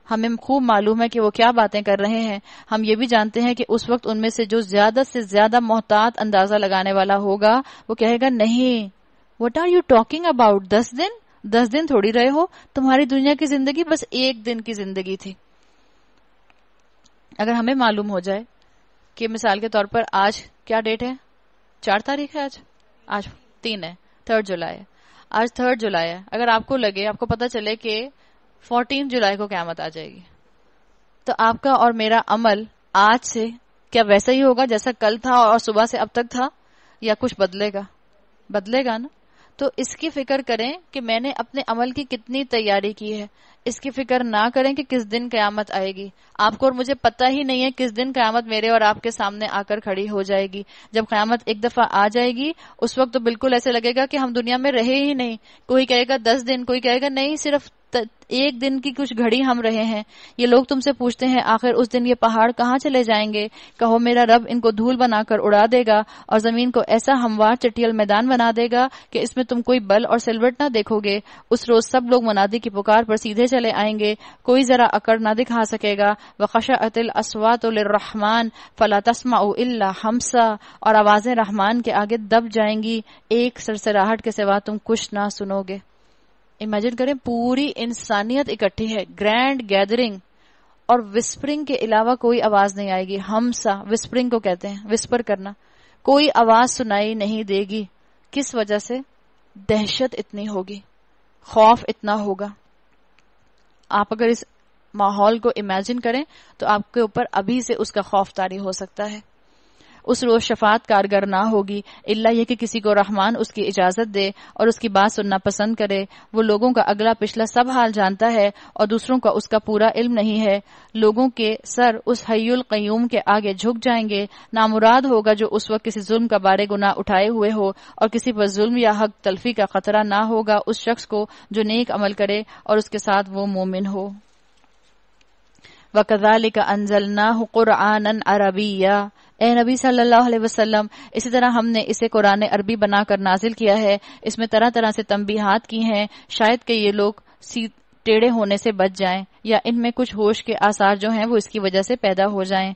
हमें खूब मालूम है कि वो क्या बातें कर रहे हैं हम ये भी जानते हैं कि उस वक्त उनमें से जो ज्यादा से ज्यादा मोहतात अंदाजा लगाने वाला होगा वो कहेगा नहीं what are you talking about दस दिन दस दिन थोड़ी रहे हो तुम्हारी दुनिया की जिंदगी बस एक दिन की जिंदगी थी अगर हमें मालूम हो जाए कि मिसाल के तौर पर आज क्या डेट है चार तारीख है आज आज तीन है थर्ड जुलाई है आज थर्ड जुलाई है अगर आपको लगे आपको पता चले कि फोर्टीन जुलाई को क्यामत आ जाएगी तो आपका और मेरा अमल आज से क्या वैसा ही होगा जैसा कल था और सुबह से अब तक था या कुछ बदलेगा बदलेगा ना तो इसकी फिक्र करें कि मैंने अपने अमल की कितनी तैयारी की है इसकी फिक्र ना करें कि किस दिन कयामत आएगी आपको और मुझे पता ही नहीं है किस दिन कयामत मेरे और आपके सामने आकर खड़ी हो जाएगी जब कयामत एक दफा आ जाएगी उस वक्त तो बिल्कुल ऐसे लगेगा कि हम दुनिया में रहे ही नहीं कोई कहेगा दस दिन कोई कहेगा नहीं सिर्फ एक दिन की कुछ घड़ी हम रहे हैं ये लोग तुमसे पूछते हैं आखिर उस दिन ये पहाड़ कहाँ चले जाएंगे कहो मेरा रब इनको धूल बनाकर उड़ा देगा और जमीन को ऐसा हमवार चटियल मैदान बना देगा कि इसमें तुम कोई बल और सिलवट ना देखोगे उस रोज सब लोग मुनादी की पुकार पर सीधे चले आएंगे कोई जरा अकड़ ना दिखा सकेगा वकशा अतिल असवातरहमान फला तस्मा उल्ला हमसा और आवाजें रहमान के आगे दब जाएंगी एक सरसराहट के सिवा तुम कुछ ना सुनोगे इमेजिन करें पूरी इंसानियत इकट्ठी है ग्रैंड गैदरिंग और विस्परिंग के अलावा कोई आवाज नहीं आएगी हमसा विस्परिंग को कहते हैं विस्पर करना कोई आवाज सुनाई नहीं देगी किस वजह से दहशत इतनी होगी खौफ इतना होगा आप अगर इस माहौल को इमेजिन करें तो आपके ऊपर अभी से उसका खौफ तारी हो सकता है उस रोज शफात कारगर ना होगी इल्ला यह कि किसी को रहमान उसकी इजाजत दे और उसकी बात सुनना पसंद करे वो लोगों का अगला पिछला सब हाल जानता है और दूसरों का उसका पूरा इल्म नहीं है लोगों के सर उस हयुल क्यूम के आगे झुक जाएंगे नामुराद होगा जो उस वक्त किसी जुल्म का बारे गुना उठाए हुए हो और किसी पर जुल्म या हक तलफी का खतरा ना होगा उस शख्स को जो नेक अमल करे और उसके साथ वो मोमिन हो वकदाल का अनजलना कुरान अरबिया ए नबी सल्लल्लाहु अलैहि वसल्लम इसी तरह हमने इसे कुरान अरबी बनाकर नाजिल किया है इसमें तरह तरह से तंबीहात की हैं शायद के ये लोग टेढ़े होने से बच जाएं या इनमें कुछ होश के आसार जो हैं वो इसकी वजह से पैदा हो जाएं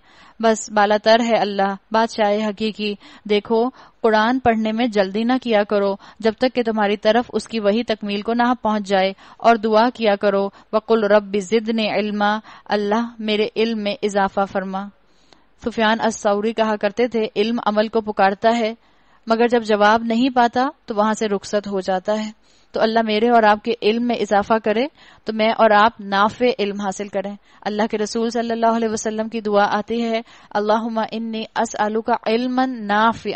बस बालातर है अल्लाह बादशाह हकीकी देखो कुरान पढ़ने में जल्दी ना किया करो जब तक कि तुम्हारी तरफ उसकी वही तकमील को ना पहुंच जाए और दुआ किया करो वकुल रब जिद ने इल्मा अल्लाह मेरे इल्म में इजाफा फरमा सुफियान असौरी कहा करते थे इल्म अमल को पुकारता है मगर जब जवाब नहीं पाता तो वहां से रुखसत हो जाता है तो अल्लाह मेरे और आपके इल्म में इजाफा करे तो मैं और आप नाफ इल्म हासिल करें अल्लाह के रसूल सल्लल्लाहु अलैहि वसल्लम की दुआ आती है अल्लाह इन्नी अस आलू का इल्मन नाफ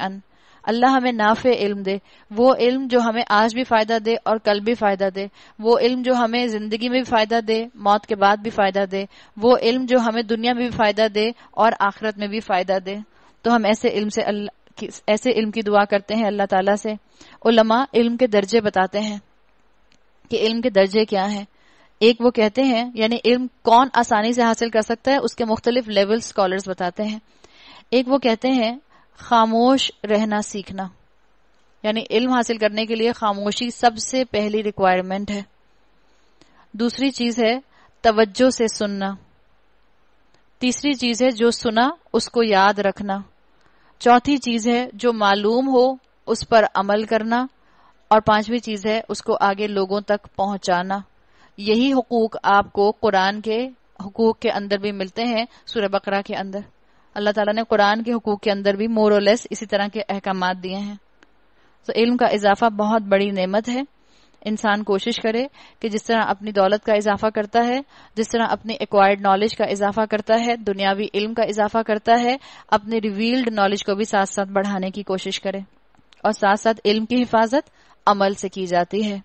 अल्लाह हमें नाफ इल्म दे वो इल्म जो हमें आज भी फायदा दे और कल भी फायदा दे वो इल्म जो हमें जिंदगी में भी फायदा दे मौत के बाद भी फायदा दे वो इल्म जो हमें दुनिया में भी फायदा दे और आखिरत में भी फायदा दे तो हम ऐसे इल्म से अल्लाह ऐसे इल्म की दुआ करते हैं अल्लाह ताला से उलमा इल्म के दर्जे बताते हैं कि इल्म के दर्जे क्या हैं एक वो कहते हैं यानी इल्म कौन आसानी से हासिल कर सकता है उसके मुख्तलिफ लेवल स्कॉलर्स बताते हैं एक वो कहते हैं खामोश रहना सीखना यानी इल्म हासिल करने के लिए खामोशी सबसे पहली रिक्वायरमेंट है दूसरी चीज है तवज्जो से सुनना तीसरी चीज है जो सुना उसको याद रखना चौथी चीज है जो मालूम हो उस पर अमल करना और पांचवी चीज है उसको आगे लोगों तक पहुंचाना यही हकूक आपको कुरान के हकूक के अंदर भी मिलते हैं सूर्य बकरा के अंदर अल्लाह ताला ने कुरान के हकूक के अंदर भी मोर लेस इसी तरह के अहकाम दिए हैं तो इल्म का इजाफा बहुत बड़ी नेमत है इंसान कोशिश करे कि जिस तरह अपनी दौलत का इजाफा करता है जिस तरह अपने एक्वायर्ड नॉलेज का इजाफा करता है दुनियावी इल्म का इजाफा करता है अपने रिवील्ड नॉलेज को भी साथ साथ बढ़ाने की कोशिश करे और साथ साथ इल्म की हिफाजत अमल से की जाती है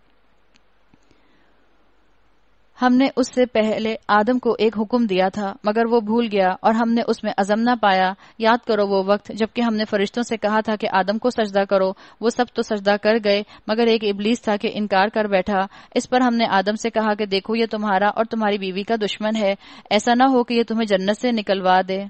हमने उससे पहले आदम को एक हुक्म दिया था मगर वो भूल गया और हमने उसमें अजम ना पाया याद करो वो वक्त जबकि हमने फरिश्तों से कहा था कि आदम को सजदा करो वो सब तो सजदा कर गए मगर एक इबलीस था कि इनकार कर बैठा इस पर हमने आदम से कहा कि देखो ये तुम्हारा और तुम्हारी बीवी का दुश्मन है ऐसा ना हो कि ये तुम्हें जन्नत से निकलवा दे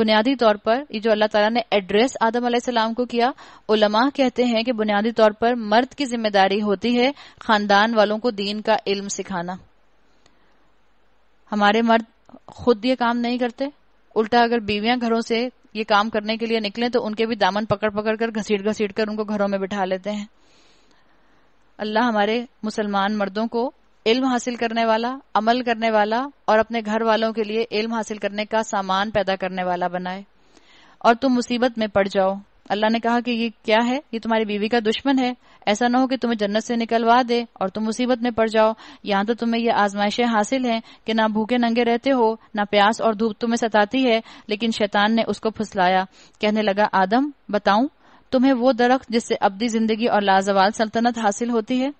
बुनियादी तौर पर ये जो अल्लाह तला ने एड्रेस आदम अलैहिस्सलाम को किया उलमा कहते हैं कि बुनियादी तौर पर मर्द की जिम्मेदारी होती है खानदान वालों को दीन का इल्म सिखाना हमारे मर्द खुद ये काम नहीं करते उल्टा अगर बीवियां घरों से ये काम करने के लिए निकले तो उनके भी दामन पकड़ पकड़ कर घसीट घसीट कर उनको घरों में बिठा लेते हैं अल्लाह हमारे मुसलमान मर्दों को इल्म हासिल करने वाला अमल करने वाला और अपने घर वालों के लिए इल्म हासिल करने का सामान पैदा करने वाला बनाए और तुम मुसीबत में पड़ जाओ अल्लाह ने कहा कि ये क्या है ये तुम्हारी बीवी का दुश्मन है ऐसा ना हो कि तुम्हें जन्नत से निकलवा दे और तुम मुसीबत में पड़ जाओ यहाँ तो तुम्हें ये आजमाइशें हासिल हैं कि ना भूखे नंगे रहते हो ना प्यास और धूप तुम्हें सताती है लेकिन शैतान ने उसको फुसलाया कहने लगा आदम बताऊं तुम्हें वो दरख्त जिससे अबदी जिंदगी और लाजवाल सल्तनत हासिल होती है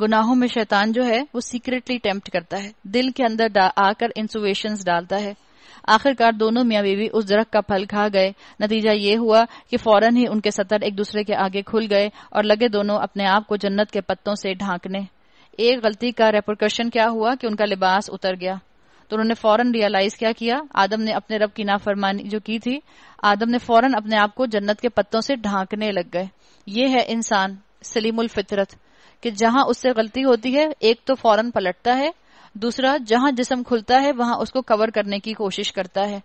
गुनाहों में शैतान जो है वो सीक्रेटली टेम्प्ट करता है दिल के अंदर आकर इंसुवेशन डालता है आखिरकार दोनों मियाँ बीवी उस दरख्त का फल खा गए नतीजा ये हुआ कि फौरन ही उनके सतर एक दूसरे के आगे खुल गए और लगे दोनों अपने आप को जन्नत के पत्तों से ढांकने एक गलती का रेपोकशन क्या हुआ कि उनका लिबास उतर गया तो उन्होंने फौरन रियलाइज क्या किया आदम ने अपने रब की नाफरमानी जो की थी आदम ने फौरन अपने आप को जन्नत के पत्तों से ढांकने लग गए ये है इंसान सलीमुल फितरत कि जहां उससे गलती होती है एक तो फौरन पलटता है दूसरा जहां जिसम खुलता है वहां उसको कवर करने की कोशिश करता है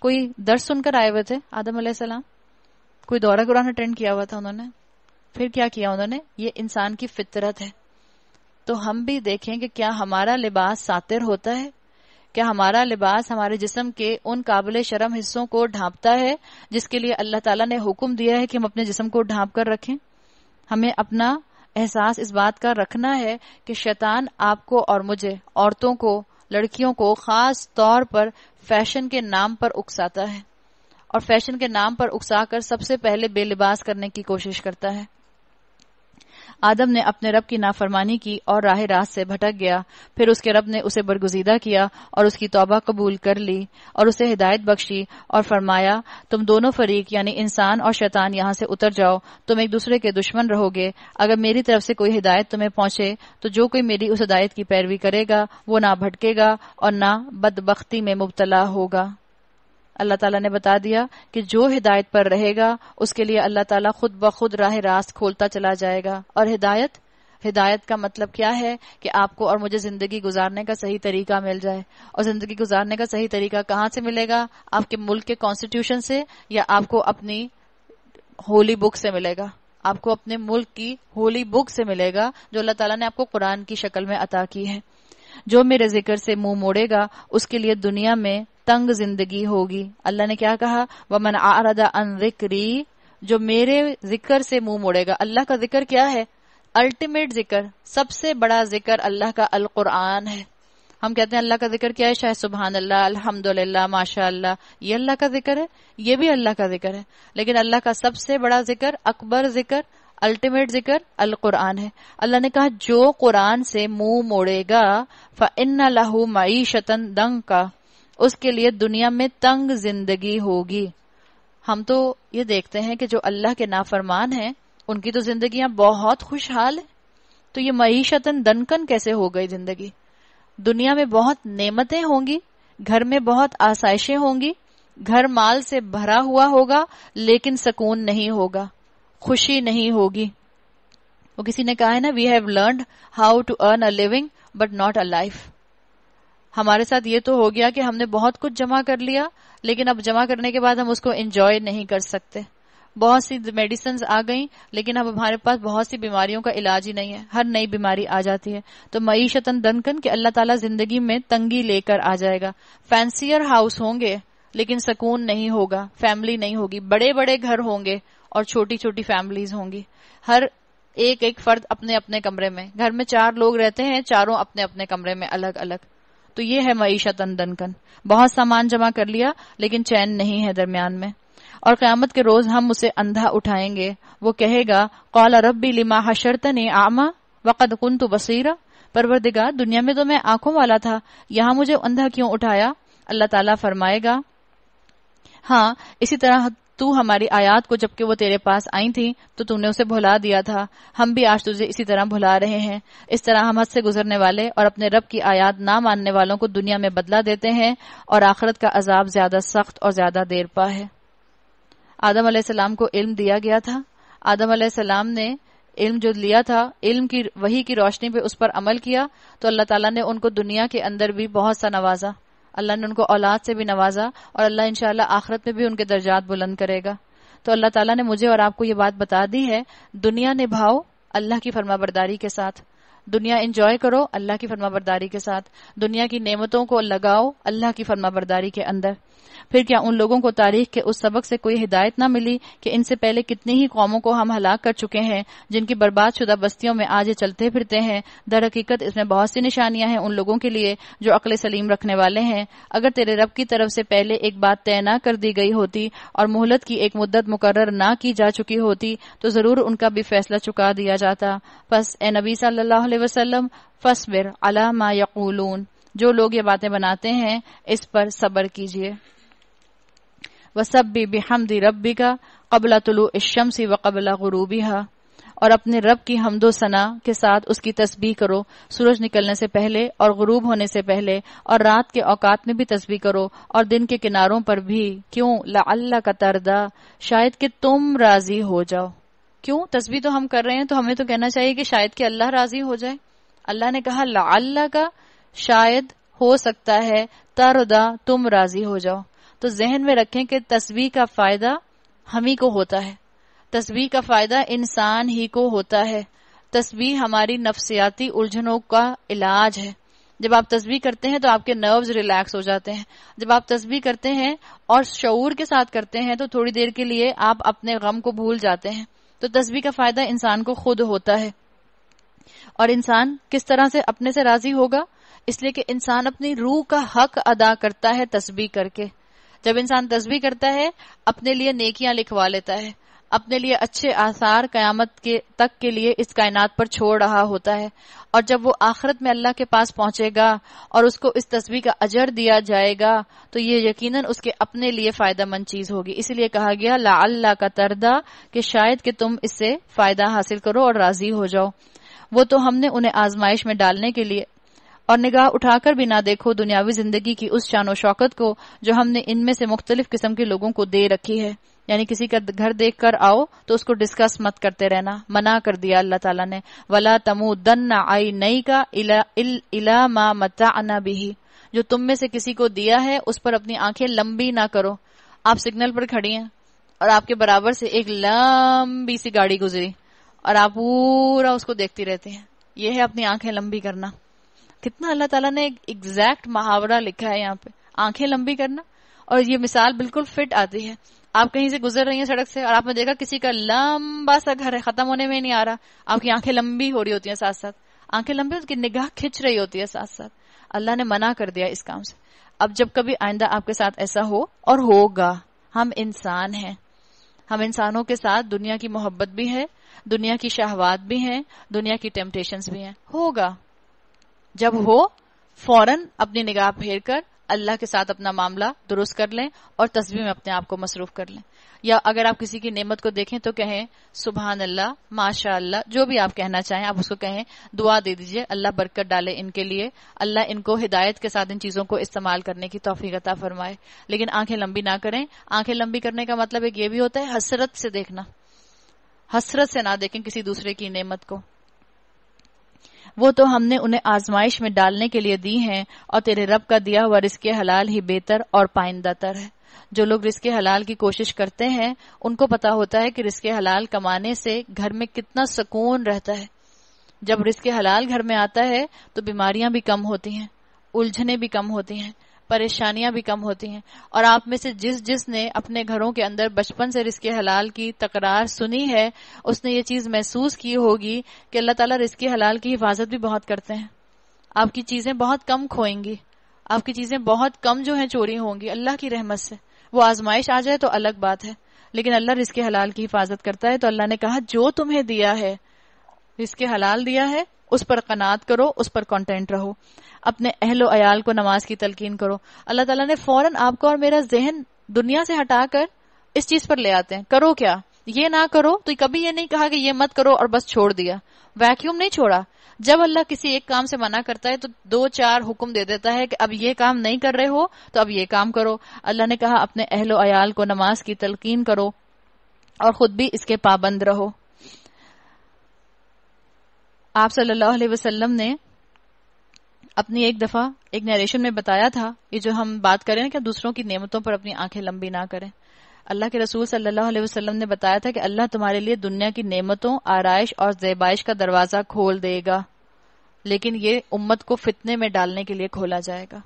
कोई दर्द सुनकर आए हुए थे आदम सलाम कोई दौरा कुरान अटेंड किया हुआ था उन्होंने फिर क्या किया उन्होंने ये इंसान की फितरत है तो हम भी देखें कि क्या हमारा लिबास सातिर होता है क्या हमारा लिबास हमारे जिस्म के उन काबिल शर्म हिस्सों को ढांपता है जिसके लिए अल्लाह ताला ने हुक्म दिया है कि हम अपने जिस्म को ढांप कर रखें हमें अपना एहसास इस बात का रखना है कि शैतान आपको और मुझे औरतों को लड़कियों को खास तौर पर फैशन के नाम पर उकसाता है और फैशन के नाम पर उकसाकर सबसे पहले बेलिबास करने की कोशिश करता है आदम ने अपने रब की नाफरमानी की और राह रात से भटक गया फिर उसके रब ने उसे बरगुजीदा किया और उसकी तौबा कबूल कर ली और उसे हिदायत बख्शी और फरमाया तुम दोनों फरीक यानी इंसान और शैतान यहाँ से उतर जाओ तुम एक दूसरे के दुश्मन रहोगे अगर मेरी तरफ से कोई हिदायत तुम्हें पहुंचे तो जो कोई मेरी उस हिदायत की पैरवी करेगा वो ना भटकेगा और ना बदबख्ती में मुबतला होगा अल्लाह ताला ने बता दिया कि जो हिदायत पर रहेगा उसके लिए अल्लाह ताला खुद ब खुद राह रास्त खोलता चला जाएगा और हिदायत हिदायत का मतलब क्या है कि आपको और मुझे जिंदगी गुजारने का सही तरीका मिल जाए और जिंदगी गुजारने का सही तरीका कहाँ से मिलेगा आपके मुल्क के कॉन्स्टिट्यूशन से या आपको अपनी होली बुक से मिलेगा आपको अपने मुल्क की होली बुक से मिलेगा जो अल्लाह ताला ने आपको कुरान की शक्ल में अता की है जो मेरे जिक्र से मुंह मोड़ेगा उसके लिए दुनिया में तंग जिंदगी होगी अल्लाह ने क्या कहा वमन आरदा अन जिक्री जो मेरे जिक्र से मुंह मोड़ेगा अल्लाह का जिक्र क्या है अल्टीमेट जिक्र सबसे बड़ा जिक्र अल्लाह का अल कुरान है हम कहते हैं अल्लाह का जिक्र क्या है शाह सुबहान अल्लाह अल्हम्दुलिल्लाह माशा अल्लाह ये अल्लाह का जिक्र है ये भी अल्लाह का जिक्र है लेकिन अल्लाह का सबसे बड़ा जिक्र अकबर जिक्र अल्टीमेट जिक्र अल कुरान है अल्लाह ने कहा जो कुरान से मुंह मोड़ेगा फ इन लहू मई शतन दंग का उसके लिए दुनिया में तंग जिंदगी होगी हम तो ये देखते हैं कि जो अल्लाह के नाफरमान हैं उनकी तो जिंदगियां बहुत खुशहाल है तो ये मीशतन दनकन कैसे हो गई जिंदगी दुनिया में बहुत नेमतें होंगी घर में बहुत आसाइशें होंगी घर माल से भरा हुआ होगा लेकिन सुकून नहीं होगा खुशी नहीं होगी वो किसी ने कहा है ना we have learn how to earn a living but not a life हमारे साथ ये तो हो गया कि हमने बहुत कुछ जमा कर लिया लेकिन अब जमा करने के बाद हम उसको एंजॉय नहीं कर सकते बहुत सी मेडिसिन आ गई लेकिन अब हमारे पास बहुत सी बीमारियों का इलाज ही नहीं है हर नई बीमारी आ जाती है तो मीशतन दनकन कि अल्लाह ताला जिंदगी में तंगी लेकर आ जाएगा फैंसियर हाउस होंगे लेकिन सुकून नहीं होगा फैमिली नहीं होगी बड़े बड़े घर होंगे और छोटी छोटी फैमिलीज होंगी हर एक एक फर्द अपने अपने कमरे में घर में चार लोग रहते हैं चारों अपने अपने कमरे में अलग अलग तो ये है मीशत दनकन बहुत सामान जमा कर लिया लेकिन चैन नहीं है दरमियान में और क्यामत के रोज हम उसे अंधा उठाएंगे वो कहेगा कौला रबी लिमा हशरत ने आमा वक़द कुन तो बसीरा परवरदिगार दुनिया में तो मैं आंखों वाला था यहाँ मुझे अंधा क्यों उठाया अल्लाह ताला फरमाएगा हाँ इसी तरह तू हमारी आयात को जबकि वो तेरे पास आई थी तो तूने उसे भुला दिया था हम भी आज तुझे इसी तरह भुला रहे हैं इस तरह हम हद से गुजरने वाले और अपने रब की आयात ना मानने वालों को दुनिया में बदला देते हैं और आखरत का अजाब ज्यादा सख्त और ज्यादा देर पा है आदम सलाम को इल्म दिया गया था आदम सलाम ने इल्म जो लिया था इल्म की वही की रोशनी पे उस पर अमल किया तो अल्लाह ताला ने उनको दुनिया के अंदर भी बहुत सा नवाजा अल्लाह ने उनको औलाद से भी नवाजा और अल्लाह इंशाल्लाह आखरत में भी उनके दर्जात बुलंद करेगा तो अल्लाह तला ने मुझे और आपको ये बात बता दी है दुनिया निभाओ अल्लाह की फर्माबरदारी के साथ दुनिया एंजॉय करो अल्लाह की फर्माबरदारी के साथ दुनिया की नियमतों को लगाओ अल्लाह की फर्माबरदारी के अंदर फिर क्या उन लोगों को तारीख के उस सबक से कोई हिदायत न मिली कि इनसे पहले कितनी ही कौमों को हम हलाक कर चुके हैं जिनकी बर्बाद शुदा बस्तियों में आज चलते फिरते हैं दर हकीकत इसमें बहुत सी निशानियां हैं उन लोगों के लिए जो अकल सलीम रखने वाले हैं अगर तेरे रब की तरफ से पहले एक बात तय न कर दी गई होती और मोहलत की एक मुद्दत मुकर न की जा चुकी होती तो जरूर उनका भी फैसला चुका दिया जाता बस ए नबी सल्लल्लाहु अलैहि फसबिर अला मा यकूलून जो लोग ये बातें बनाते हैं इस पर सबर कीजिए वसब्बी बेहमदी रबी का कबला तुलु इशमसी व कबला हा और अपने रब की हमदो सना के साथ उसकी तस्बीह करो सूरज निकलने से पहले और गुरूब होने से पहले और रात के औकात में भी तस्बीह करो और दिन के किनारों पर भी क्यों ला अल्लाह का तरदा शायद कि तुम राजी हो जाओ क्यों तस्बी तो हम कर रहे हैं तो हमें तो कहना चाहिए कि शायद कि अल्लाह राजी हो जाए अल्लाह ने कहा ला अल्लाह का शायद हो सकता है तरदा तुम राजी हो जाओ तो जहन में रखें कि तस्वीर का फायदा हम ही को होता है तस्वीर का फायदा इंसान ही को होता है तस्वीर हमारी नफ्सियाती उलझनों का इलाज है जब आप तस्वीर करते हैं तो आपके नर्व्स रिलैक्स हो जाते हैं जब आप तस्वीर करते हैं और शऊर के साथ करते हैं तो थोड़ी देर के लिए आप अपने गम को भूल जाते हैं तो तस्वीर का फायदा इंसान को खुद होता है और इंसान किस तरह से अपने से राजी होगा इसलिए कि इंसान अपनी रूह का हक अदा करता है तस्बी करके जब इंसान तस्वीर करता है अपने लिए नेकियां लिखवा लेता है अपने लिए अच्छे आसार कयामत के तक के लिए इस कायनात पर छोड़ रहा होता है और जब वो आखिरत में अल्लाह के पास पहुंचेगा और उसको इस तस्वीर का अजर दिया जाएगा तो ये यकीनन उसके अपने लिए फायदा मंद चीज होगी इसलिए कहा गया ला अल्लाह का तरदा कि शायद कि तुम इससे फायदा हासिल करो और राजी हो जाओ वो तो हमने उन्हें आजमाइश में डालने के लिए और निगाह उठाकर भी ना देखो दुनियावी जिंदगी की उस शान शौकत को जो हमने इनमें से मुख्तलिफ किस्म के लोगों को दे रखी है यानी किसी का घर देख कर आओ तो उसको डिस्कस मत करते रहना मना कर दिया अल्लाह तला ने वला तमु दन न आई नई का इला, मा मता अना भी जो तुम में से किसी को दिया है उस पर अपनी आंखें लंबी ना करो आप सिग्नल पर खड़ी हैं और आपके बराबर से एक लंबी सी गाड़ी गुजरी और आप पूरा उसको देखती रहती हैं ये है अपनी आंखें लंबी करना कितना अल्लाह ताला ने एक एग्जैक्ट मुहावरा लिखा है यहाँ पे आंखें लंबी करना और ये मिसाल बिल्कुल फिट आती है आप कहीं से गुजर रही हैं सड़क से और आपने देखा किसी का लंबा सा घर है खत्म होने में नहीं आ रहा आपकी आंखें लंबी हो रही होती है साथ साथ आंखें लंबी उसकी निगाह खिंच रही होती है साथ साथ अल्लाह ने मना कर दिया इस काम से अब जब कभी आइंदा आपके साथ ऐसा हो और होगा हम इंसान हैं हम इंसानों के साथ दुनिया की मोहब्बत भी है दुनिया की शाहवात भी है दुनिया की टेम्पटेशन भी हैं होगा जब हो फौरन अपनी निगाह फेर कर अल्लाह के साथ अपना मामला दुरुस्त कर लें और तस्वीर में अपने आप को मसरूफ कर लें या अगर आप किसी की नेमत को देखें तो कहें सुबहान अल्लाह माशा अल्लाह जो भी आप कहना चाहें आप उसको कहें दुआ दे दीजिए अल्लाह बरकत डाले इनके लिए अल्लाह इनको हिदायत के साथ इन चीजों को इस्तेमाल करने की तोफीकता फरमाए लेकिन आंखें लंबी ना करें आंखें लंबी करने का मतलब एक ये भी होता है हसरत से देखना हसरत से ना देखें किसी दूसरे की नेमत को वो तो हमने उन्हें आजमाइश में डालने के लिए दी हैं और तेरे रब का दिया हुआ रिस्क हलाल ही बेहतर और पाइंदा तर है जो लोग रिस्क हलाल की कोशिश करते हैं उनको पता होता है कि रिस्क हलाल कमाने से घर में कितना सुकून रहता है जब रिस्क हलाल घर में आता है तो बीमारियां भी कम होती हैं उलझने भी कम होती हैं परेशानियां भी कम होती हैं और आप में से जिस जिस ने अपने घरों के अंदर बचपन से रिस्के हलाल की तकरार सुनी है उसने ये चीज महसूस की होगी कि अल्लाह ताला रिस्के हलाल की हिफाजत भी बहुत करते हैं आपकी चीजें बहुत कम खोएंगी आपकी चीजें बहुत कम जो है चोरी होंगी अल्लाह की रहमत से वो आजमाइश आ जाए तो अलग बात है लेकिन अल्लाह रिस्के हलाल की हिफाजत करता है तो अल्लाह ने कहा जो तुम्हें दिया है रिस्के हलाल दिया है उस पर कनात करो उस पर कंटेंट रहो अपने अहलो अयाल को नमाज की तलकीन करो अल्लाह ताला ने फौरन आपका और मेरा जहन दुनिया से हटाकर इस चीज पर ले आते हैं करो क्या ये ना करो तो कभी ये नहीं कहा कि ये मत करो और बस छोड़ दिया वैक्यूम नहीं छोड़ा जब अल्लाह किसी एक काम से मना करता है तो दो चार हुक्म दे देता है कि अब ये काम नहीं कर रहे हो तो अब ये काम करो अल्लाह ने कहा अपने अहलो अयाल को नमाज की तलकीन करो और खुद भी इसके पाबंद रहो आप सल्लल्लाहु अलैहि वसल्लम ने अपनी एक दफा एक नरेशन में बताया था ये जो हम बात करें ना कि दूसरों की नियमतों पर अपनी आंखें लंबी ना करें अल्लाह के रसूल सल्लल्लाहु अलैहि वसल्लम ने बताया था कि अल्लाह तुम्हारे लिए दुनिया की नियमतों आरइश और जेबाइश का दरवाजा खोल देगा लेकिन ये उम्मत को फितने में डालने के लिए खोला जाएगा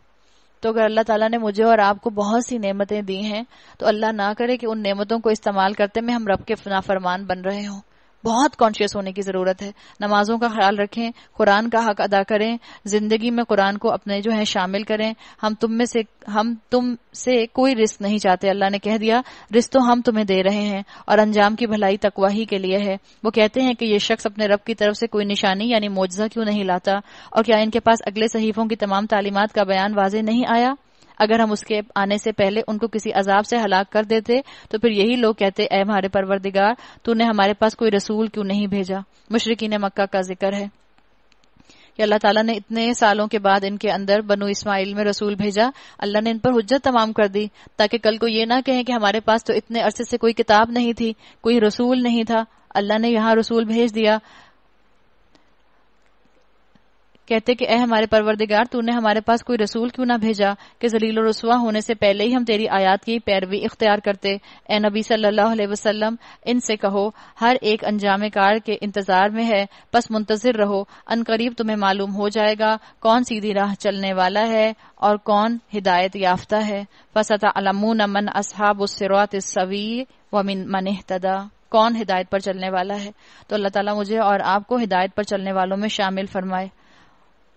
तो अगर अल्लाह ताला ने मुझे और आपको बहुत सी नेमतें दी हैं तो अल्लाह ना करे कि उन नेमतों को इस्तेमाल करते में हम रब के नाफरमान बन रहे हों बहुत कॉन्शियस होने की ज़रूरत है नमाजों का ख्याल रखें कुरान का हक अदा करें ज़िंदगी में कुरान को अपने जो है शामिल करें हम तुम में से हम तुम से कोई रिस्क नहीं चाहते अल्लाह ने कह दिया रिस्क तो हम तुम्हें दे रहे हैं और अंजाम की भलाई तकवा ही के लिए है वो कहते हैं कि ये शख्स अपने रब की तरफ से कोई निशानी यानी मुआवजा क्यों नहीं लाता और क्या इनके पास अगले सहीफों की तमाम तालीमत का बयान वाजे नहीं आया अगर हम उसके आने से पहले उनको किसी अजाब से हलाक कर देते तो फिर यही लोग कहते ए हमारे परवरदिगार तूने हमारे पास कोई रसूल क्यों नहीं भेजा मुशरकिन मक्का का जिक्र है कि अल्लाह ताला ने इतने सालों के बाद इनके अंदर बनु इस्माइल में रसूल भेजा अल्लाह ने इन पर हजत तमाम कर दी ताकि कल को ये ना कहें कि हमारे पास तो इतने अरसे से कोई किताब नहीं थी कोई रसूल नहीं था अल्लाह ने यहाँ रसूल भेज दिया कहते कि ए हमारे परवरदिगार तू ने हमारे पास कोई रसूल क्यों ना भेजा कि जलील रसुआ होने से पहले ही हम तेरी आयात की पैरवी इख्तियार करते ए नबी सल्लल्लाहु अलैहि वसल्लम इनसे कहो हर एक अंजाम कार के इंतजार में है बस मुंतजर रहो अन करीब तुम्हें मालूम हो जाएगा कौन सीधी राह चलने वाला है और कौन हिदायत याफ्ता है फसत अलमून मन असहाब उसरात सवी वमिन मनहतदा कौन हिदायत पर चलने वाला है तो अल्लाह ताला मुझे और आपको हिदायत पर चलने वालों में शामिल फरमाए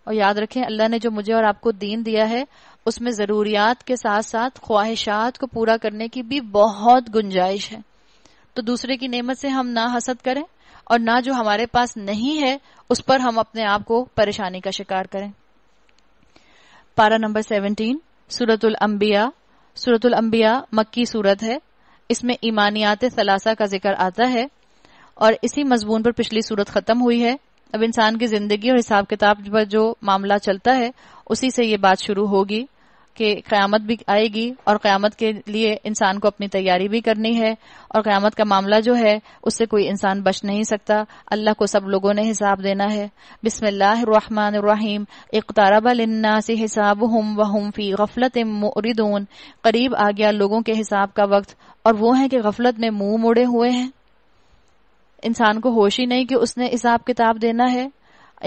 और याद रखें अल्लाह ने जो मुझे और आपको दीन दिया है उसमें ज़रूरियात के साथ साथ ख्वाहिशात को पूरा करने की भी बहुत गुंजाइश है तो दूसरे की नेमत से हम ना हसद करें और ना जो हमारे पास नहीं है उस पर हम अपने आप को परेशानी का शिकार करें पारा नंबर सेवनटीन सूरतुल अम्बिया सूरतुल अम्बिया मक्की सूरत है इसमें ईमानियात सलासा का जिक्र आता है और इसी मजमून पर पिछली सूरत खत्म हुई है अब इंसान की जिंदगी और हिसाब किताब पर जो मामला चलता है उसी से ये बात शुरू होगी कि क़्यामत भी आएगी और क़्यामत के लिए इंसान को अपनी तैयारी भी करनी है और क़्यामत का मामला जो है उससे कोई इंसान बच नहीं सकता अल्लाह को सब लोगों ने हिसाब देना है बिसमीम इकतारबा से हिसाब हम वम फ़ी गफलत करीब आ गया लोगों के हिसाब का वक्त और वो है कि गफलत में मुंह मोड़े हुए हैं इंसान को होश ही नहीं कि उसने हिसाब किताब देना है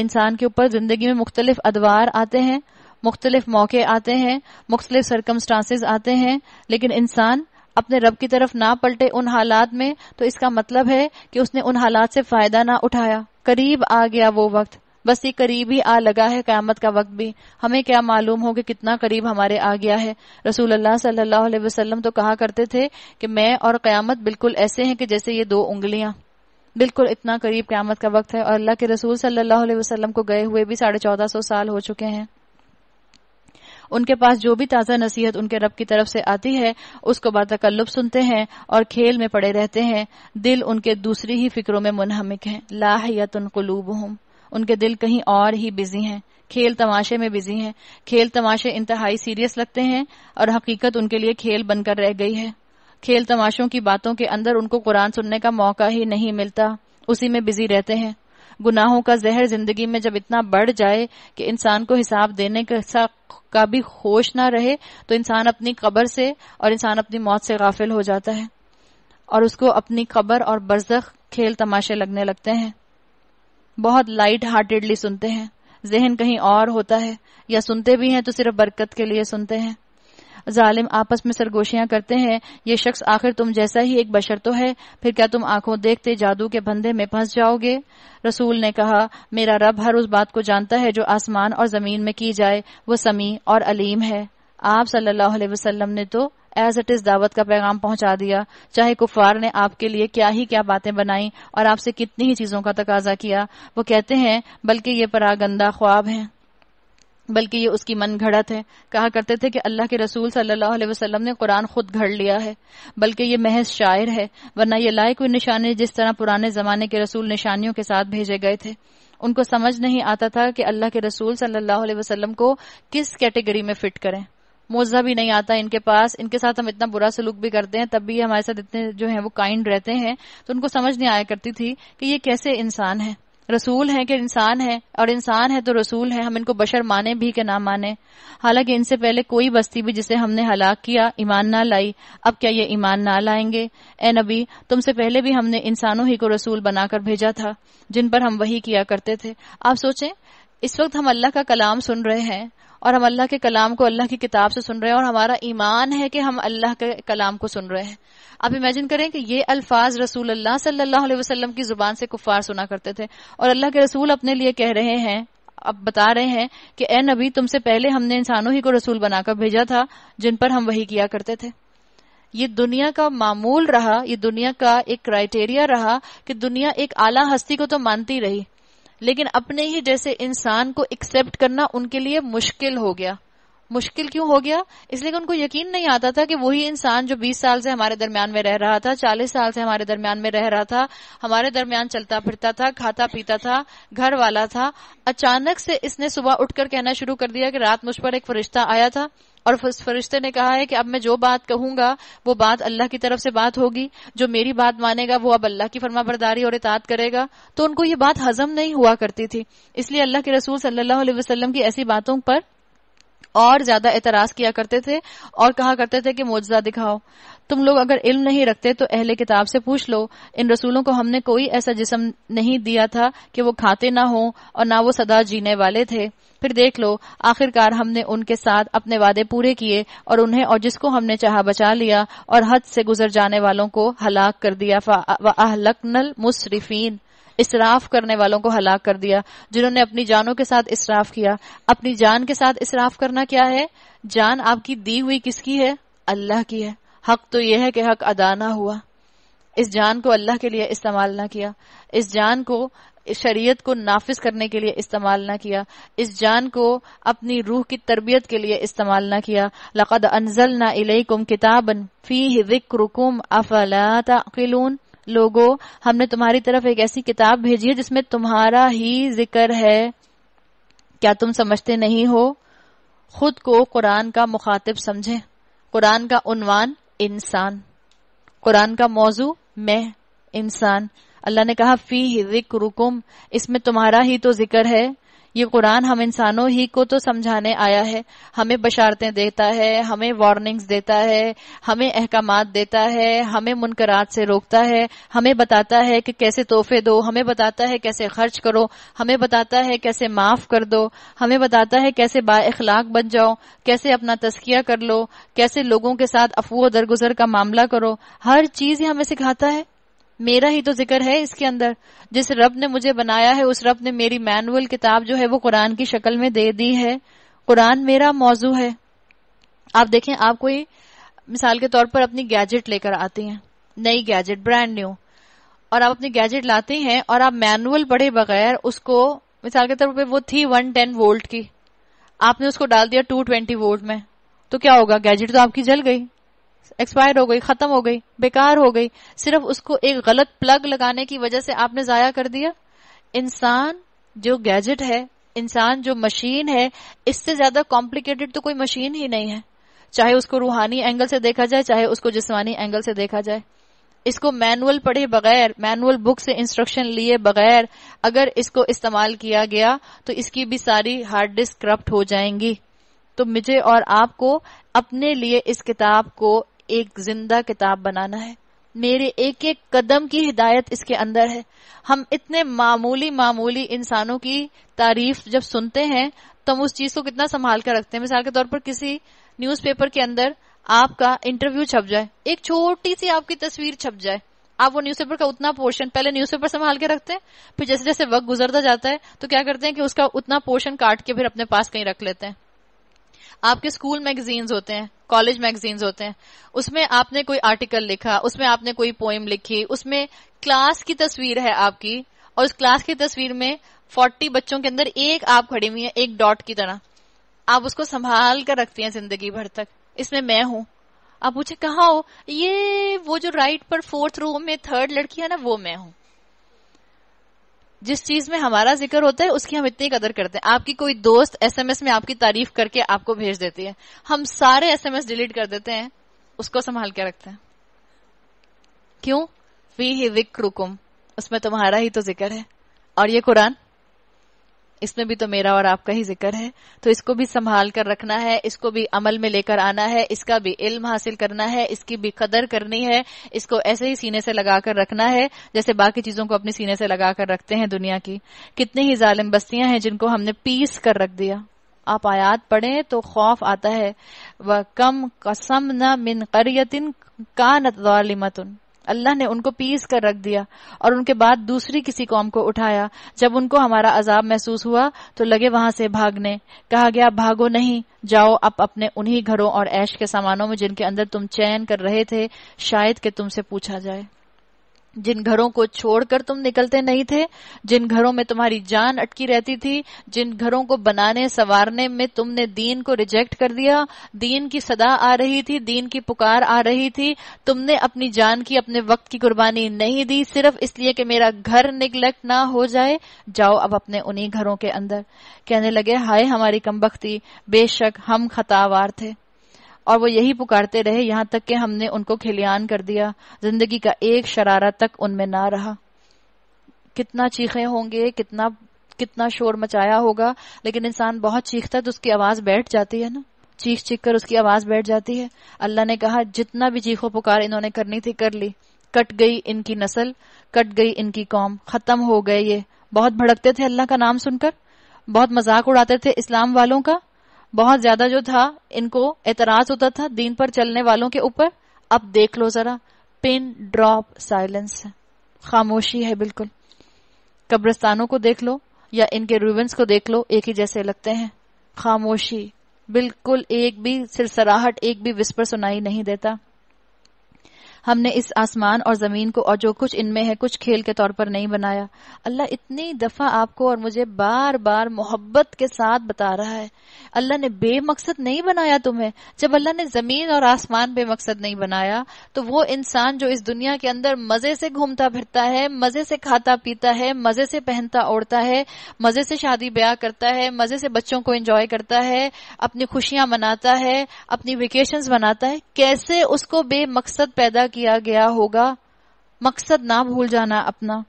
इंसान के ऊपर जिंदगी में मुख्तलिफ अदवार आते हैं मुख्तलिफ मौके आते हैं मुख्तलिफ सरकमस्टांसिस आते हैं लेकिन इंसान अपने रब की तरफ ना पलटे उन हालात में तो इसका मतलब है कि उसने उन हालात से फायदा ना उठाया करीब आ गया वो वक्त बस ये करीब ही आ लगा है क्यामत का वक्त भी हमें क्या मालूम हो कि कितना करीब हमारे आ गया है रसूल अल्लाह सल्लल्लाहु अलैहि वसल्लम तो कहा करते थे कि मैं और क्यामत बिल्कुल ऐसे हैं कि जैसे ये दो उंगलियां बिल्कुल इतना करीब क्यामत का वक्त है और अल्लाह के रसूल सल्लल्लाहु अलैहि वसल्लम को गए हुए भी साढ़े चौदह सौ साल हो चुके हैं उनके पास जो भी ताज़ा नसीहत उनके रब की तरफ से आती है उसको बातकल्लुब सुनते हैं और खेल में पड़े रहते हैं दिल उनके दूसरी ही फिक्रों में मुनहमिक है लाहयतन कलूब हूँ उनके दिल कहीं और ही बिजी हैं खेल तमाशे में बिजी हैं खेल तमाशे इंतहाई सीरियस लगते हैं और हकीकत उनके लिए खेल बनकर रह गई है खेल तमाशों की बातों के अंदर उनको कुरान सुनने का मौका ही नहीं मिलता उसी में बिजी रहते हैं गुनाहों का जहर जिंदगी में जब इतना बढ़ जाए कि इंसान को हिसाब देने का, का भी होश ना रहे तो इंसान अपनी कब्र से और इंसान अपनी मौत से गाफिल हो जाता है और उसको अपनी कब्र और बरसख खेल तमाशे लगने लगते हैं बहुत लाइट हार्टेडली सुनते हैं जहन कहीं और होता है या सुनते भी हैं तो सिर्फ बरकत के लिए सुनते हैं जालिम आपस में सरगोशियां करते हैं ये शख्स आखिर तुम जैसा ही एक बशर तो है फिर क्या तुम आंखों देखते जादू के फंदे में फंस जाओगे रसूल ने कहा मेरा रब हर उस बात को जानता है जो आसमान और जमीन में की जाए वो समी और अलीम है आप सल्लल्लाहु अलैहि वसल्लम ने तो एज इट इज दावत का पैगाम पहुंचा दिया चाहे कुफार ने आपके लिए क्या ही क्या बातें बनाई और आपसे कितनी ही चीजों का तकाजा किया वो कहते हैं बल्कि ये परागंदा ख्वाब हैं बल्कि ये उसकी मन घड़त है कहा करते थे कि अल्लाह के रसूल सल्लल्लाहु अलैहि वसल्लम ने कुरान खुद घड़ लिया है बल्कि ये महज शायर है वरना ये लाए कोई निशाने जिस तरह पुराने जमाने के रसूल निशानियों के साथ भेजे गए थे उनको समझ नहीं आता था कि अल्लाह के रसूल सल्लल्लाहु अलैहि वसल्लम को किस कैटेगरी में फिट करें मोजा भी नहीं आता इनके पास इनके साथ हम इतना बुरा सलूक भी करते हैं तब भी हमारे साथ इतने जो है वो काइंड रहते हैं तो उनको समझ नहीं आया करती थी कि ये कैसे इंसान है रसूल हैं कि इंसान है और इंसान है तो रसूल है हम इनको बशर माने भी के ना माने हालांकि इनसे पहले कोई बस्ती भी जिसे हमने हलाक किया ईमान ना लाई अब क्या ये ईमान ना लाएंगे ए नबी तुमसे पहले भी हमने इंसानों ही को रसूल बनाकर भेजा था जिन पर हम वही किया करते थे आप सोचे इस वक्त हम अल्लाह का कलाम सुन रहे हैं और हम अल्लाह के कलाम को अल्लाह की किताब से सुन रहे हैं और हमारा ईमान है कि हम अल्लाह के कलाम को सुन रहे हैं आप इमेजिन करें कि ये अल्फाज रसूल अल्लाह सल्लल्लाहु अलैहि वसल्लम की जुबान से कुफार सुना करते थे और अल्लाह के रसूल अपने लिए कह रहे हैं अब बता रहे हैं कि ए नबी तुमसे पहले हमने इंसानों ही को रसूल बनाकर भेजा था जिन पर हम वही किया करते थे ये दुनिया का मामूल रहा ये दुनिया का एक क्राइटेरिया रहा कि दुनिया एक आला हस्ती को तो मानती रही लेकिन अपने ही जैसे इंसान को एक्सेप्ट करना उनके लिए मुश्किल हो गया मुश्किल क्यों हो गया इसलिए कि उनको यकीन नहीं आता था कि वही इंसान जो 20 साल से हमारे दरमियान में रह रहा था 40 साल से हमारे दरमियान में रह रहा था हमारे दरमियान चलता फिरता था खाता पीता था घर वाला था अचानक से इसने सुबह उठकर कहना शुरू कर दिया कि रात मुझ पर एक फरिश्ता आया था और फरिश्ते ने कहा है कि अब मैं जो बात कहूंगा वो बात अल्लाह की तरफ से बात होगी जो मेरी बात मानेगा वो अब अल्लाह की फर्मा बरदारी और इतात करेगा तो उनको ये बात हजम नहीं हुआ करती थी इसलिए अल्लाह के रसूल सल्लाह वसलम की ऐसी बातों पर और ज्यादा एतराज किया करते थे और कहा करते थे कि मोजा दिखाओ तुम लोग अगर इल्म नहीं रखते तो अहले किताब से पूछ लो इन रसूलों को हमने कोई ऐसा जिसम नहीं दिया था कि वो खाते ना हो और ना वो सदा जीने वाले थे फिर देख लो आखिरकार हमने उनके साथ अपने वादे पूरे किए और उन्हें और जिसको हमने चाह बचा लिया और हद से गुजर जाने वालों को हलाक कर दिया अहलकनल मुशरफीन इसराफ करने वालों को हलाक कर दिया जिन्होंने अपनी जानों के साथ इसराफ किया अपनी जान के साथ इसराफ करना क्या है जान आपकी दी हुई किसकी है अल्लाह की है हक तो यह है कि हक अदा ना हुआ इस जान को अल्लाह के लिए इस्तेमाल ना किया इस जान को शरीयत को नाफिज करने के लिए इस्तेमाल ना किया इस जान को अपनी रूह की तरबियत के लिए इस्तेमाल ना किया लक़द अनजल ना इलेकुम किताबन फी विक्रुकुम अफला लोगो हमने तुम्हारी तरफ एक ऐसी किताब भेजी है जिसमें तुम्हारा ही जिक्र है क्या तुम समझते नहीं हो खुद को कुरान का मुखातिब समझे कुरान का उनवान इंसान कुरान का मौजू मैं इंसान अल्लाह ने कहा फी रुकुम इसमें तुम्हारा ही तो जिक्र है ये कुरान हम इंसानों ही को तो समझाने आया है हमें बशारतें देता है हमें वार्निंग्स देता है हमें अहकाम देता है हमें मुनकरात से रोकता है हमें बताता है कि कैसे तोहफे दो हमें बताता है कैसे खर्च करो हमें बताता है कैसे माफ कर दो हमें बताता है कैसे बाखलाक बन जाओ कैसे अपना तस्किया कर लो कैसे लोगों के साथ अफवाह दरगुजर का मामला करो हर चीज हमें सिखाता है मेरा ही तो जिक्र है इसके अंदर जिस रब ने मुझे बनाया है उस रब ने मेरी मैनुअल किताब जो है वो कुरान की शक्ल में दे दी है कुरान मेरा मौजू है आप देखें आप कोई मिसाल के तौर पर अपनी गैजेट लेकर आती हैं नई गैजेट ब्रांड न्यू और आप अपनी गैजेट लाती हैं और आप मैनुअल पढ़े बगैर उसको मिसाल के तौर पर वो थी वन टेन वोल्ट की आपने उसको डाल दिया टू ट्वेंटी वोल्ट में तो क्या होगा गैजेट तो आपकी जल गई एक्सपायर हो गई खत्म हो गई बेकार हो गई सिर्फ उसको एक गलत प्लग लगाने की वजह से आपने जाया कर दिया इंसान जो गैजेट है इंसान जो मशीन है इससे ज्यादा कॉम्प्लिकेटेड तो कोई मशीन ही नहीं है चाहे उसको रूहानी एंगल से देखा जाए चाहे उसको जिसमानी एंगल से देखा जाए इसको मैनुअल पढ़े बगैर मैनुअल बुक से इंस्ट्रक्शन लिए बगैर अगर इसको इस्तेमाल किया गया तो इसकी भी सारी हार्ड डिस्क करप्ट हो जाएंगी तो मुझे और आपको अपने लिए इस किताब को एक जिंदा किताब बनाना है मेरे एक एक कदम की हिदायत इसके अंदर है हम इतने मामूली मामूली इंसानों की तारीफ जब सुनते हैं तो हम उस चीज को कितना संभाल कर रखते हैं मिसाल के तौर पर किसी न्यूज़पेपर के अंदर आपका इंटरव्यू छप जाए एक छोटी सी आपकी तस्वीर छप जाए आप वो न्यूज़पेपर का उतना पोर्शन पहले न्यूज़पेपर संभाल के रखते हैं फिर जैसे जैसे वक्त गुजरता जाता है तो क्या करते हैं कि उसका उतना पोर्शन काट के फिर अपने पास कहीं रख लेते हैं आपके स्कूल मैगजीन्स होते हैं कॉलेज मैगजीन्स होते हैं उसमें आपने कोई आर्टिकल लिखा उसमें आपने कोई पोइम लिखी उसमें क्लास की तस्वीर है आपकी और उस क्लास की तस्वीर में फोर्टी बच्चों के अंदर एक आप खड़ी हुई है एक डॉट की तरह आप उसको संभाल कर रखती हैं जिंदगी भर तक इसमें मैं हूं आप मुझे कहा हो ये वो जो राइट पर फोर्थ रो में थर्ड लड़की है ना वो मैं हूं जिस चीज में हमारा जिक्र होता है उसकी हम इतनी कदर करते हैं आपकी कोई दोस्त एसएमएस में आपकी तारीफ करके आपको भेज देती है हम सारे एसएमएस डिलीट कर देते हैं उसको संभाल के रखते हैं क्यों फी ही विक्रुकुम उसमें तुम्हारा ही तो जिक्र है और ये कुरान इसमें भी तो मेरा और आपका ही जिक्र है तो इसको भी संभाल कर रखना है इसको भी अमल में लेकर आना है इसका भी इल्म हासिल करना है इसकी भी कदर करनी है इसको ऐसे ही सीने से लगाकर रखना है जैसे बाकी चीजों को अपने सीने से लगाकर रखते हैं दुनिया की कितनी ही जालिम बस्तियां हैं जिनको हमने पीस कर रख दिया आप आयात पढ़ें तो खौफ आता है वह कम कसम न मिन करियतिन का नत अल्लाह ने उनको पीस कर रख दिया और उनके बाद दूसरी किसी कौम को उठाया जब उनको हमारा अजाब महसूस हुआ तो लगे वहां से भागने कहा गया भागो नहीं जाओ अब अपने उन्हीं घरों और ऐश के सामानों में जिनके अंदर तुम चयन कर रहे थे शायद के तुमसे पूछा जाए जिन घरों को छोड़कर तुम निकलते नहीं थे जिन घरों में तुम्हारी जान अटकी रहती थी जिन घरों को बनाने संवारने में तुमने दीन को रिजेक्ट कर दिया दीन की सदा आ रही थी दीन की पुकार आ रही थी तुमने अपनी जान की अपने वक्त की कुर्बानी नहीं दी सिर्फ इसलिए कि मेरा घर निगलेक्ट ना हो जाए जाओ अब अपने उन्हीं घरों के अंदर कहने लगे हाय हमारी कम बेशक हम खतावार थे और वो यही पुकारते रहे यहां तक कि हमने उनको खिलियान कर दिया जिंदगी का एक शरारा तक उनमें ना रहा कितना चीखे होंगे कितना कितना शोर मचाया होगा लेकिन इंसान बहुत चीखता है तो उसकी आवाज बैठ जाती है ना चीख चीख कर उसकी आवाज बैठ जाती है अल्लाह ने कहा जितना भी चीखो पुकार इन्होंने करनी थी कर ली कट गई इनकी नस्ल कट गई इनकी कौम खत्म हो गए ये बहुत भड़कते थे अल्लाह का नाम सुनकर बहुत मजाक उड़ाते थे इस्लाम वालों का बहुत ज्यादा जो था इनको एतराज होता था दीन पर चलने वालों के ऊपर अब देख लो जरा पिन ड्रॉप साइलेंस है खामोशी है बिल्कुल कब्रस्तानों को देख लो या इनके रूबेंस को देख लो एक ही जैसे लगते हैं खामोशी बिल्कुल एक भी सिरसराहट एक भी विस्पर सुनाई नहीं देता हमने इस आसमान और जमीन को और जो कुछ इनमें है कुछ खेल के तौर पर नहीं बनाया अल्लाह इतनी दफा आपको और मुझे बार बार मोहब्बत के साथ बता रहा है अल्लाह ने बेमकसद नहीं बनाया तुम्हें जब अल्लाह ने जमीन और आसमान बेमकसद नहीं बनाया तो वो इंसान जो इस दुनिया के अंदर मजे से घूमता फिरता है मजे से खाता पीता है मजे से पहनता ओढ़ता है मजे से शादी ब्याह करता है मजे से बच्चों को एंजॉय करता है अपनी खुशियां मनाता है अपनी वेकेशन बनाता है कैसे उसको बेमकसद पैदा किया गया होगा मकसद ना भूल जाना अपना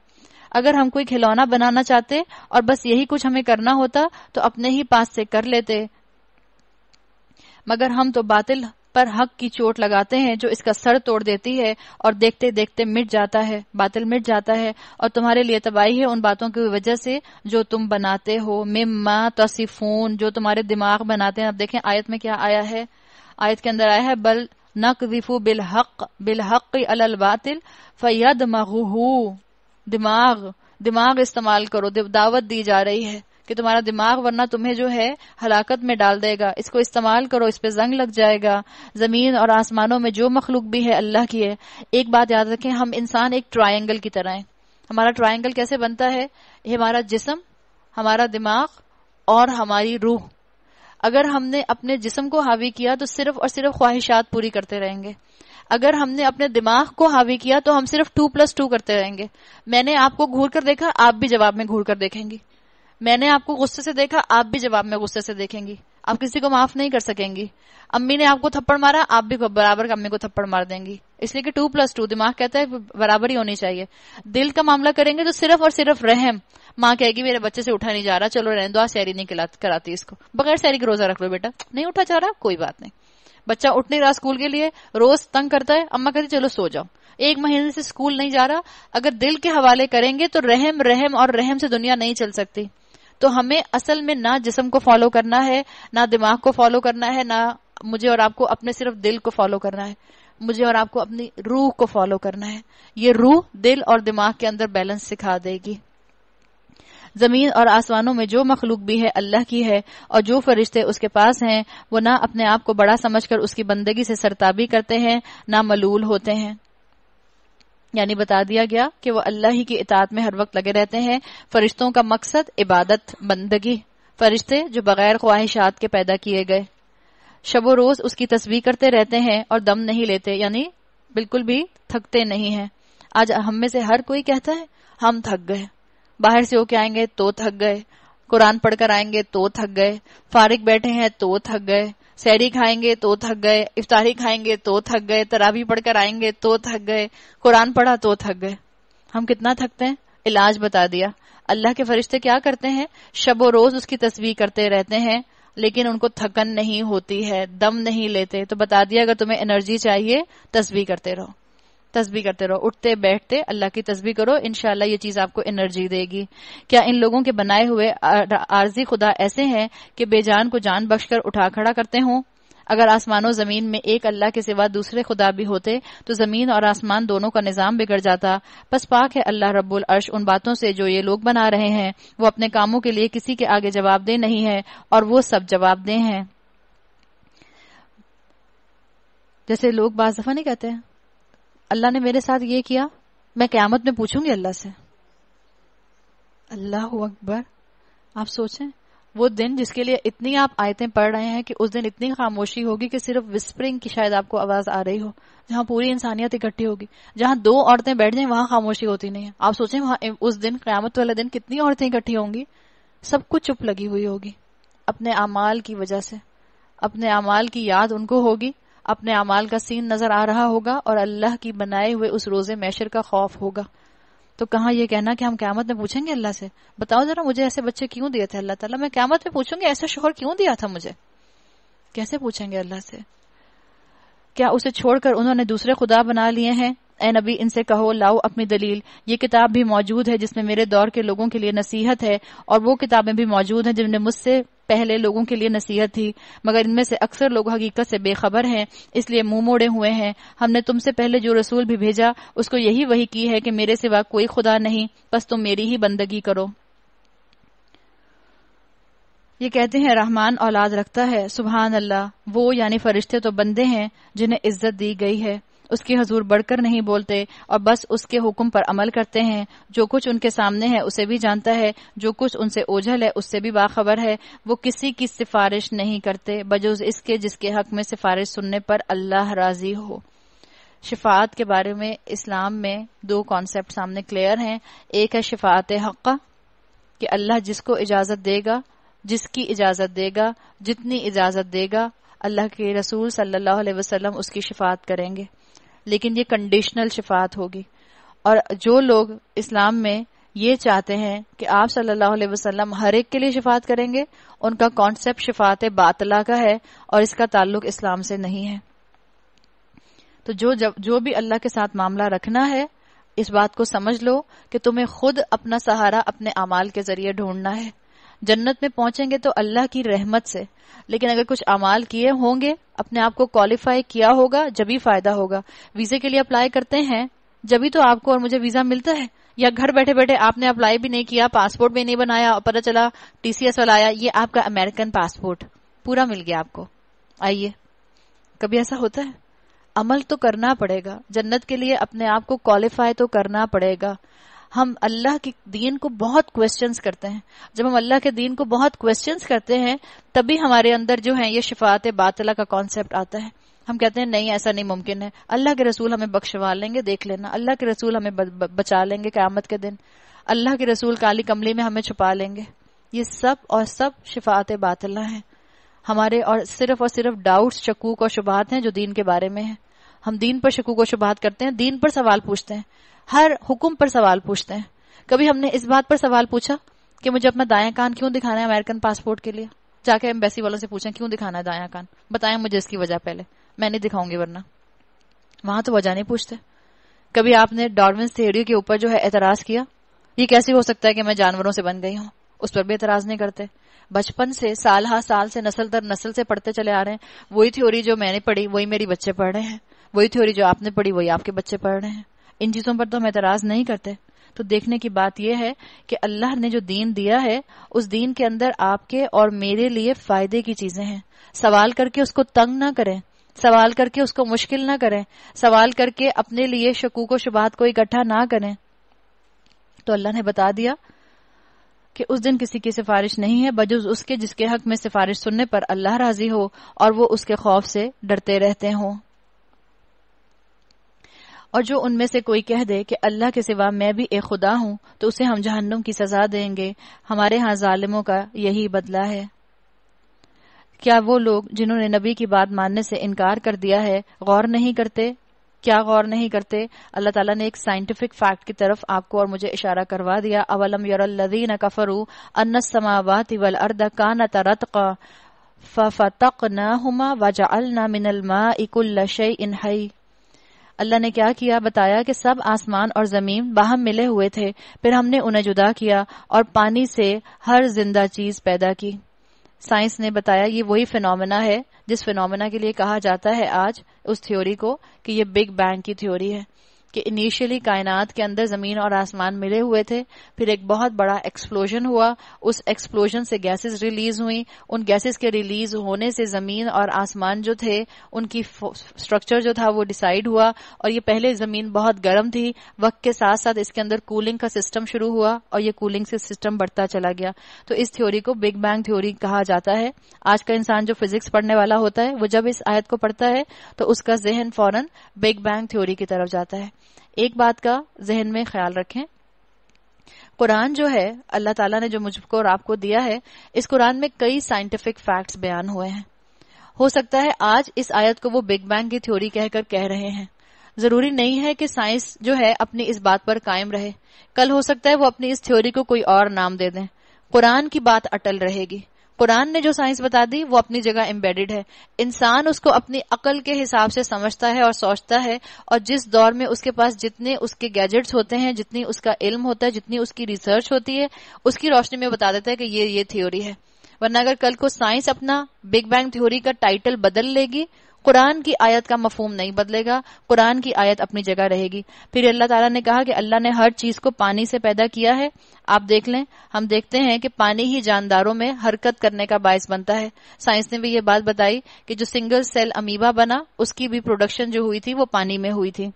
अगर हम कोई खिलौना बनाना चाहते और बस यही कुछ हमें करना होता तो अपने ही पास से कर लेते मगर हम तो बातिल पर हक की चोट लगाते हैं जो इसका सर तोड़ देती है और देखते देखते मिट जाता है बातिल मिट जाता है और तुम्हारे लिए तबाही है उन बातों की वजह से जो तुम बनाते हो मिम्मा तसीफून जो तुम्हारे दिमाग बनाते हैं अब देखें आयत में क्या आया है आयत के अंदर आया है बल नकविफु बिलहक बिलहक अलल बातिल फैद मगहू दिमाग दिमाग इस्तेमाल करो दावत दी जा रही है कि तुम्हारा दिमाग वरना तुम्हें जो है हलाकत में डाल देगा इसको इस्तेमाल करो इस पे जंग लग जाएगा जमीन और आसमानों में जो मखलूक भी है अल्लाह की है एक बात याद रखें हम इंसान एक ट्रायंगल की तरह है हमारा ट्रायंगल कैसे बनता है हमारा जिसम हमारा दिमाग और हमारी रूह अगर हमने अपने जिसम को हावी किया तो सिर्फ और सिर्फ ख्वाहिशात पूरी करते रहेंगे अगर हमने अपने दिमाग को हावी किया तो हम सिर्फ टू प्लस टू करते रहेंगे मैंने आपको घूर कर देखा आप भी जवाब में घूर कर देखेंगी मैंने आपको गुस्से से देखा आप भी जवाब में गुस्से से देखेंगी आप किसी को माफ नहीं कर सकेंगी अम्मी ने आपको थप्पड़ मारा आप भी बराबर अम्मी को थप्पड़ मार देंगी इसलिए कि टू प्लस टू दिमाग कहता है बराबर ही होनी चाहिए दिल का मामला करेंगे तो सिर्फ और सिर्फ रहम माँ कहेगी मेरे बच्चे से उठा नहीं जा रहा चलो रहने दो सैरी नहीं कराती इसको बगैर सैरी के रोजा रख लो बेटा नहीं उठा जा रहा कोई बात नहीं बच्चा उठ नहीं रहा स्कूल के लिए रोज तंग करता है अम्मा कहती चलो सो जाओ एक महीने से स्कूल नहीं जा रहा अगर दिल के हवाले करेंगे तो रहम रहम और रहम से दुनिया नहीं चल सकती तो हमें असल में ना जिसम को फॉलो करना है ना दिमाग को फॉलो करना है ना मुझे और आपको अपने सिर्फ दिल को फॉलो करना है मुझे और आपको अपनी रूह को फॉलो करना है ये रूह दिल और दिमाग के अंदर बैलेंस सिखा देगी जमीन और आसमानों में जो मखलूक भी है अल्लाह की है और जो फरिश्ते उसके पास हैं वो ना अपने आप को बड़ा समझकर उसकी बंदगी से सरताबी करते हैं ना मलूल होते हैं यानी बता दिया गया कि वो अल्लाह ही की इतात में हर वक्त लगे रहते हैं फरिश्तों का मकसद इबादत बंदगी फरिश्ते जो बगैर ख्वाहिशात के पैदा किए गए शबो रोज उसकी तस्वीर करते रहते हैं और दम नहीं लेते यानी बिल्कुल भी थकते नहीं है आज हम में से हर कोई कहता है हम थक गए बाहर से होके आएंगे तो थक गए कुरान पढ़कर आएंगे तो थक गए फारिक बैठे हैं तो थक गए सैरी खाएंगे तो थक गए इफ्तारी खाएंगे तो थक गए तराबी पढ़कर आएंगे तो थक गए कुरान पढ़ा तो थक गए हम कितना थकते हैं इलाज बता दिया अल्लाह के फरिश्ते क्या करते हैं शब रोज उसकी तस्वीर करते रहते हैं लेकिन उनको थकन नहीं होती है दम नहीं लेते तो बता दिया अगर तुम्हें एनर्जी चाहिए तस्वीर करते रहो तस्बी करते रहो उठते बैठते अल्लाह की तस्बी करो इनशाला ये चीज आपको एनर्जी देगी क्या इन लोगों के बनाए हुए आर्जी खुदा ऐसे हैं कि बेजान को जान बख्श कर उठा खड़ा करते हों अगर आसमानों जमीन में एक अल्लाह के सिवा दूसरे खुदा भी होते तो जमीन और आसमान दोनों का निजाम बिगड़ जाता बस पाक है अल्लाह रब्बुल अर्श उन बातों से जो ये लोग बना रहे हैं वो अपने कामों के लिए किसी के आगे जवाबदेह नहीं है और वो सब जवाबदेह हैं जैसे लोग बाज दफा नहीं कहते हैं अल्लाह ने मेरे साथ ये किया मैं क्यामत में पूछूंगी अल्लाह से अल्लाह अकबर आप सोचें वो दिन जिसके लिए इतनी आप आयतें पढ़ रहे हैं कि उस दिन इतनी खामोशी होगी कि सिर्फ विस्परिंग की शायद आपको आवाज आ रही हो जहां पूरी इंसानियत इकट्ठी होगी जहां दो औरतें बैठ जाए वहां खामोशी होती नहीं है आप सोचें वहां उस दिन क्यामत वाले दिन कितनी औरतें इकट्ठी होंगी सब कुछ चुप लगी हुई होगी अपने अमाल की वजह से अपने अमाल की याद उनको होगी अपने अमाल का सीन नजर आ रहा होगा और अल्लाह की बनाए हुए उस रोजे मैशर का खौफ होगा तो कहा यह कहना कि हम क्यामत में पूछेंगे अल्लाह से बताओ जरा मुझे ऐसे बच्चे क्यों दिए थे अल्लाह तला मैं क्यामत में पूछूंगी ऐसा शोहर क्यों दिया था मुझे कैसे पूछेंगे अल्लाह से क्या उसे छोड़कर उन्होंने दूसरे खुदा बना लिए हैं ए नबी इनसे कहो लाओ अपनी दलील ये किताब भी मौजूद है जिसमें मेरे दौर के लोगों के लिए नसीहत है और वो किताबें भी मौजूद हैं जिनने मुझसे पहले लोगों के लिए नसीहत थी मगर इनमें से अक्सर लोग हकीकत से बेखबर हैं इसलिए मुंह मोड़े हुए हैं हमने तुमसे पहले जो रसूल भी भेजा उसको यही वही की है कि मेरे सिवा कोई खुदा नहीं बस तुम मेरी ही बंदगी करो ये कहते हैं रहमान औलाद रखता है सुबहान अल्लाह वो यानी फरिश्ते तो बंदे हैं जिन्हें इज्जत दी गई है उसके हजूर बढ़कर नहीं बोलते और बस उसके हुक्म पर अमल करते हैं जो कुछ उनके सामने है उसे भी जानता है जो कुछ उनसे ओझल है उससे भी बाखबर है वो किसी की सिफारिश नहीं करते बजुज इसके जिसके हक में सिफारिश सुनने पर अल्लाह राजी हो शिफात के बारे में इस्लाम में दो कॉन्सेप्ट सामने क्लियर हैं एक है शिफात हक़ कि अल्लाह जिसको इजाज़त देगा जिसकी इजाज़त देगा जितनी इजाज़त देगा अल्लाह के रसूल सल्लल्लाहु अलैहि वसल्लम उसकी शिफात करेंगे लेकिन ये कंडीशनल शिफात होगी और जो लोग इस्लाम में ये चाहते हैं कि आप सल्लल्लाहु अलैहि वसल्लम हर एक के लिए शिफात करेंगे उनका कॉन्सेप्ट शिफात बातला का है और इसका ताल्लुक इस्लाम से नहीं है तो जो जब जो भी अल्लाह के साथ मामला रखना है इस बात को समझ लो कि तुम्हें खुद अपना सहारा अपने अमाल के जरिए ढूंढना है जन्नत में पहुंचेंगे तो अल्लाह की रहमत से लेकिन अगर कुछ अमाल किए होंगे अपने आप को क्वालिफाई किया होगा जब ही फायदा होगा वीजे के लिए अप्लाई करते हैं जब ही तो आपको और मुझे वीजा मिलता है या घर बैठे बैठे आपने अप्लाई भी नहीं किया पासपोर्ट भी नहीं बनाया और पता चला टीसीएस वाला आया ये आपका अमेरिकन पासपोर्ट पूरा मिल गया आपको आइए कभी ऐसा होता है अमल तो करना पड़ेगा जन्नत के लिए अपने आप को क्वालिफाई तो करना पड़ेगा हम अल्लाह के दीन को बहुत क्वेश्चन करते हैं जब हम अल्लाह के दीन को बहुत क्वेश्चन करते हैं तभी हमारे अंदर जो है ये शिफात बातला का कॉन्सेप्ट आता है हम कहते हैं नहीं ऐसा नहीं मुमकिन है अल्लाह के रसूल हमें बख्शवा लेंगे देख लेना अल्लाह के रसूल हमें बचा लेंगे क्यामत के दिन अल्लाह के रसूल काली कमली में हमें छुपा लेंगे ये सब और सब शिफात बातला है हमारे और सिर्फ और सिर्फ डाउट्स शकूक और शुबात हैं जो दीन के बारे में है हम दीन पर शकूक और शुबात करते हैं दीन पर सवाल पूछते हैं हर हुक्म पर सवाल पूछते हैं कभी हमने इस बात पर सवाल पूछा कि मुझे अपना दाया कान क्यों दिखाना है अमेरिकन पासपोर्ट के लिए जाके एम्बेसी वालों से पूछें क्यों दिखाना है दाया कान बताएं मुझे इसकी वजह पहले मैं नहीं दिखाऊंगी वरना वहां तो वजह नहीं पूछते कभी आपने डॉर्विन थेरी के ऊपर जो है एतराज किया ये कैसे हो सकता है कि मैं जानवरों से बन गई हूँ उस पर भी एतराज नहीं करते बचपन से साल हा साल से नस्ल दर नस्ल से पढ़ते चले आ रहे हैं वही थ्योरी जो मैंने पढ़ी वही मेरी बच्चे पढ़ रहे हैं वही थ्योरी जो आपने पढ़ी वही आपके बच्चे पढ़ रहे हैं इन चीज़ों पर तो हम एतराज़ नहीं करते तो देखने की बात यह है कि अल्लाह ने जो दीन दिया है उस दीन के अंदर आपके और मेरे लिए फायदे की चीजें हैं सवाल करके उसको तंग ना करें सवाल करके उसको मुश्किल ना करें सवाल करके अपने लिए शकूक व शुबात को इकट्ठा ना करें तो अल्लाह ने बता दिया कि उस दिन किसी की सिफारिश नहीं है बजुज उसके जिसके हक में सिफारिश सुनने पर अल्लाह राजी हो और वो उसके खौफ से डरते रहते हों और जो उनमें से कोई कह दे कि अल्लाह के सिवा मैं भी एक खुदा हूँ तो उसे हम जहन्नुम की सजा देंगे हमारे यहाँ जालिमों का यही बदला है क्या वो लोग जिन्होंने नबी की बात मानने से इनकार कर दिया है गौर नहीं करते क्या गौर नहीं करते अल्लाह ताला ने एक साइंटिफिक फैक्ट की तरफ आपको और मुझे इशारा करवा दिया अवलम यदीन कफरू अनसमावात वल अर्द कान तरतका फतक न हुमा वजा अलना मिनल मा इकुल्ल शई अल्लाह ने क्या किया बताया कि सब आसमान और जमीन बाहम मिले हुए थे फिर हमने उन्हें जुदा किया और पानी से हर जिंदा चीज पैदा की साइंस ने बताया ये वही फिनोमेना है जिस फिनोमेना के लिए कहा जाता है आज उस थ्योरी को कि ये बिग बैंग की थ्योरी है कि इनिशियली कायनात के अंदर जमीन और आसमान मिले हुए थे फिर एक बहुत बड़ा एक्सप्लोजन हुआ उस एक्सप्लोजन से गैसेस रिलीज हुई उन गैसेस के रिलीज होने से जमीन और आसमान जो थे उनकी स्ट्रक्चर जो था वो डिसाइड हुआ और ये पहले जमीन बहुत गर्म थी वक्त के साथ साथ इसके अंदर कूलिंग का सिस्टम शुरू हुआ और ये कूलिंग से सिस्टम बढ़ता चला गया तो इस थ्योरी को बिग बैंग थ्योरी कहा जाता है आज का इंसान जो फिजिक्स पढ़ने वाला होता है वो जब इस आयत को पढ़ता है तो उसका जहन फौरन बिग बैंग थ्योरी की तरफ जाता है एक बात का जहन में ख्याल रखें कुरान जो है अल्लाह ताला ने जो मुझको और आपको दिया है इस कुरान में कई साइंटिफिक फैक्ट्स बयान हुए हैं हो सकता है आज इस आयत को वो बिग बैंग की थ्योरी कहकर कह रहे हैं जरूरी नहीं है कि साइंस जो है अपनी इस बात पर कायम रहे कल हो सकता है वो अपनी इस थ्योरी को कोई और नाम दे दें कुरान की बात अटल रहेगी कुरान ने जो साइंस बता दी वो अपनी जगह एम्बेडेड है इंसान उसको अपनी अकल के हिसाब से समझता है और सोचता है और जिस दौर में उसके पास जितने उसके गैजेट्स होते हैं जितनी उसका इल्म होता है जितनी उसकी रिसर्च होती है उसकी रोशनी में बता देता है कि ये ये थ्योरी है वरना अगर कल को साइंस अपना बिग बैंग थ्योरी का टाइटल बदल लेगी कुरान की आयत का मफहम नहीं बदलेगा कुरान की आयत अपनी जगह रहेगी फिर अल्लाह ताला ने कहा कि अल्लाह ने हर चीज को पानी से पैदा किया है आप देख लें हम देखते हैं कि पानी ही जानदारों में हरकत करने का बायस बनता है साइंस ने भी ये बात बताई कि जो सिंगल सेल अमीबा बना उसकी भी प्रोडक्शन जो हुई थी वो पानी में हुई थी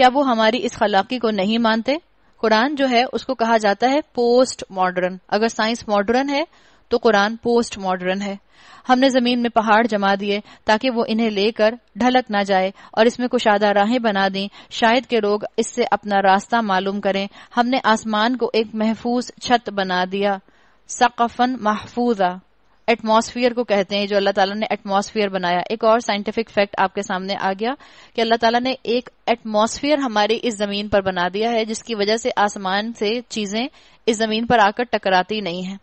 क्या वो हमारी इस खलाकी को नहीं मानते कुरान जो है उसको कहा जाता है पोस्ट मॉडर्न अगर साइंस मॉडर्न है तो कुरान पोस्ट मॉडर्न है हमने जमीन में पहाड़ जमा दिए ताकि वो इन्हें लेकर ढलक ना जाए और इसमें कुशादा राहें बना दी शायद के लोग इससे अपना रास्ता मालूम करें हमने आसमान को एक महफूज छत बना दिया सकफन महफूजा एटमॉस्फियर को कहते हैं जो अल्लाह ताला ने एटमॉस्फियर बनाया एक और साइंटिफिक फैक्ट आपके सामने आ गया कि अल्लाह ताला ने एक एटमोसफियर हमारी इस जमीन पर बना दिया है जिसकी वजह से आसमान से चीजें इस जमीन पर आकर टकराती नहीं है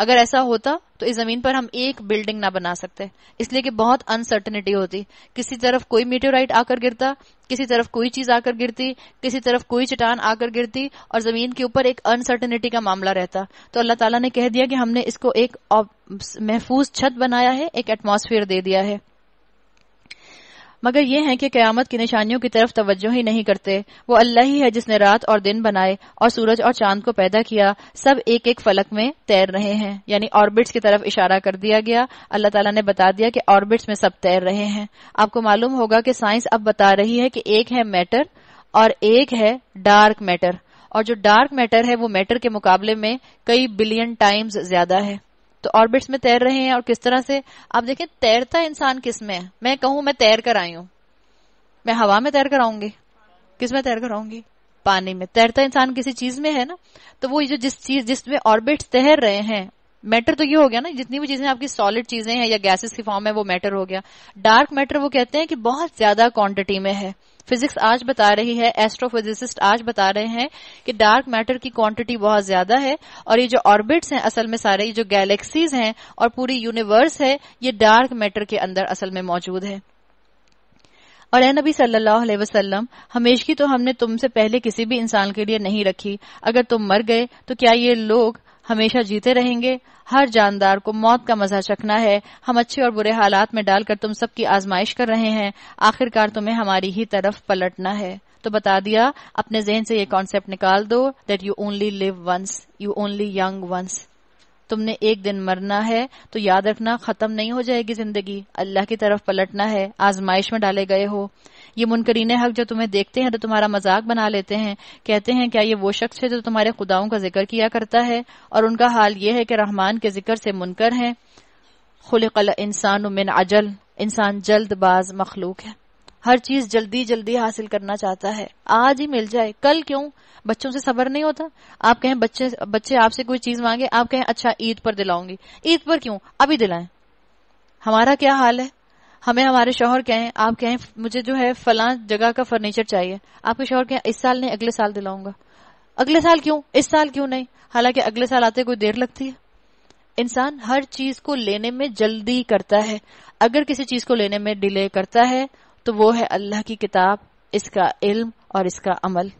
अगर ऐसा होता तो इस जमीन पर हम एक बिल्डिंग ना बना सकते इसलिए कि बहुत अनसर्टनिटी होती किसी तरफ कोई मीटोराइट आकर गिरता किसी तरफ कोई चीज आकर गिरती किसी तरफ कोई चटान आकर गिरती और जमीन के ऊपर एक अनसर्टनिटी का मामला रहता तो अल्लाह ताला ने कह दिया कि हमने इसको एक महफूज छत बनाया है एक एटमोसफियर दे दिया है मगर ये है कि क्यामत की निशानियों की तरफ तवज्जो ही नहीं करते वो अल्लाह ही है जिसने रात और दिन बनाए और सूरज और चांद को पैदा किया सब एक एक फलक में तैर रहे हैं यानी ऑर्बिट्स की तरफ इशारा कर दिया गया अल्लाह तला ने बता दिया कि ऑर्बिट्स में सब तैर रहे हैं आपको मालूम होगा कि साइंस अब बता रही है कि एक है मैटर और एक है डार्क मैटर और जो डार्क मैटर है वो मैटर के मुकाबले में कई बिलियन टाइम्स ज्यादा है तो ऑर्बिट्स में तैर रहे हैं और किस तरह से आप देखें तैरता इंसान किस में है मैं कहूं मैं तैर कर आई हूं मैं हवा में तैर कर आऊंगी किस में तैर कर आऊंगी पानी में तैरता इंसान किसी चीज में है ना तो वो जो जिस चीज जिसमें ऑर्बिट तैर रहे हैं मैटर तो ये हो गया ना जितनी भी चीजें आपकी सॉलिड चीजें हैं या गैसेस की फॉर्म है वो मैटर हो गया डार्क मैटर वो कहते हैं कि बहुत ज्यादा क्वांटिटी में है फिजिक्स आज बता रही है एस्ट्रोफिजिसिस्ट आज बता रहे हैं कि डार्क मैटर की क्वांटिटी बहुत ज्यादा है और ये जो ऑर्बिट्स हैं असल में सारे ये जो गैलेक्सीज हैं और पूरी यूनिवर्स है ये डार्क मैटर के अंदर असल में मौजूद है और ए नबी सल्लल्लाहु अलैहि वसल्लम हमेश की तो हमने तुमसे पहले किसी भी इंसान के लिए नहीं रखी अगर तुम मर गए तो क्या ये लोग हमेशा जीते रहेंगे हर जानदार को मौत का मजा चखना है हम अच्छे और बुरे हालात में डालकर तुम सबकी आजमाइश कर रहे हैं आखिरकार तुम्हें हमारी ही तरफ पलटना है तो बता दिया अपने जहन से ये कॉन्सेप्ट निकाल दो that you only live once you only young once तुमने एक दिन मरना है तो याद रखना खत्म नहीं हो जाएगी जिंदगी अल्लाह की तरफ पलटना है आजमाइश में डाले गए हो ये मुनकरीन हक जो तुम्हें देखते हैं तो तुम्हारा मजाक बना लेते हैं कहते हैं क्या ये वो शख्स है जो तुम्हारे खुदाओं का जिक्र किया करता है और उनका हाल यह है कि रहमान के जिक्र से मुनकर है खुल इंसान उमिन अजल इंसान जल्दबाज मखलूक है हर चीज जल्दी जल्दी हासिल करना चाहता है आज ही मिल जाए कल क्यों बच्चों से सबर नहीं होता आप कहें बच्चे बच्चे आपसे कोई चीज मांगे आप कहें अच्छा ईद पर दिलाऊंगी ईद पर क्यों अभी दिलाएं हमारा क्या हाल है हमें हमारे शोहर कहें आप कहें मुझे जो है फला जगह का फर्नीचर चाहिए आपके शोहर कहें इस साल नहीं अगले साल दिलाऊंगा अगले साल क्यों इस साल क्यों नहीं हालांकि अगले साल आते कोई देर लगती है इंसान हर चीज को लेने में जल्दी करता है अगर किसी चीज को लेने में डिले करता है तो वो है अल्लाह की किताब इसका इल्म और इसका अमल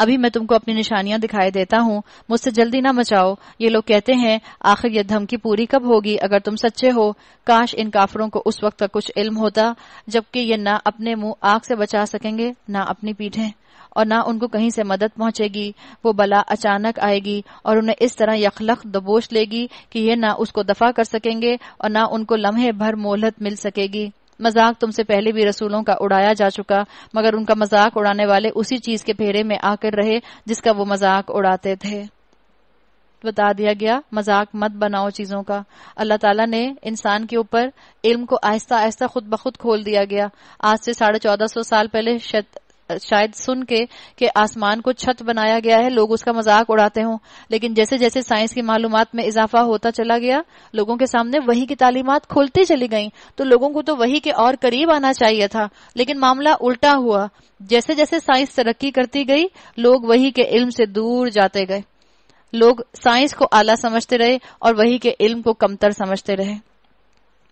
अभी मैं तुमको अपनी निशानियां दिखाई देता हूँ मुझसे जल्दी ना मचाओ ये लोग कहते हैं आखिर यह धमकी पूरी कब होगी अगर तुम सच्चे हो काश इन काफरों को उस वक्त का कुछ इल्म होता जबकि ये ना अपने मुंह आग से बचा सकेंगे ना अपनी पीठे और ना उनको कहीं से मदद पहुंचेगी वो बला अचानक आएगी और उन्हें इस तरह यखलख दबोच लेगी कि ये ना उसको दफा कर सकेंगे और ना उनको लम्हे भर मोहलत मिल सकेगी मजाक तुमसे पहले भी रसूलों का उड़ाया जा चुका मगर उनका मजाक उड़ाने वाले उसी चीज के फेरे में आकर रहे जिसका वो मजाक उड़ाते थे बता दिया गया मजाक मत बनाओ चीजों का अल्लाह ताला ने इंसान के ऊपर इल्म को आहिस्ता आहिस्ता खुद ब खुद खोल दिया गया आज से साढ़े चौदह सौ साल पहले शायद सुन के कि आसमान को छत बनाया गया है लोग उसका मजाक उड़ाते हों लेकिन जैसे जैसे साइंस की मालूम में इजाफा होता चला गया लोगों के सामने वही की तालीमत खुलती चली गई तो लोगों को तो वही के और करीब आना चाहिए था लेकिन मामला उल्टा हुआ जैसे जैसे साइंस तरक्की करती गई लोग वही के इल्म से दूर जाते गए लोग साइंस को आला समझते रहे और वही के इल्म को कमतर समझते रहे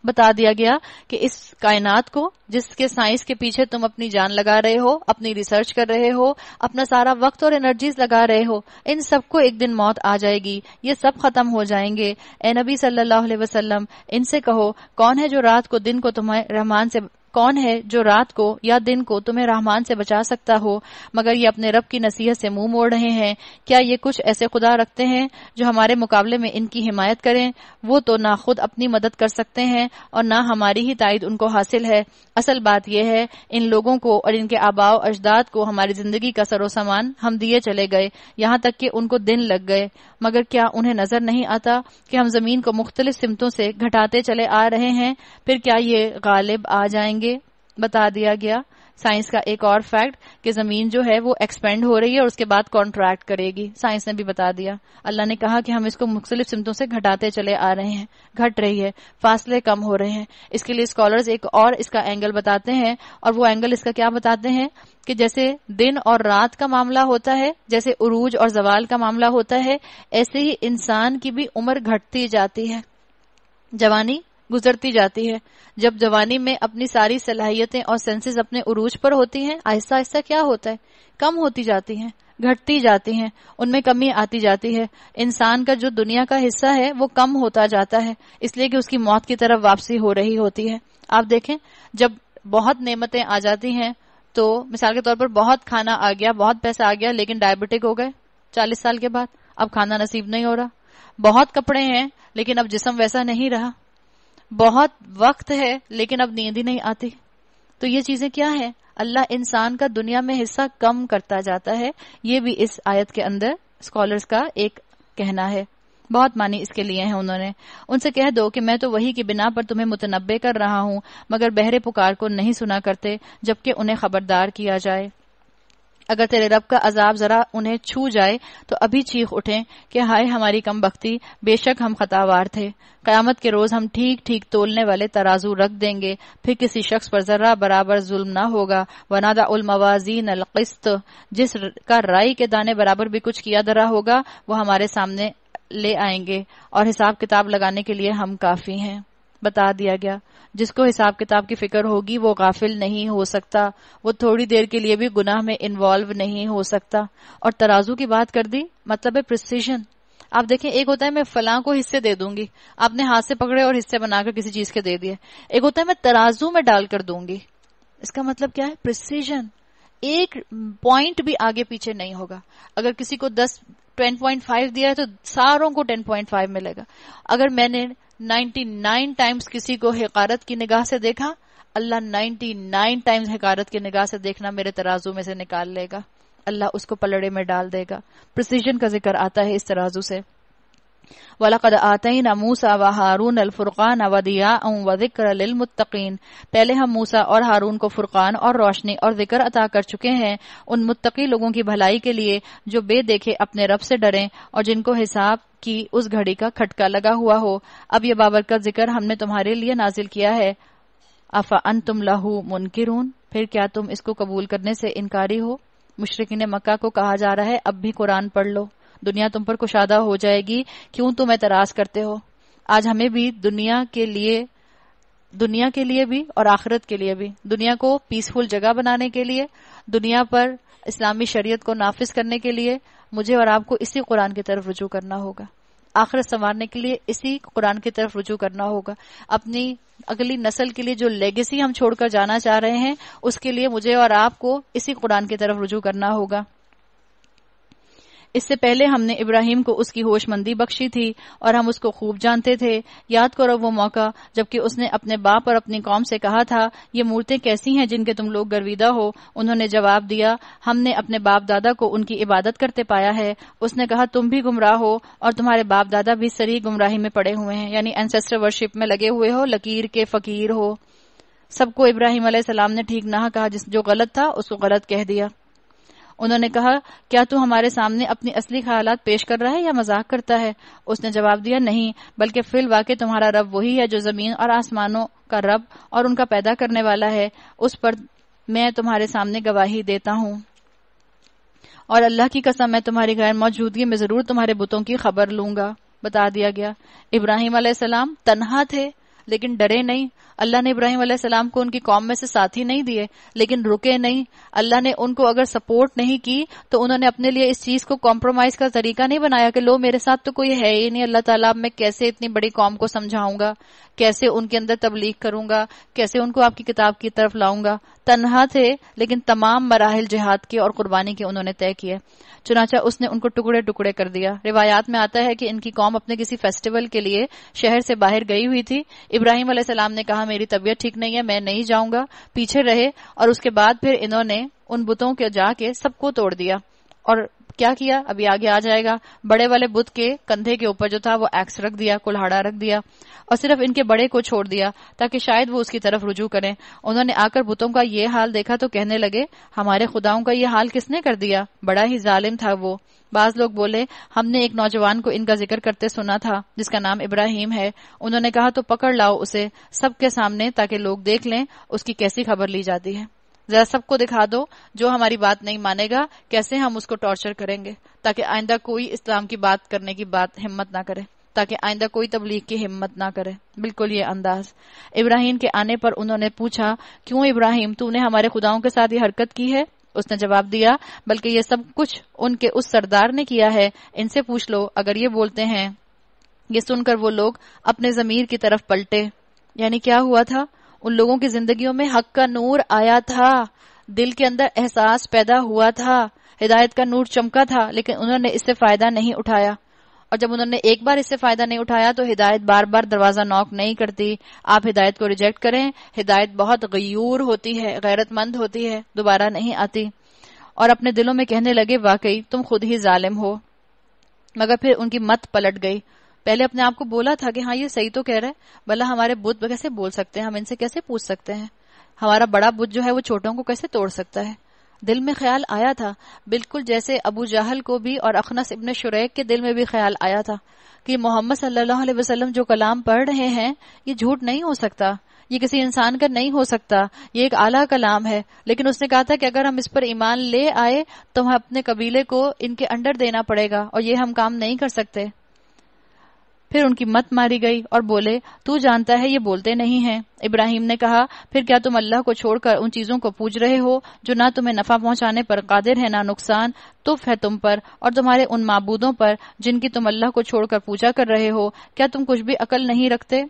बता दिया गया कि इस कायनात को जिसके साइंस के पीछे तुम अपनी जान लगा रहे हो अपनी रिसर्च कर रहे हो अपना सारा वक्त और एनर्जीज लगा रहे हो इन सबको एक दिन मौत आ जाएगी ये सब खत्म हो जाएंगे ए नबी सल्लल्लाहु अलैहि वसल्लम इनसे कहो कौन है जो रात को दिन को तुम्हें रहमान से कौन है जो रात को या दिन को तुम्हें रहमान से बचा सकता हो मगर ये अपने रब की नसीहत से मुंह मोड़ रहे हैं क्या ये कुछ ऐसे खुदा रखते हैं जो हमारे मुकाबले में इनकी हिमायत करें वो तो ना खुद अपनी मदद कर सकते हैं और ना हमारी ही तायद उनको हासिल है असल बात यह है इन लोगों को और इनके आबाव अजदाद को हमारी जिंदगी का सरोसामान हम दिए चले गए यहाँ तक कि उनको दिन लग गए मगर क्या उन्हें नजर नहीं आता कि हम जमीन को मुख्तलिफ सिमतों से घटाते चले आ रहे हैं फिर क्या ये गालिब आ जाएंगे आगे बता दिया गया साइंस का एक और फैक्ट कि जमीन जो है वो एक्सपेंड हो रही है और उसके बाद कॉन्ट्रैक्ट करेगी साइंस ने भी बता दिया अल्लाह ने कहा कि हम इसको मुख्तलिफ सिमतों से घटाते चले आ रहे हैं घट रही है फासले कम हो रहे हैं इसके लिए स्कॉलर्स एक और इसका एंगल बताते हैं और वो एंगल इसका क्या बताते हैं कि जैसे दिन और रात का मामला होता है जैसे उरूज और जवाल का मामला होता है ऐसे ही इंसान की भी उम्र घटती जाती है जवानी गुजरती जाती है जब जवानी में अपनी सारी सलाहियतें और सेंसेस अपने उरूज पर होती हैं आहिस्ता आहिस्ता क्या होता है कम होती जाती हैं घटती जाती हैं उनमें कमी आती जाती है इंसान का जो दुनिया का हिस्सा है वो कम होता जाता है इसलिए कि उसकी मौत की तरफ वापसी हो रही होती है आप देखें जब बहुत नेमतें आ जाती हैं तो मिसाल के तौर पर बहुत खाना आ गया बहुत पैसा आ गया लेकिन डायबिटिक हो गए चालीस साल के बाद अब खाना नसीब नहीं हो रहा बहुत कपड़े हैं लेकिन अब जिसम वैसा नहीं रहा बहुत वक्त है लेकिन अब नींद ही नहीं आती तो ये चीजें क्या है अल्लाह इंसान का दुनिया में हिस्सा कम करता जाता है ये भी इस आयत के अंदर स्कॉलर्स का एक कहना है बहुत मानी इसके लिए हैं उन्होंने उनसे कह दो कि मैं तो वही की बिना पर तुम्हें मुतनबे कर रहा हूं मगर बहरे पुकार को नहीं सुना करते जबकि उन्हें खबरदार किया जाए अगर तेरे रब का अजाब जरा उन्हें छू जाए तो अभी चीख उठें कि हाय हमारी कम बख्ती बेशक हम खतावार थे कयामत के रोज हम ठीक ठीक तोलने वाले तराजू रख देंगे फिर किसी शख्स पर जरा बराबर जुल्म ना होगा वनादा उल मवाजीन जिस का राई के दाने बराबर भी कुछ किया दरा होगा वो हमारे सामने ले आएंगे और हिसाब किताब लगाने के लिए हम काफी हैं बता दिया गया जिसको हिसाब किताब की फिक्र होगी वो गाफिल नहीं हो सकता वो थोड़ी देर के लिए भी गुनाह में इन्वॉल्व नहीं हो सकता और तराजू की बात कर दी मतलब है प्रिसीजन आप देखें एक होता है मैं फलां को हिस्से दे दूंगी आपने हाथ से पकड़े और हिस्से बनाकर किसी चीज के दे दिए एक होता है मैं तराजू में डाल कर दूंगी इसका मतलब क्या है प्रिसीजन एक पॉइंट भी आगे पीछे नहीं होगा अगर किसी को दस टेन पॉइंट फाइव दिया है तो सारों को टेन पॉइंट फाइव मिलेगा अगर मैंने 99 टाइम्स किसी को हकारत की निगाह से देखा अल्लाह 99 टाइम्स हकारत की निगाह से देखना मेरे तराजू में से निकाल लेगा अल्लाह उसको पलड़े में डाल देगा प्रिसीजन का जिक्र आता है इस तराजू से वलकद न मूसा व हारून अलफुरकान वदिया विक्र जिक्र लमुत्तकीन पहले हम मूसा और हारून को फुरकान और रोशनी और जिक्र अता कर चुके हैं उन मुत्तकी लोगों की भलाई के लिए जो बेदेखे अपने रब से डरें और जिनको हिसाब की उस घड़ी का खटका लगा हुआ हो अब यह बाबर का जिक्र हमने तुम्हारे लिए नाजिल किया है अफा अन तुम लहू मुनकिरून फिर क्या तुम इसको कबूल करने से इनकारी हो मुशरकिन मक्का को कहा जा रहा है अब भी कुरान पढ़ लो दुनिया तुम पर कुशादा हो जाएगी क्यों तुम एतराज करते हो आज हमें भी दुनिया के लिए दुनिया के लिए भी और आखिरत के लिए भी दुनिया को पीसफुल जगह बनाने के लिए दुनिया पर इस्लामी शरीयत को नाफिज करने के लिए मुझे और आपको इसी कुरान की तरफ रुजू करना होगा आखिरत संवारने के लिए इसी कुरान की तरफ रुजू करना होगा अपनी अगली नस्ल के लिए जो लेगेसी हम छोड़कर जाना चाह रहे हैं उसके लिए मुझे और आपको इसी कुरान की तरफ रुजू करना होगा इससे पहले हमने इब्राहिम को उसकी होशमंदी बख्शी थी और हम उसको खूब जानते थे याद करो वो मौका जबकि उसने अपने बाप और अपनी कौम से कहा था ये मूर्तें कैसी हैं जिनके तुम लोग गर्विदा हो उन्होंने जवाब दिया हमने अपने बाप दादा को उनकी इबादत करते पाया है उसने कहा तुम भी गुमराह हो और तुम्हारे बाप दादा भी सरी गुमराही में पड़े हुए हैं यानी एनसेस्टर वर्शिप में लगे हुए हो लकीर के फकीर हो सबको इब्राहिम सलाम ने ठीक ना कहा जिस जो गलत था उसको गलत कह दिया उन्होंने कहा क्या तू हमारे सामने अपनी असली ख्यालात पेश कर रहा है या मजाक करता है उसने जवाब दिया नहीं बल्कि फिल वाक़ तुम्हारा रब वही है जो जमीन और आसमानों का रब और उनका पैदा करने वाला है उस पर मैं तुम्हारे सामने गवाही देता हूँ और अल्लाह की कसम मैं तुम्हारी गैर मौजूदगी में जरूर तुम्हारे बुतों की खबर लूंगा बता दिया गया इब्राहिम तनहा थे लेकिन डरे नहीं अल्लाह ने इब्राहिम सलाम को उनकी कौम में से साथी नहीं दिए लेकिन रुके नहीं अल्लाह ने उनको अगर सपोर्ट नहीं की तो उन्होंने अपने लिए इस चीज को कॉम्प्रोमाइज का तरीका नहीं बनाया कि लो मेरे साथ तो कोई है ही नहीं अल्लाह ताला मैं कैसे इतनी बड़ी कौम को समझाऊंगा कैसे उनके अंदर तबलीग करूंगा कैसे उनको आपकी किताब की तरफ लाऊंगा तनहा थे लेकिन तमाम मराहल जिहाद के और कुर्बानी के उन्होंने तय किए चुनाचा उसने उनको टुकड़े टुकड़े कर दिया रिवायात में आता है कि इनकी कौम अपने किसी फेस्टिवल के लिए शहर से बाहर गई हुई थी इब्राहिम सलाम ने कहा यहाँ मेरी तबीयत ठीक नहीं है मैं नहीं जाऊंगा पीछे रहे और उसके बाद फिर इन्होंने उन बुतों के जाके सबको तोड़ दिया और क्या किया अभी आगे आ जाएगा बड़े वाले बुद्ध के कंधे के ऊपर जो था वो एक्स रख दिया कुल्हाड़ा रख दिया और सिर्फ इनके बड़े को छोड़ दिया ताकि शायद वो उसकी तरफ रुजू करें उन्होंने आकर बुतों का ये हाल देखा तो कहने लगे हमारे खुदाओं का ये हाल किसने कर दिया बड़ा ही जालिम था वो बाज लोग बोले हमने एक नौजवान को इनका जिक्र करते सुना था जिसका नाम इब्राहिम है उन्होंने कहा तो पकड़ लाओ उसे सबके सामने ताकि लोग देख लें उसकी कैसी खबर ली जाती है जरा सबको दिखा दो जो हमारी बात नहीं मानेगा कैसे हम उसको टॉर्चर करेंगे ताकि आइंदा कोई इस्लाम की बात करने की बात हिम्मत ना करे ताकि आइंदा कोई तबलीग की हिम्मत ना करे बिल्कुल ये अंदाज इब्राहिम के आने पर उन्होंने पूछा क्यों इब्राहिम तूने हमारे खुदाओं के साथ ये हरकत की है उसने जवाब दिया बल्कि ये सब कुछ उनके उस सरदार ने किया है इनसे पूछ लो अगर ये बोलते हैं ये सुनकर वो लोग अपने जमीर की तरफ पलटे यानी क्या हुआ था उन लोगों की जिंदगियों में हक का नूर आया था दिल के अंदर एहसास पैदा हुआ था हिदायत का नूर चमका था लेकिन उन्होंने इससे फायदा नहीं उठाया और जब उन्होंने एक बार इससे फायदा नहीं उठाया तो हिदायत बार बार दरवाजा नॉक नहीं करती आप हिदायत को रिजेक्ट करें हिदायत बहुत गयूर होती है गैरतमंद होती है दोबारा नहीं आती और अपने दिलों में कहने लगे वाकई तुम खुद ही जालिम हो मगर फिर उनकी मत पलट गई पहले अपने आप को बोला था कि हाँ ये सही तो कह रहा है भला हमारे बुद्ध कैसे बोल सकते हैं हम इनसे कैसे पूछ सकते हैं हमारा बड़ा बुद्ध जो है वो छोटों को कैसे तोड़ सकता है दिल में ख्याल आया था बिल्कुल जैसे अबू जहल को भी और अखनस इबन शुरैक के दिल में भी ख्याल आया था कि मोहम्मद सल्लल्लाहु अलैहि वसल्लम जो कलाम पढ़ रहे हैं ये झूठ नहीं हो सकता ये किसी इंसान का नहीं हो सकता ये एक आला कलाम है लेकिन उसने कहा था कि अगर हम इस पर ईमान ले आए तो हम अपने कबीले को इनके अंडर देना पड़ेगा और ये हम काम नहीं कर सकते फिर उनकी मत मारी गई और बोले तू जानता है ये बोलते नहीं हैं इब्राहिम ने कहा फिर क्या तुम अल्लाह को छोड़कर उन चीजों को पूज रहे हो जो ना तुम्हें नफा पहुंचाने पर कादिर है ना नुकसान तुफ है तुम पर और तुम्हारे उन माबूदों पर जिनकी तुम अल्लाह को छोड़कर पूजा कर रहे हो क्या तुम कुछ भी अकल नहीं रखते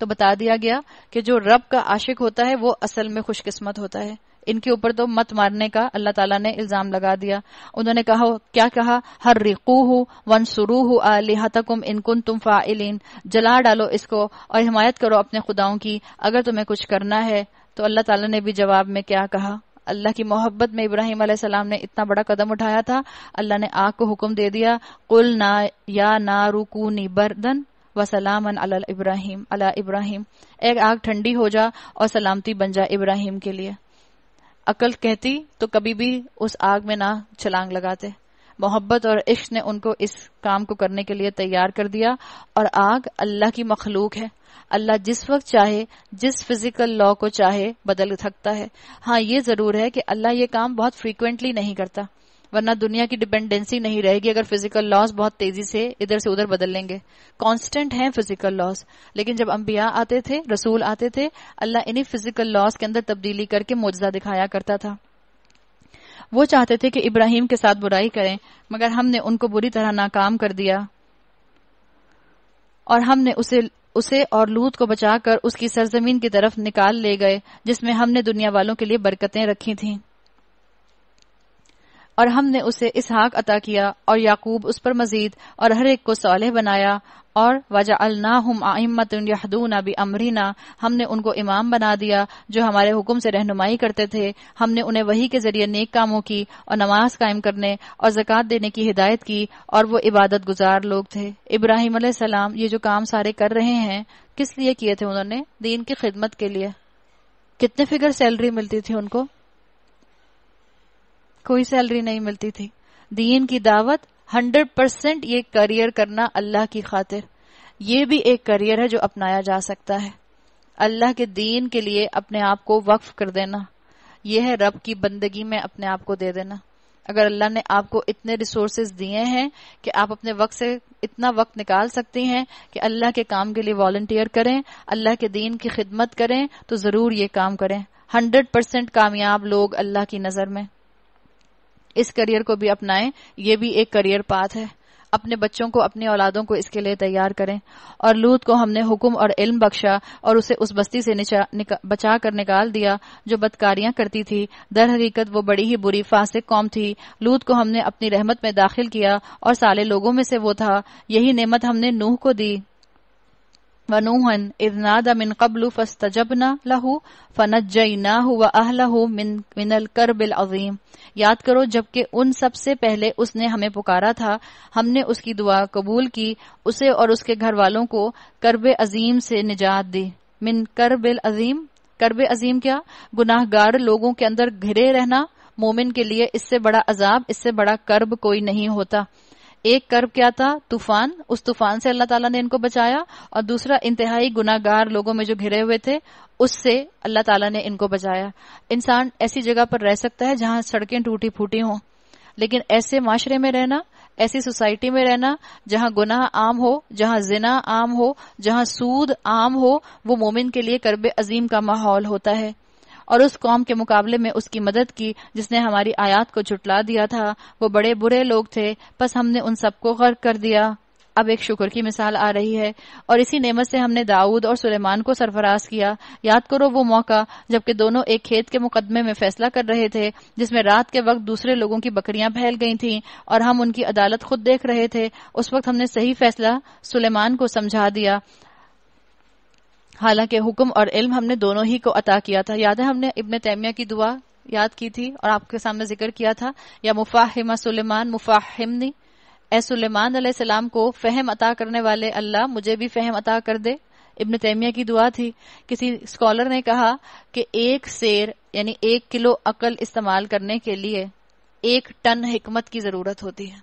तो बता दिया गया कि जो रब का आशिक होता है वो असल में खुशकिस्मत होता है इनके ऊपर तो मत मारने का अल्लाह ताला ने इल्जाम लगा दिया उन्होंने कहा क्या कहा हर रिकूह वन सुरूह लिहातकुम इनकुन तुम फाइलिन जला डालो इसको और हिमायत करो अपने खुदाओं की अगर तुम्हें कुछ करना है तो अल्लाह ताला ने भी जवाब में क्या कहा अल्लाह की मोहब्बत में इब्राहिम सलाम ने इतना बड़ा कदम उठाया था अल्लाह ने आग को हुक्म दे दिया कुल ना या ना नी बर्दन व सलाम अल इब्राहिम अला इब्राहिम एक आग ठंडी हो जा और सलामती बन जा इब्राहिम के लिए अकल कहती तो कभी भी उस आग में ना छलांग लगाते मोहब्बत और इश्क ने उनको इस काम को करने के लिए तैयार कर दिया और आग अल्लाह की मखलूक है अल्लाह जिस वक्त चाहे जिस फिजिकल लॉ को चाहे बदल सकता है हाँ ये जरूर है कि अल्लाह ये काम बहुत फ्रीक्वेंटली नहीं करता वरना दुनिया की डिपेंडेंसी नहीं रहेगी अगर फिजिकल लॉस बहुत तेजी से इधर से उधर बदल लेंगे कांस्टेंट है फिजिकल लॉस लेकिन जब अंबिया आते थे रसूल आते थे अल्लाह इन्हीं फिजिकल लॉस के अंदर तब्दीली करके मुआजा दिखाया करता था वो चाहते थे कि इब्राहिम के साथ बुराई करें मगर हमने उनको बुरी तरह नाकाम कर दिया और हमने उसे उसे और लूत को बचाकर उसकी सरजमीन की तरफ निकाल ले गए जिसमें हमने दुनिया वालों के लिए बरकतें रखी थीं और हमने उसे इसहाक अता किया और याकूब उस पर मजीद और हर एक को सौलह बनाया और वजा अलना हम अमरीना हमने उनको इमाम बना दिया जो हमारे हुक्म से रहनुमाई करते थे हमने उन्हें वही के जरिए नेक कामों की और नमाज कायम करने और जक़ात देने की हिदायत की और वो इबादत गुजार लोग थे इब्राहिम सलाम ये जो काम सारे कर रहे हैं किस लिए किए थे उन्होंने दीन की खिदमत के लिए कितने फिगर सैलरी मिलती थी उनको कोई सैलरी नहीं मिलती थी दीन की दावत हंड्रेड परसेंट ये करियर करना अल्लाह की खातिर ये भी एक करियर है जो अपनाया जा सकता है अल्लाह के दीन के लिए अपने आप को वक्फ कर देना यह है रब की बंदगी में अपने आप को दे देना अगर अल्लाह ने आपको इतने रिसोर्सेज दिए हैं कि आप अपने वक्त से इतना वक्त निकाल सकती हैं कि अल्लाह के काम के लिए वॉल्टियर करें अल्लाह के दीन की खिदमत करें तो जरूर ये काम करें हंड्रेड परसेंट कामयाब लोग अल्लाह की नजर में इस करियर को भी अपनाएं ये भी एक करियर पाथ है अपने बच्चों को अपनी औलादों को इसके लिए तैयार करें और लूत को हमने हुक्म और इल्म बख्शा और उसे उस बस्ती से निचा, बचा कर निकाल दिया जो बदकारियां करती थी दर हकीकत वो बड़ी ही बुरी फासिक कौम थी लूत को हमने अपनी रहमत में दाखिल किया और साले लोगों में से वो था यही नेमत हमने नूह को दी वनूहन इजनादा نادى من قبل فاستجبنا له فنجيناه अहलहू من, من الكرب अजीम याद करो जबकि उन सबसे पहले उसने हमें पुकारा था हमने उसकी दुआ कबूल की उसे और उसके घर वालों को करब अजीम से निजात दी मिन करबिल अजीम करब अजीम क्या गुनाहगार लोगों के अंदर घिरे रहना मोमिन के लिए इससे बड़ा अजाब इससे बड़ा कर्ब कोई नहीं होता एक कर्ब क्या था तूफान उस तूफान से अल्लाह ताला ने इनको बचाया और दूसरा इंतहाई गुनागार लोगों में जो घिरे हुए थे उससे अल्लाह ताला ने इनको बचाया इंसान ऐसी जगह पर रह सकता है जहां सड़कें टूटी फूटी हों लेकिन ऐसे माशरे में रहना ऐसी सोसाइटी में रहना जहां गुनाह आम हो जहां जिना आम हो जहां सूद आम हो वो मोमिन के लिए करब अजीम का माहौल होता है और उस कौम के मुकाबले में उसकी मदद की जिसने हमारी आयात को झुटला दिया था वो बड़े बुरे लोग थे बस हमने उन सबको गर्क कर दिया अब एक शुक्र की मिसाल आ रही है और इसी नेमत से हमने दाऊद और सुलेमान को सरफराज किया याद करो वो मौका जबकि दोनों एक खेत के मुकदमे में फैसला कर रहे थे जिसमें रात के वक्त दूसरे लोगों की बकरियां फैल गई थीं और हम उनकी अदालत खुद देख रहे थे उस वक्त हमने सही फैसला सुलेमान को समझा दिया हालांकि हुक्म और इल्म हमने दोनों ही को अता किया था याद है हमने इबन तैमिया की दुआ याद की थी और आपके सामने जिक्र किया था या मुफाहिमा सुलेमान मुफाहिमनी ए सुलेमान सलाम को फहम अता करने वाले अल्लाह मुझे भी फहम अता कर दे इब्न तैमिया की दुआ थी किसी स्कॉलर ने कहा कि एक शेर यानी एक किलो अकल इस्तेमाल करने के लिए एक टन हिकमत की जरूरत होती है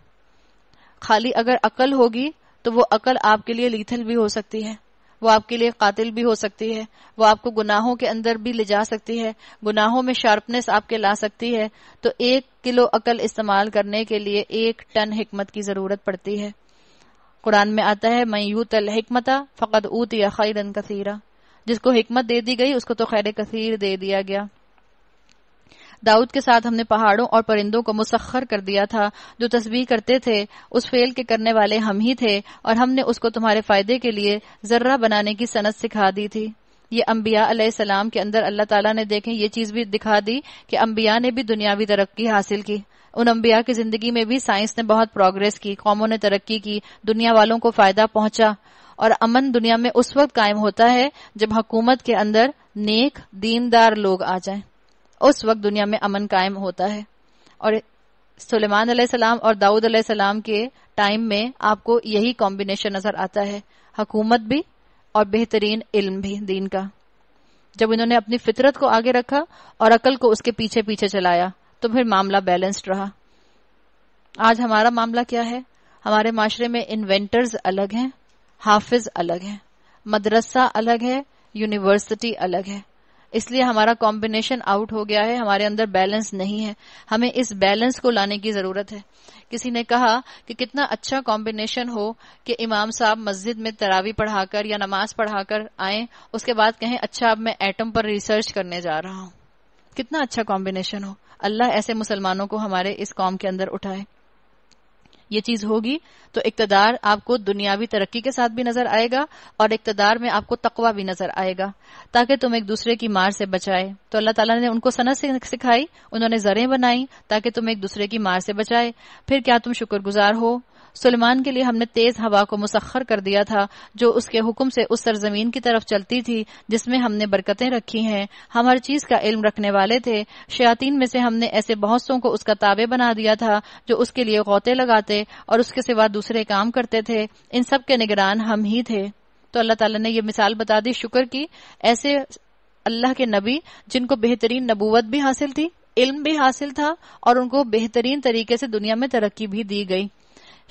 खाली अगर अकल होगी तो वो अकल आपके लिए लीथल भी हो सकती है वो आपके लिए कातिल भी हो सकती है वो आपको गुनाहों के अंदर भी ले जा सकती है गुनाहों में शार्पनेस आपके ला सकती है तो एक किलो अकल इस्तेमाल करने के लिए एक टन हिकमत की जरूरत पड़ती है कुरान में आता है तल हिकमता फ़कत ऊत या खैरन कसीरा जिसको हिकमत दे दी गई उसको तो खैर कसीर दे दिया गया दाऊद के साथ हमने पहाड़ों और परिंदों को मुसखर कर दिया था जो तस्वीर करते थे उस फेल के करने वाले हम ही थे और हमने उसको तुम्हारे फायदे के लिए जर्रा बनाने की सनत सिखा दी थी ये अम्बिया के अंदर अल्लाह तला ने देखें ये चीज भी दिखा दी कि अम्बिया ने भी दुनियावी तरक्की हासिल की उन अम्बिया की जिंदगी में भी साइंस ने बहुत प्रोग्रेस की कौमों ने तरक्की की दुनिया वालों को फायदा पहुंचा और अमन दुनिया में उस वक्त कायम होता है जब हकूमत के अंदर नेक दीनदार लोग आ जाएं उस वक्त दुनिया में अमन कायम होता है और सुलेमान सलाम और दाऊद सलाम के टाइम में आपको यही कॉम्बिनेशन नजर आता है हकूमत भी और बेहतरीन इल्म भी दीन का जब इन्होंने अपनी फितरत को आगे रखा और अकल को उसके पीछे पीछे चलाया तो फिर मामला बैलेंस्ड रहा आज हमारा मामला क्या है हमारे माशरे में इन्वेंटर्स अलग हैं हाफिज अलग हैं मदरसा अलग है यूनिवर्सिटी अलग है इसलिए हमारा कॉम्बिनेशन आउट हो गया है हमारे अंदर बैलेंस नहीं है हमें इस बैलेंस को लाने की जरूरत है किसी ने कहा कि कितना अच्छा कॉम्बिनेशन हो कि इमाम साहब मस्जिद में तरावी पढ़ाकर या नमाज पढ़ाकर आए उसके बाद कहें अच्छा अब मैं एटम पर रिसर्च करने जा रहा हूं कितना अच्छा कॉम्बिनेशन हो अल्लाह ऐसे मुसलमानों को हमारे इस कॉम के अंदर उठाए ये चीज होगी तो इकतदार आपको दुनियावी तरक्की के साथ भी नजर आएगा और इकतदार में आपको तकवा भी नजर आएगा ताकि तुम एक दूसरे की मार से बचाए तो अल्लाह ताला ने उनको सनत सिखाई उन्होंने जरें बनाई ताकि तुम एक दूसरे की मार से बचाए फिर क्या तुम शुक्रगुजार हो सुलेमान के लिए हमने तेज हवा को मुसखर कर दिया था जो उसके हुक्म से उस सरजमीन की तरफ चलती थी जिसमें हमने बरकतें रखी हैं हम हर चीज का इल्म रखने वाले थे शयातीन में से हमने ऐसे बहुत को उसका ताबे बना दिया था जो उसके लिए गौते लगाते और उसके सिवा दूसरे काम करते थे इन सब के निगरान हम ही थे तो अल्लाह तला ने ये मिसाल बता दी शुक्र की ऐसे अल्लाह के नबी जिनको बेहतरीन नबूवत भी हासिल थी इल्म भी हासिल था और उनको बेहतरीन तरीके से दुनिया में तरक्की भी दी गई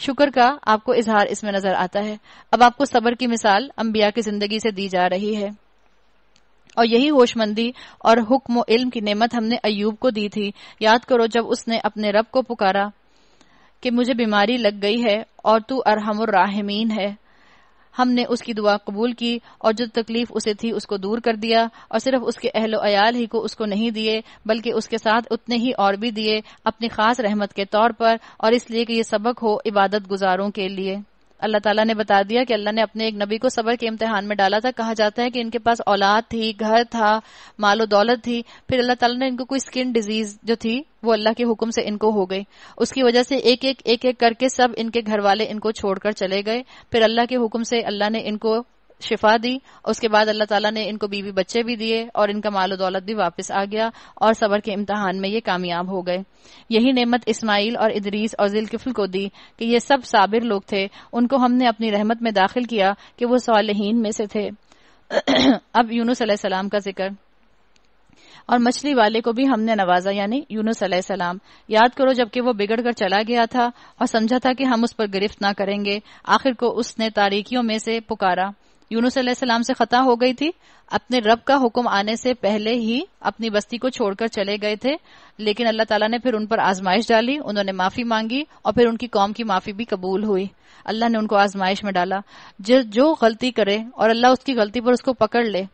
शुक्र का आपको इजहार इसमें नजर आता है अब आपको सबर की मिसाल अंबिया की जिंदगी से दी जा रही है और यही होशमंदी और हुक्म इल्म की नेमत हमने अयूब को दी थी याद करो जब उसने अपने रब को पुकारा कि मुझे बीमारी लग गई है और तू अरहमर राहमीन है हमने उसकी दुआ कबूल की और जो तकलीफ उसे थी उसको दूर कर दिया और सिर्फ उसके अहलो अयाल ही को उसको नहीं दिए बल्कि उसके साथ उतने ही और भी दिए अपनी खास रहमत के तौर पर और इसलिए कि यह सबक हो इबादत गुजारों के लिए अल्लाह ताला ने बता दिया कि अल्लाह ने अपने एक नबी को सबर के इम्तिहान में डाला था कहा जाता है कि इनके पास औलाद थी घर था मालो दौलत थी फिर अल्लाह ताला ने इनको कोई स्किन डिजीज जो थी वो अल्लाह के हुक्म से इनको हो गई उसकी वजह से एक एक एक एक करके सब इनके घर वाले इनको छोड़कर चले गए फिर अल्लाह के हुक्म से अल्लाह ने इनको शिफा दी उसके बाद अल्लाह ताला ने इनको बीवी बच्चे भी दिए और इनका मालो दौलत भी वापस आ गया और सबर के इम्तहान में ये कामयाब हो गए यही नेमत इस्माइल और इदरीस और जिलकिफल को दी कि ये सब साबिर लोग थे उनको हमने अपनी रहमत में दाखिल किया कि वो सालहीन में से थे अब यूनुस सलाम का जिक्र और मछली वाले को भी हमने नवाजा यानी यूनुस सलाम याद करो जबकि वो बिगड़ कर चला गया था और समझा था कि हम उस पर गिरफ्त ना करेंगे आखिर को उसने तारीखियों में से पुकारा यूनुस सलाम से खता हो गई थी अपने रब का हुक्म आने से पहले ही अपनी बस्ती को छोड़कर चले गए थे लेकिन अल्लाह ताला ने फिर उन पर आजमाइश डाली उन्होंने माफी मांगी और फिर उनकी कौम की माफी भी कबूल हुई अल्लाह ने उनको आजमाइश में डाला जो जो गलती करे और अल्लाह उसकी गलती पर उसको पकड़ ले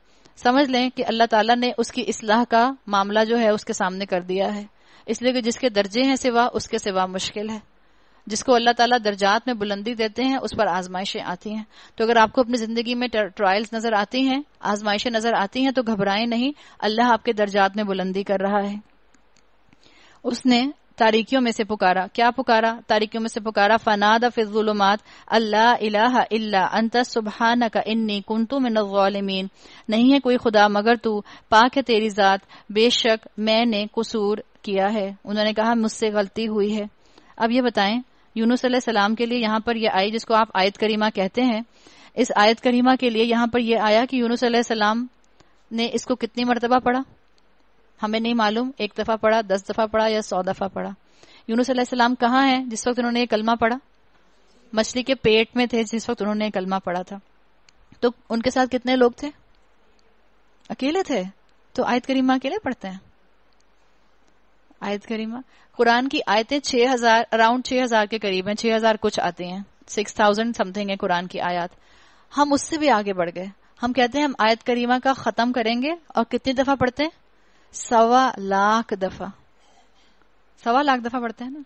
समझ लें कि अल्लाह ताला ने उसकी इसलाह का मामला जो है उसके सामने कर दिया है इसलिए कि जिसके दर्जे हैं सिवा उसके सिवा मुश्किल है जिसको अल्लाह ताला दर्जात में बुलंदी देते हैं उस पर आजमाइशें आती हैं तो अगर आपको अपनी जिंदगी में ट्रायल्स नजर आती हैं आजमाइशें नजर आती हैं तो घबराएं नहीं अल्लाह आपके दर्जात में बुलंदी कर रहा है उसने तारीखियों में से पुकारा क्या पुकारा तारीखियों में से पुकारा फनाद फिजुलमात अल्लाह इलाह इल्ला अंत सुबह का इन्नी कुंतु मिनमीन नहीं है कोई खुदा मगर तू पाक है तेरी जात बेशक मैंने कसूर किया है उन्होंने कहा मुझसे गलती हुई है अब ये बताएं यूनुस सलाम के लिए यहाँ पर यह आई जिसको आप आयत करीमा कहते हैं इस आयत करीमा के लिए यहाँ पर यह आया कि यूनुस सलाम ने इसको कितनी मरतबा पढ़ा हमें नहीं मालूम एक दफा पढ़ा दस दफा पढ़ा या सौ दफा पढ़ा यूनुस सलाम कहाँ है जिस वक्त उन्होंने कलमा पढ़ा मछली के पेट में थे जिस वक्त उन्होंने कलमा पढ़ा था तो उनके साथ कितने लोग थे अकेले थे तो आयत करीमा अकेले पढ़ते हैं आयत करीमा कुरान की आयतें 6000 हजार अराउंड छह हजार के करीब हैं छह हजार कुछ आते हैं सिक्स थाउजेंड समथिंग है कुरान की आयत हम उससे भी आगे बढ़ गए हम कहते हैं हम आयत करीमा का खत्म करेंगे और कितनी दफा पढ़ते हैं सवा लाख दफा सवा लाख दफा पढ़ते हैं ना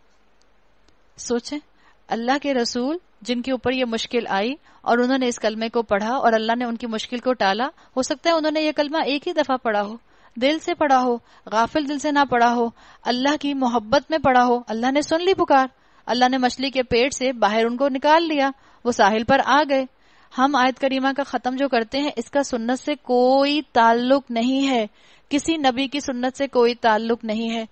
सोचे अल्लाह के रसूल जिनके ऊपर ये मुश्किल आई और उन्होंने इस कलमे को पढ़ा और अल्लाह ने उनकी मुश्किल को टाला हो सकता है उन्होंने ये कलमा एक ही दफा पढ़ा हो दिल से पढ़ा हो गाफिल दिल से ना पढ़ा हो अल्लाह की मोहब्बत में पढ़ा हो अल्लाह ने सुन ली पुकार अल्लाह ने मछली के पेट से बाहर उनको निकाल लिया वो साहिल पर आ गए हम आयत करीमा का खत्म जो करते हैं इसका सुन्नत से कोई ताल्लुक नहीं है किसी नबी की सुन्नत से कोई ताल्लुक नहीं है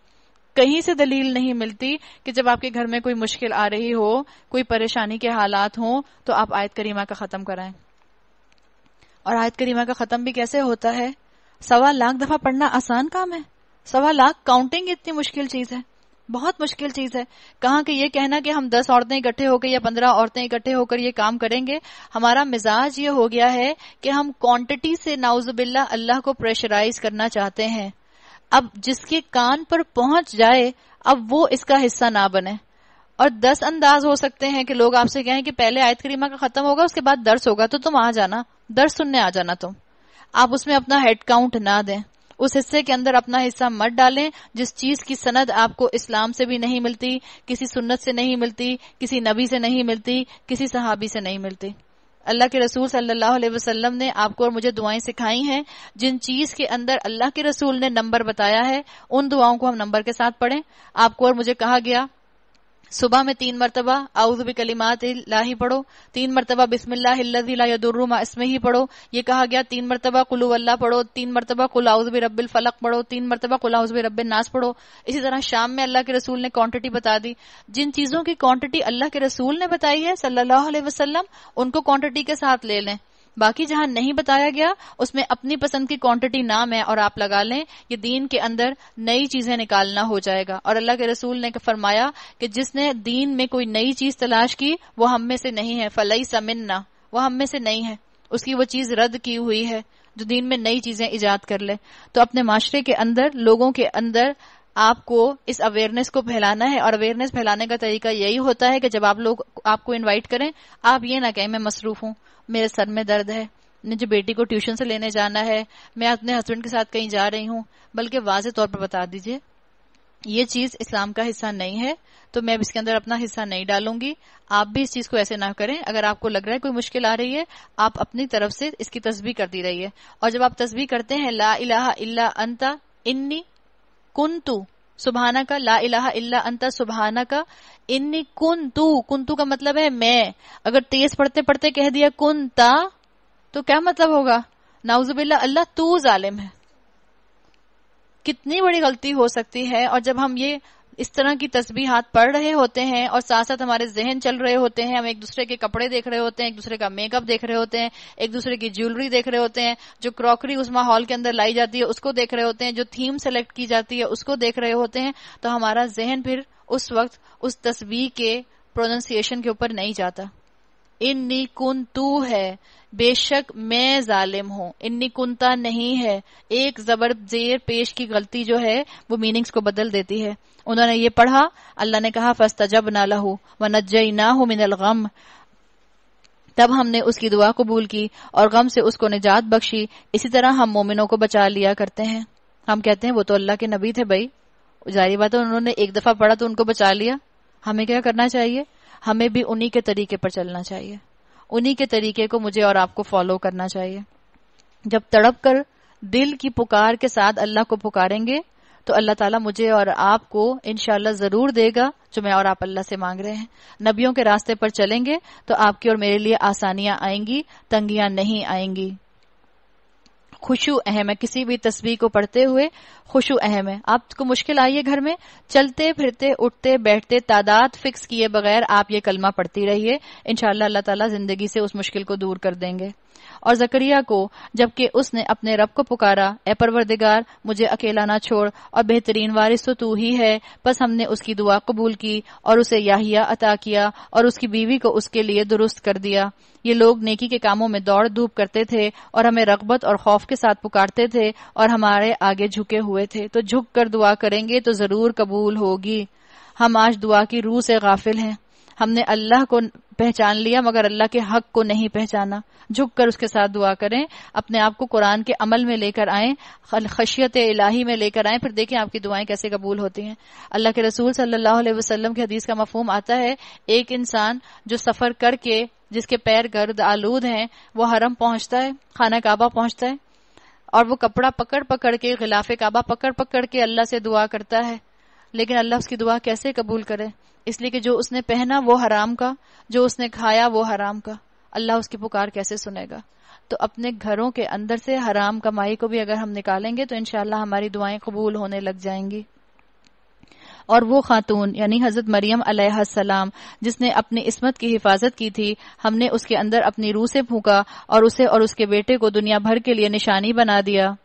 कहीं से दलील नहीं मिलती कि जब आपके घर में कोई मुश्किल आ रही हो कोई परेशानी के हालात हो तो आप आयत करीमा का खत्म कराएं और आयत करीमा का खत्म भी कैसे होता है सवा लाख दफा पढ़ना आसान काम है सवा लाख काउंटिंग इतनी मुश्किल चीज है बहुत मुश्किल चीज है कहा कि ये कहना कि हम दस औरतें इकट्ठे होकर या पंद्रह औरतें इकट्ठे होकर ये काम करेंगे हमारा मिजाज ये हो गया है कि हम क्वांटिटी से नाउजबिल्ला अल्लाह को प्रेशराइज करना चाहते हैं अब जिसके कान पर पहुंच जाए अब वो इसका हिस्सा ना बने और दस अंदाज हो सकते हैं कि लोग आपसे कहें कि पहले आयत करीमा का खत्म होगा उसके बाद दर्श होगा तो तुम आ जाना दर्स सुनने आ जाना तुम आप उसमें अपना हेड काउंट ना दें उस हिस्से के अंदर अपना हिस्सा मत डालें जिस चीज की सनद आपको इस्लाम से भी नहीं मिलती किसी सुन्नत से नहीं मिलती किसी नबी से नहीं मिलती किसी सहाबी से नहीं मिलती अल्लाह के रसूल सल्लल्लाहु अलैहि वसल्लम ने आपको और मुझे दुआएं सिखाई हैं जिन चीज के अंदर अल्लाह के रसूल ने नंबर बताया है उन दुआओं को हम नंबर के साथ पढ़ें आपको और मुझे कहा गया सुबह में तीन मरतबा आउज कलीमात लाही पढ़ो तीन मरतबा बिस्मिल्लादुर्रुमा इसमें ही पढ़ो ये कहा गया तीन मरतबा कुलू वल्ला पढ़ो तीन मरतबा कुल आउज रब्बिल फलक पढ़ो तीन मरतबा कुल आउज रब्बिल नास पढ़ो इसी तरह शाम में अल्लाह के रसूल ने क्वांटिटी बता दी जिन चीजों की क्वांटिटी अल्लाह के रसूल ने बताई है सल्लाह वसलम उनको क्वांटिटी के साथ ले लें बाकी जहां नहीं बताया गया उसमें अपनी पसंद की क्वांटिटी नाम है और आप लगा लें ये दीन के अंदर नई चीजें निकालना हो जाएगा और अल्लाह के रसूल ने फरमाया कि जिसने दीन में कोई नई चीज तलाश की वो हम में से नहीं है फलई समिनना वो हम में से नहीं है उसकी वो चीज रद्द की हुई है जो दीन में नई चीजें ईजाद कर ले तो अपने माशरे के अंदर लोगों के अंदर आपको इस अवेयरनेस को फैलाना है और अवेयरनेस फैलाने का तरीका यही होता है कि जब आप लोग आपको इनवाइट करें आप ये ना कहें मैं मसरूफ हूँ मेरे सर में दर्द है मुझे बेटी को ट्यूशन से लेने जाना है मैं अपने हस्बैंड के साथ कहीं जा रही हूँ बल्कि वाज तौर पर बता दीजिए ये चीज इस्लाम का हिस्सा नहीं है तो मैं अब इसके अंदर अपना हिस्सा नहीं डालूंगी आप भी इस चीज को ऐसे ना करें अगर आपको लग रहा है कोई मुश्किल आ रही है आप अपनी तरफ से इसकी तस्वीर करती रहिए और जब आप तस्वीर करते हैं ला इला इल्ला अंता इन्नी कुंतु सुबहाना का ला इलाहा इल्ला अंता सुबहाना का इन्नी कुंतु कुंतु का मतलब है मैं अगर तेज पढ़ते पढ़ते कह दिया कुंता तो क्या मतलब होगा नाउजुबिल्ला अल्लाह तू जालिम है कितनी बड़ी गलती हो सकती है और जब हम ये इस तरह की हाथ पढ़ रहे होते हैं और साथ साथ हमारे जहन चल रहे होते हैं हम एक दूसरे के कपड़े देख रहे होते हैं एक दूसरे का मेकअप देख रहे होते हैं एक दूसरे की ज्वेलरी देख रहे होते हैं जो क्रॉकरी उस माहौल के अंदर लाई जाती है उसको देख रहे होते हैं जो थीम सेलेक्ट की जाती है उसको देख रहे होते हैं तो हमारा जहन फिर उस वक्त उस तस्वीर के प्रोनाउंसिएशन के ऊपर नहीं जाता इन्नी कुन तू है बेशक मैं जालिम हूँ इन्नी कुंता नहीं है एक जबर जेर पेश की गलती जो है वो मीनिंग्स को बदल देती है उन्होंने ये पढ़ा अल्लाह ने कहा जब ना लहू व नजई ना हो मिनल गम तब हमने उसकी दुआ कबूल की और गम से उसको निजात बख्शी इसी तरह हम मोमिनों को बचा लिया करते हैं हम कहते हैं वो तो अल्लाह के नबी थे भाई जारी बात है उन्होंने एक दफा पढ़ा तो उनको बचा लिया हमें क्या करना चाहिए हमें भी उन्हीं के तरीके पर चलना चाहिए उन्हीं के तरीके को मुझे और आपको फॉलो करना चाहिए जब तड़प कर दिल की पुकार के साथ अल्लाह को पुकारेंगे तो अल्लाह ताला मुझे और आपको इनशाला जरूर देगा जो मैं और आप अल्लाह से मांग रहे हैं नबियों के रास्ते पर चलेंगे तो आपकी और मेरे लिए आसानियां आएंगी तंगियां नहीं आएंगी खुशु अहम है किसी भी तस्वीर को पढ़ते हुए खुशु अहम है आपको मुश्किल आई है घर में चलते फिरते उठते बैठते तादाद फिक्स किए बगैर आप ये कलमा पढ़ती रहिए इनशाला अल्लाह ताला जिंदगी से उस मुश्किल को दूर कर देंगे और जकरिया को जबकि उसने अपने रब को पुकारा ए परवरदिगार मुझे अकेला ना छोड़ और बेहतरीन वारिस तो तू ही है बस हमने उसकी दुआ कबूल की और उसे याहिया अता किया और उसकी बीवी को उसके लिए दुरुस्त कर दिया ये लोग नेकी के कामों में दौड़ धूप करते थे और हमें रगबत और खौफ के साथ पुकारते थे और हमारे आगे झुके हुए थे तो झुक कर दुआ करेंगे तो जरूर कबूल होगी हम आज दुआ की रूह से गाफिल हैं हमने अल्लाह को पहचान लिया मगर अल्लाह के हक को नहीं पहचाना झुक कर उसके साथ दुआ करें अपने आप को कुरान के अमल में लेकर आए खशियत इलाही में लेकर आए फिर देखें आपकी दुआएं कैसे कबूल होती हैं अल्लाह के रसूल सल्लल्लाहु अलैहि वसल्लम की हदीस का मफहम आता है एक इंसान जो सफर करके जिसके पैर गर्द आलूद हैं वो हरम पहुंचता है खाना काबा पहुंचता है और वो कपड़ा पकड़ पकड़ के गिलाफे काबा पकड़ पकड़ के अल्लाह से दुआ करता है लेकिन अल्लाह उसकी दुआ कैसे कबूल करे इसलिए कि जो उसने पहना वो हराम का जो उसने खाया वो हराम का अल्लाह उसकी पुकार कैसे सुनेगा तो अपने घरों के अंदर से हराम कमाई को भी अगर हम निकालेंगे तो इनशाला हमारी दुआएं कबूल होने लग जाएंगी और वो खातून यानी हजरत मरियम सलाम जिसने अपनी इसमत की हिफाजत की थी हमने उसके अंदर अपनी रूह से फूका और उसे और उसके बेटे को दुनिया भर के लिए निशानी बना दिया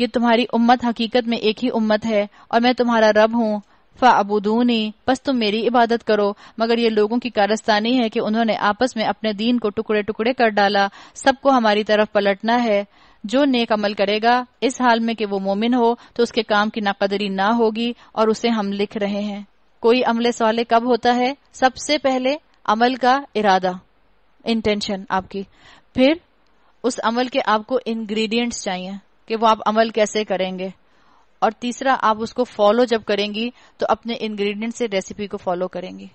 ये तुम्हारी उम्मत हकीकत में एक ही उम्मत है और मैं तुम्हारा रब हूँ फ़ाबूदूनी बस तुम मेरी इबादत करो मगर ये लोगों की कारस्तानी है कि उन्होंने आपस में अपने दीन को टुकड़े टुकड़े कर डाला सबको हमारी तरफ पलटना है जो नेक अमल करेगा इस हाल में कि वो मोमिन हो तो उसके काम की नाकदरी ना होगी और उसे हम लिख रहे हैं कोई अमले सवाल कब होता है सबसे पहले अमल का इरादा इंटेंशन आपकी फिर उस अमल के आपको इंग्रेडिएंट्स चाहिए कि वो आप अमल कैसे करेंगे और तीसरा आप उसको फॉलो जब करेंगी तो अपने इंग्रेडिएंट से रेसिपी को फॉलो करेंगी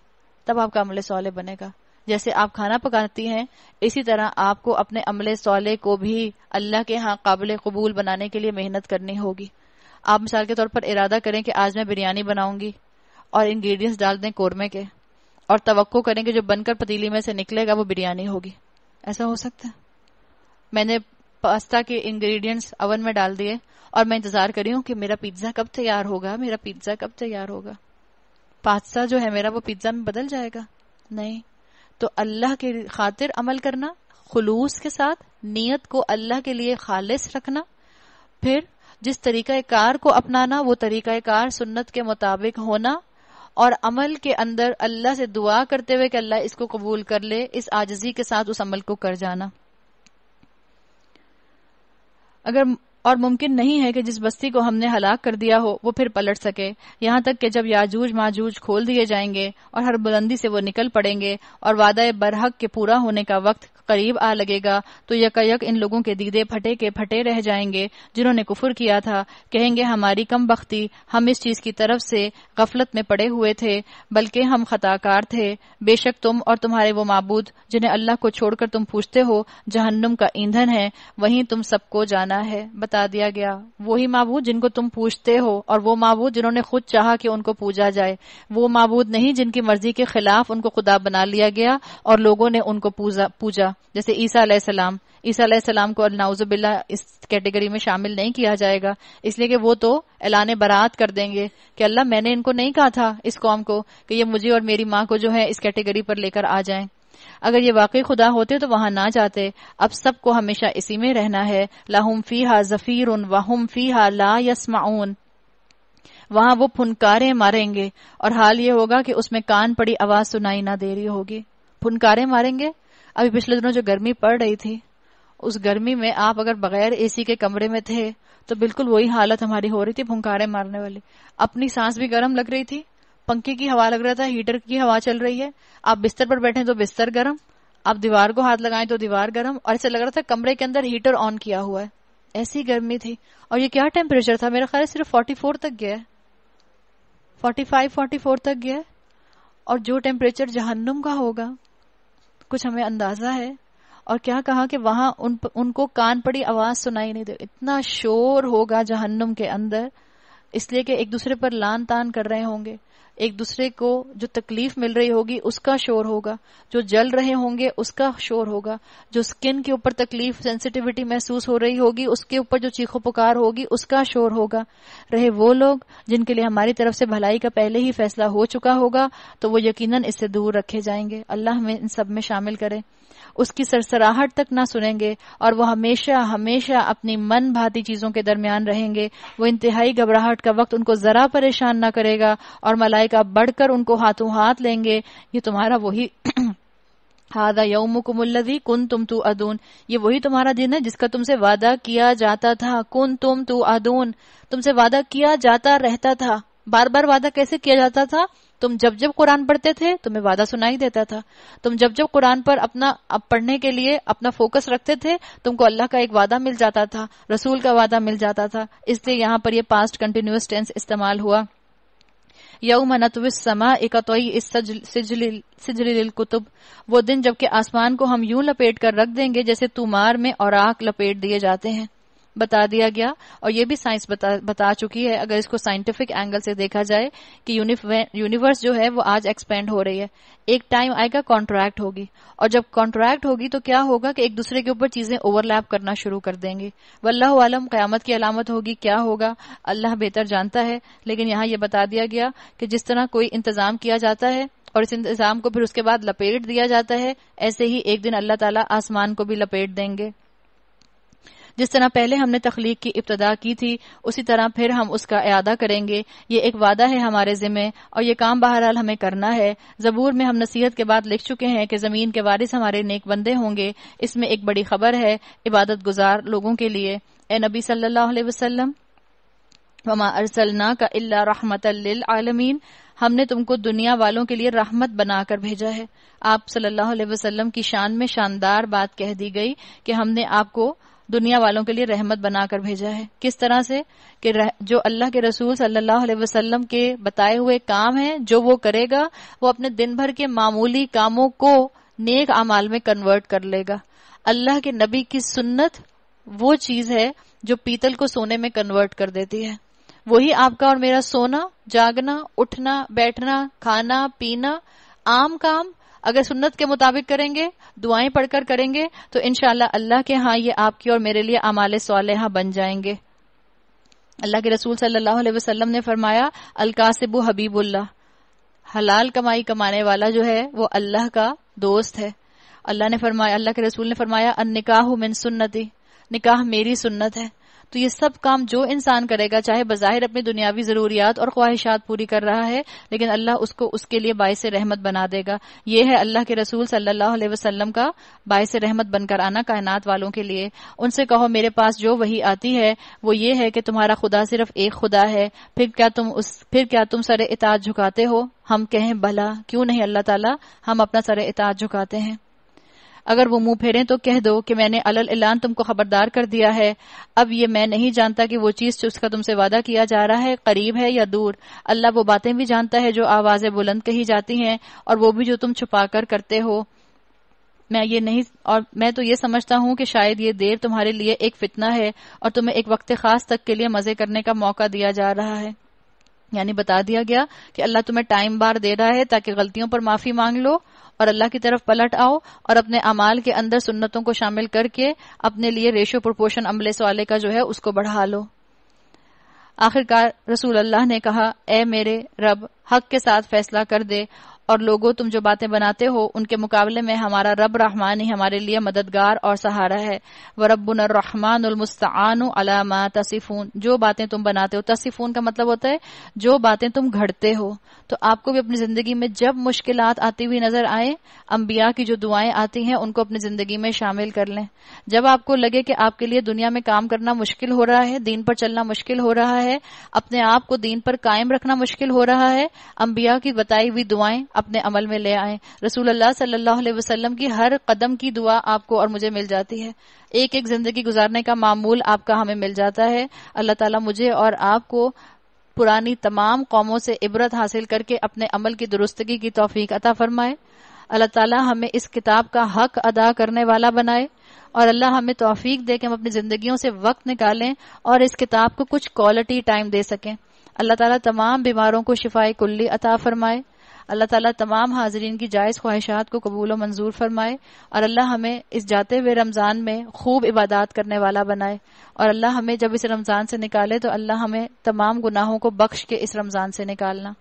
तब आपका अमले सौले बनेगा जैसे आप खाना पकाती हैं इसी तरह आपको अपने अमले सौले को भी अल्लाह के यहाँ काबिल कबूल बनाने के लिए मेहनत करनी होगी आप मिसाल के तौर पर इरादा करें कि आज मैं बिरयानी बनाऊंगी और इंग्रेडिएंट्स डाल दें कोरमे के और तवक्को करें कि जो बनकर पतीली में से निकलेगा वो बिरयानी होगी ऐसा हो सकता है मैंने पास्ता के इंग्रेडिएंट्स अवन में डाल दिए और मैं इंतजार कर रही हूँ कि मेरा पिज्जा कब तैयार होगा मेरा पिज्जा कब तैयार होगा पास्ता जो है मेरा वो पिज्जा में बदल जाएगा नहीं तो अल्लाह के खातिर अमल करना खुलूस के साथ नीयत को अल्लाह के लिए खालिश रखना फिर जिस तरीका कार को अपनाना वो तरीका कार सुन्नत के मुताबिक होना और अमल के अंदर अल्लाह से दुआ करते हुए कि अल्लाह इसको कबूल कर ले इस आजजी के साथ उस अमल को कर जाना अगर और मुमकिन नहीं है कि जिस बस्ती को हमने हलाक कर दिया हो वो फिर पलट सके यहाँ तक कि जब याजूज माजूज खोल दिए जाएंगे और हर बुलंदी से वो निकल पड़ेंगे और वादा बरहक के पूरा होने का वक्त करीब आ लगेगा तो यकायक इन लोगों के दीदे फटे के फटे रह जाएंगे जिन्होंने कुफर किया था कहेंगे हमारी कम बख्ती हम इस चीज की तरफ से गफलत में पड़े हुए थे बल्कि हम खताकार थे बेशक तुम और तुम्हारे वो मबूद जिन्हें अल्लाह को छोड़कर तुम पूछते हो जहन्नुम का ईंधन है वहीं तुम सबको जाना है बता दिया गया वही मबूद जिनको तुम पूछते हो और वो मबूद जिन्होंने खुद चाह कि उनको पूजा जाए वो मबूद नहीं जिनकी मर्जी के खिलाफ उनको खुदा बना लिया गया और लोगों ने उनको पूजा पूजा जैसे ईसा सलाम ईसा सलाम को नाउजबिल्ला इस कैटेगरी में शामिल नहीं किया जाएगा इसलिए कि वो तो ऐलान बरात कर देंगे कि अल्लाह मैंने इनको नहीं कहा था इस कौम को कि ये मुझे और मेरी माँ को जो है इस कैटेगरी पर लेकर आ जाएं अगर ये वाकई खुदा होते तो वहां ना जाते अब सबको हमेशा इसी में रहना है लाहुम फी हा जफीर वाहुम फी हा ला यसमाउन वहां वो फुनकारे मारेंगे और हाल ये होगा कि उसमें कान पड़ी आवाज सुनाई ना दे रही होगी फुनकारे मारेंगे अभी पिछले दिनों जो गर्मी पड़ रही थी उस गर्मी में आप अगर बगैर एसी के कमरे में थे तो बिल्कुल वही हालत हमारी हो रही थी भुंकारे मारने वाली अपनी सांस भी गर्म लग रही थी पंखे की हवा लग रहा था हीटर की हवा चल रही है आप बिस्तर पर बैठे तो बिस्तर गर्म आप दीवार को हाथ लगाए तो दीवार गर्म और ऐसा लग रहा था कमरे के अंदर हीटर ऑन किया हुआ है ऐसी गर्मी थी और ये क्या टेम्परेचर था मेरा ख्याल सिर्फ फोर्टी फोर तक गया है फोर्टी फाइव फोर्टी फोर तक गया है और जो टेम्परेचर जहन्नुम का होगा कुछ हमें अंदाजा है और क्या कहा कि वहां उन उनको कान पड़ी आवाज सुनाई नहीं दे इतना शोर होगा जहन्नुम के अंदर इसलिए कि एक दूसरे पर लान तान कर रहे होंगे एक दूसरे को जो तकलीफ मिल रही होगी उसका शोर होगा जो जल रहे होंगे उसका शोर होगा जो स्किन के ऊपर तकलीफ सेंसिटिविटी महसूस हो रही होगी उसके ऊपर जो चीखो पुकार होगी उसका शोर होगा रहे वो लोग जिनके लिए हमारी तरफ से भलाई का पहले ही फैसला हो चुका होगा तो वो यकीनन इससे दूर रखे जाएंगे अल्लाह हमें इन सब में शामिल करें उसकी सरसराहट तक ना सुनेंगे और वो हमेशा हमेशा अपनी मन भाती चीजों के दरमियान रहेंगे वो इंतहाई घबराहट का वक्त उनको जरा परेशान ना करेगा और मलाइका बढ़कर उनको हाथों हाथ लेंगे ये तुम्हारा वही हादा यौमुकुमल्लजी कुन तुम तू अदून ये वही तुम्हारा दिन है जिसका तुमसे वादा किया जाता था कुन तुम तू अदून तुमसे वादा किया जाता रहता था बार बार वादा कैसे किया जाता था तुम जब जब कुरान पढ़ते थे तुम्हें वादा सुनाई देता था तुम जब जब कुरान पर अपना अप पढ़ने के लिए अपना फोकस रखते थे तुमको अल्लाह का एक वादा मिल जाता था रसूल का वादा मिल जाता था इसलिए यहाँ पर यह पास्ट कंटिन्यूस टेंस इस्तेमाल हुआ यौम समा एक इस सिजलिल कुतुब वो दिन जबकि आसमान को हम यूं लपेट कर रख देंगे जैसे तुमार में और आग लपेट दिए जाते हैं बता दिया गया और ये भी साइंस बता, बता चुकी है अगर इसको साइंटिफिक एंगल से देखा जाए कि यूनिवर्स जो है वो आज एक्सपेंड हो रही है एक टाइम आएगा कॉन्ट्रैक्ट होगी और जब कॉन्ट्रैक्ट होगी तो क्या होगा कि एक दूसरे के ऊपर चीजें ओवरलैप करना शुरू कर देंगे वल्लाह आलम क्यामत की अलामत होगी क्या होगा अल्लाह बेहतर जानता है लेकिन यहाँ ये बता दिया गया कि जिस तरह कोई इंतजाम किया जाता है और इस इंतजाम को फिर उसके बाद लपेट दिया जाता है ऐसे ही एक दिन अल्लाह ताला आसमान को भी लपेट देंगे जिस तरह पहले हमने तख्लीक की इब्तदा की थी उसी तरह फिर हम उसका अदा करेंगे ये एक वादा है हमारे जिम्मे और ये काम बहरहाल हमें करना है जबूर में हम नसीहत के बाद लिख चुके हैं कि जमीन के वारिस हमारे नेक बंदे होंगे इसमें एक बड़ी खबर है इबादत गुजार लोगों के लिए ए नबी सल्लल्लाहु अलैहि वसल्लम वमा अरसलना का अल्ला रहमत आलमीन हमने तुमको दुनिया वालों के लिए रहमत बनाकर भेजा है आप सल्लल्लाहु अलैहि वसल्लम की शान में शानदार बात कह दी गई कि हमने आपको दुनिया वालों के लिए रहमत बनाकर भेजा है किस तरह से कि जो अल्लाह के रसूल सल्लल्लाहु अलैहि वसल्लम के बताए हुए काम है जो वो करेगा वो अपने दिन भर के मामूली कामों को नेक अमाल में कन्वर्ट कर लेगा अल्लाह के नबी की सुन्नत वो चीज है जो पीतल को सोने में कन्वर्ट कर देती है वही आपका और मेरा सोना जागना उठना बैठना खाना पीना आम काम अगर सुन्नत के मुताबिक करेंगे दुआएं पढ़कर करेंगे तो इनशाला अल्लाह के हाँ ये आपकी और मेरे लिए अमाल हाँ बन जाएंगे अल्लाह के रसूल सल्लल्लाहु अलैहि वसल्लम ने फरमाया अलकासिबू हबीबुल्ला हलाल कमाई कमाने वाला जो है वो अल्लाह का दोस्त है अल्लाह ने फरमाया अल्लाह के रसूल ने फरमाया अन निकाह मिन सुन्नति निकाह मेरी सुन्नत है तो ये सब काम जो इंसान करेगा चाहे बाहिर अपनी दुनियावी ज़रूरियात और ख्वाहिशात पूरी कर रहा है लेकिन अल्लाह उसको उसके लिए बायस रहमत बना देगा ये है अल्लाह के रसूल सल्लाह वसलम का बायस रहमत बनकर आना कायनात वालों के लिए उनसे कहो मेरे पास जो वही आती है वो ये है कि तुम्हारा खुदा सिर्फ एक खुदा है फिर क्या तुम उस फिर क्या तुम सर इताज झुकाते हो हम कहें भला क्यों नहीं अल्लाह ताला हम अपना सर इताज झुकाते हैं अगर वो मुंह फेरें तो कह दो कि मैंने अलल ऐलान तुमको खबरदार कर दिया है अब ये मैं नहीं जानता कि वो चीज़ उसका तुमसे वादा किया जा रहा है करीब है या दूर अल्लाह वो बातें भी जानता है जो आवाज़ें बुलंद कही जाती हैं और वो भी जो तुम छुपा कर करते हो मैं ये नहीं और मैं तो ये समझता हूँ कि शायद ये देर तुम्हारे लिए एक फितना है और तुम्हें एक वक्त खास तक के लिए मजे करने का मौका दिया जा रहा है यानी बता दिया गया कि अल्लाह तुम्हें टाइम बार दे रहा है ताकि गलतियों पर माफी मांग लो और अल्लाह की तरफ पलट आओ और अपने अमाल के अंदर सुन्नतों को शामिल करके अपने लिए रेशो प्रोपोर्शन अमले सवाले का जो है उसको बढ़ा लो आखिरकार रसूल अल्लाह ने कहा ए मेरे रब हक के साथ फैसला कर दे और लोगों तुम जो बातें बनाते हो उनके मुकाबले में हमारा रब रहमान ही हमारे लिए मददगार और सहारा है व उलमस्तान अलामा तसीफून जो बातें तुम बनाते हो तसीफून का मतलब होता है जो बातें तुम घड़ते हो तो आपको भी अपनी जिंदगी में जब मुश्किल आती हुई नजर आए अम्बिया की जो दुआएं आती हैं उनको अपनी जिंदगी में शामिल कर लें जब आपको लगे कि आपके लिए दुनिया में काम करना मुश्किल हो रहा है दीन पर चलना मुश्किल हो रहा है अपने आप को दीन पर कायम रखना मुश्किल हो रहा है अम्बिया की बताई हुई दुआएं अपने अमल में ले आए रसूल अल्लाह सल्लल्लाहु अलैहि वसल्लम की हर कदम की दुआ आपको और मुझे मिल जाती है एक एक जिंदगी गुजारने का मामूल आपका हमें मिल जाता है अल्लाह ताला मुझे और आपको पुरानी तमाम कौमों से इबरत हासिल करके अपने अमल की दुरुस्तगी की तोफीक अता फरमाए अल्लाह ताला हमें इस किताब का हक अदा करने वाला बनाए और अल्लाह हमें तोफीक दे कि हम अपनी जिंदगियों से वक्त निकालें और इस किताब को कुछ क्वालिटी टाइम दे सकें अल्लाह ताला तमाम बीमारों को शिफाए कुल्ली अता फरमाए अल्लाह ताला तमाम हाजरीन की जायज़ ख्वाहिशात को कबूल मंजूर फरमाए और अल्लाह हमें इस जाते हुए रमज़ान में खूब इबादत करने वाला बनाए और अल्लाह हमें जब इस रमज़ान से निकाले तो अल्लाह हमें तमाम गुनाहों को बख्श के इस रमज़ान से निकालना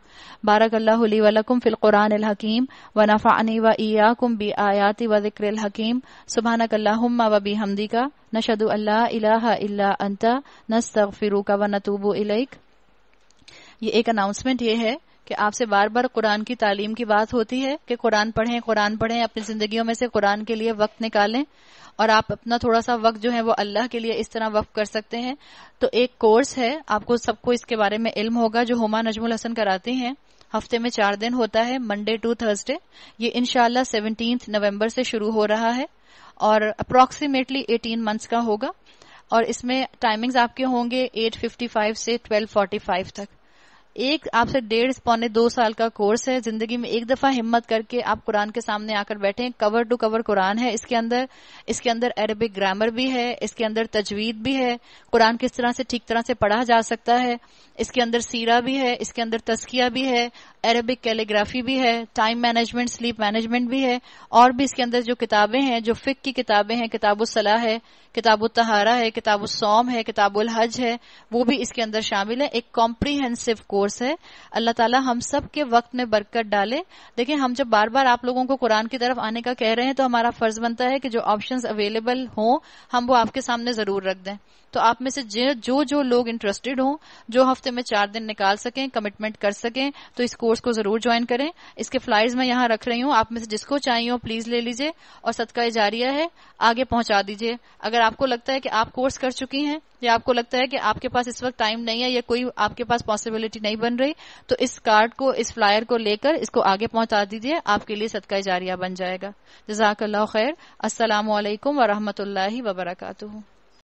बारक अल्लाह वलकुम अल हकीम व नफ़ानी व ईयाकुम बी आयाति व ज़िक्र हकीम सुबहानक अल्लाहुम्मा व बी हमदिका नशद अल्लाह इल्ला अंता नस्तगफिरुका व नतूबु इलैक ये एक अनाउंसमेंट ये है कि आपसे बार बार कुरान की तालीम की बात होती है कि कुरान पढ़ें कुरान पढ़ें अपनी जिंदगियों में से कुरान के लिए वक्त निकालें और आप अपना थोड़ा सा वक्त जो है वो अल्लाह के लिए इस तरह वक्फ कर सकते हैं तो एक कोर्स है आपको सबको इसके बारे में इल्म होगा जो हुमा नजमुल हसन कराती हैं हफ्ते में चार दिन होता है मंडे टू थर्सडे ये इनशाला सेवनटीन नवम्बर से शुरू हो रहा है और अप्रोक्सीमेटली एटीन मंथ्स का होगा और इसमें टाइमिंग्स आपके होंगे 8:55 से 12:45 तक एक आपसे डेढ़ पौने दो साल का कोर्स है जिंदगी में एक दफा हिम्मत करके आप कुरान के सामने आकर बैठे कवर टू कवर कुरान है इसके अंदर इसके अंदर अरबिक ग्रामर भी है इसके अंदर तजवीद भी है कुरान किस तरह से ठीक तरह से पढ़ा जा सकता है इसके अंदर सीरा भी है इसके अंदर तस्किया भी है अरबिक कैलीग्राफी भी है टाइम मैनेजमेंट स्लीप मैनेजमेंट भी है और भी इसके अंदर जो किताबें हैं जो फिक की किताबें हैं किताब सलाह है किताब तहारा है किताब सौम है किताब हज है वो भी इसके अंदर शामिल है एक कॉम्प्रीहेंसिव कोर्स है अल्लाह ताला हम सब के वक्त में बरकत डाले देखिये हम जब बार बार आप लोगों को कुरान की तरफ आने का कह रहे हैं तो हमारा फर्ज बनता है कि जो ऑप्शन अवेलेबल हों हम वो आपके सामने जरूर रख दें तो आप में से जो जो लोग इंटरेस्टेड हों जो हफ्ते में चार दिन निकाल सकें कमिटमेंट कर सकें तो इस कोर्स को जरूर ज्वाइन करें इसके फ्लाइज मैं यहां रख रही हूं आप में से जिसको चाहिए हो प्लीज ले लीजिए और सदका जारिया है आगे पहुंचा दीजिए अगर आपको लगता है कि आप कोर्स कर चुकी हैं या आपको लगता है कि आपके पास इस वक्त टाइम नहीं है या कोई आपके पास पॉसिबिलिटी नहीं बन रही तो इस कार्ड को इस फ्लायर को लेकर इसको आगे पहुंचा दीजिए आपके लिए सदका जारिया बन जाएगा जजाक खैर असलम वरहमत ला वबरकू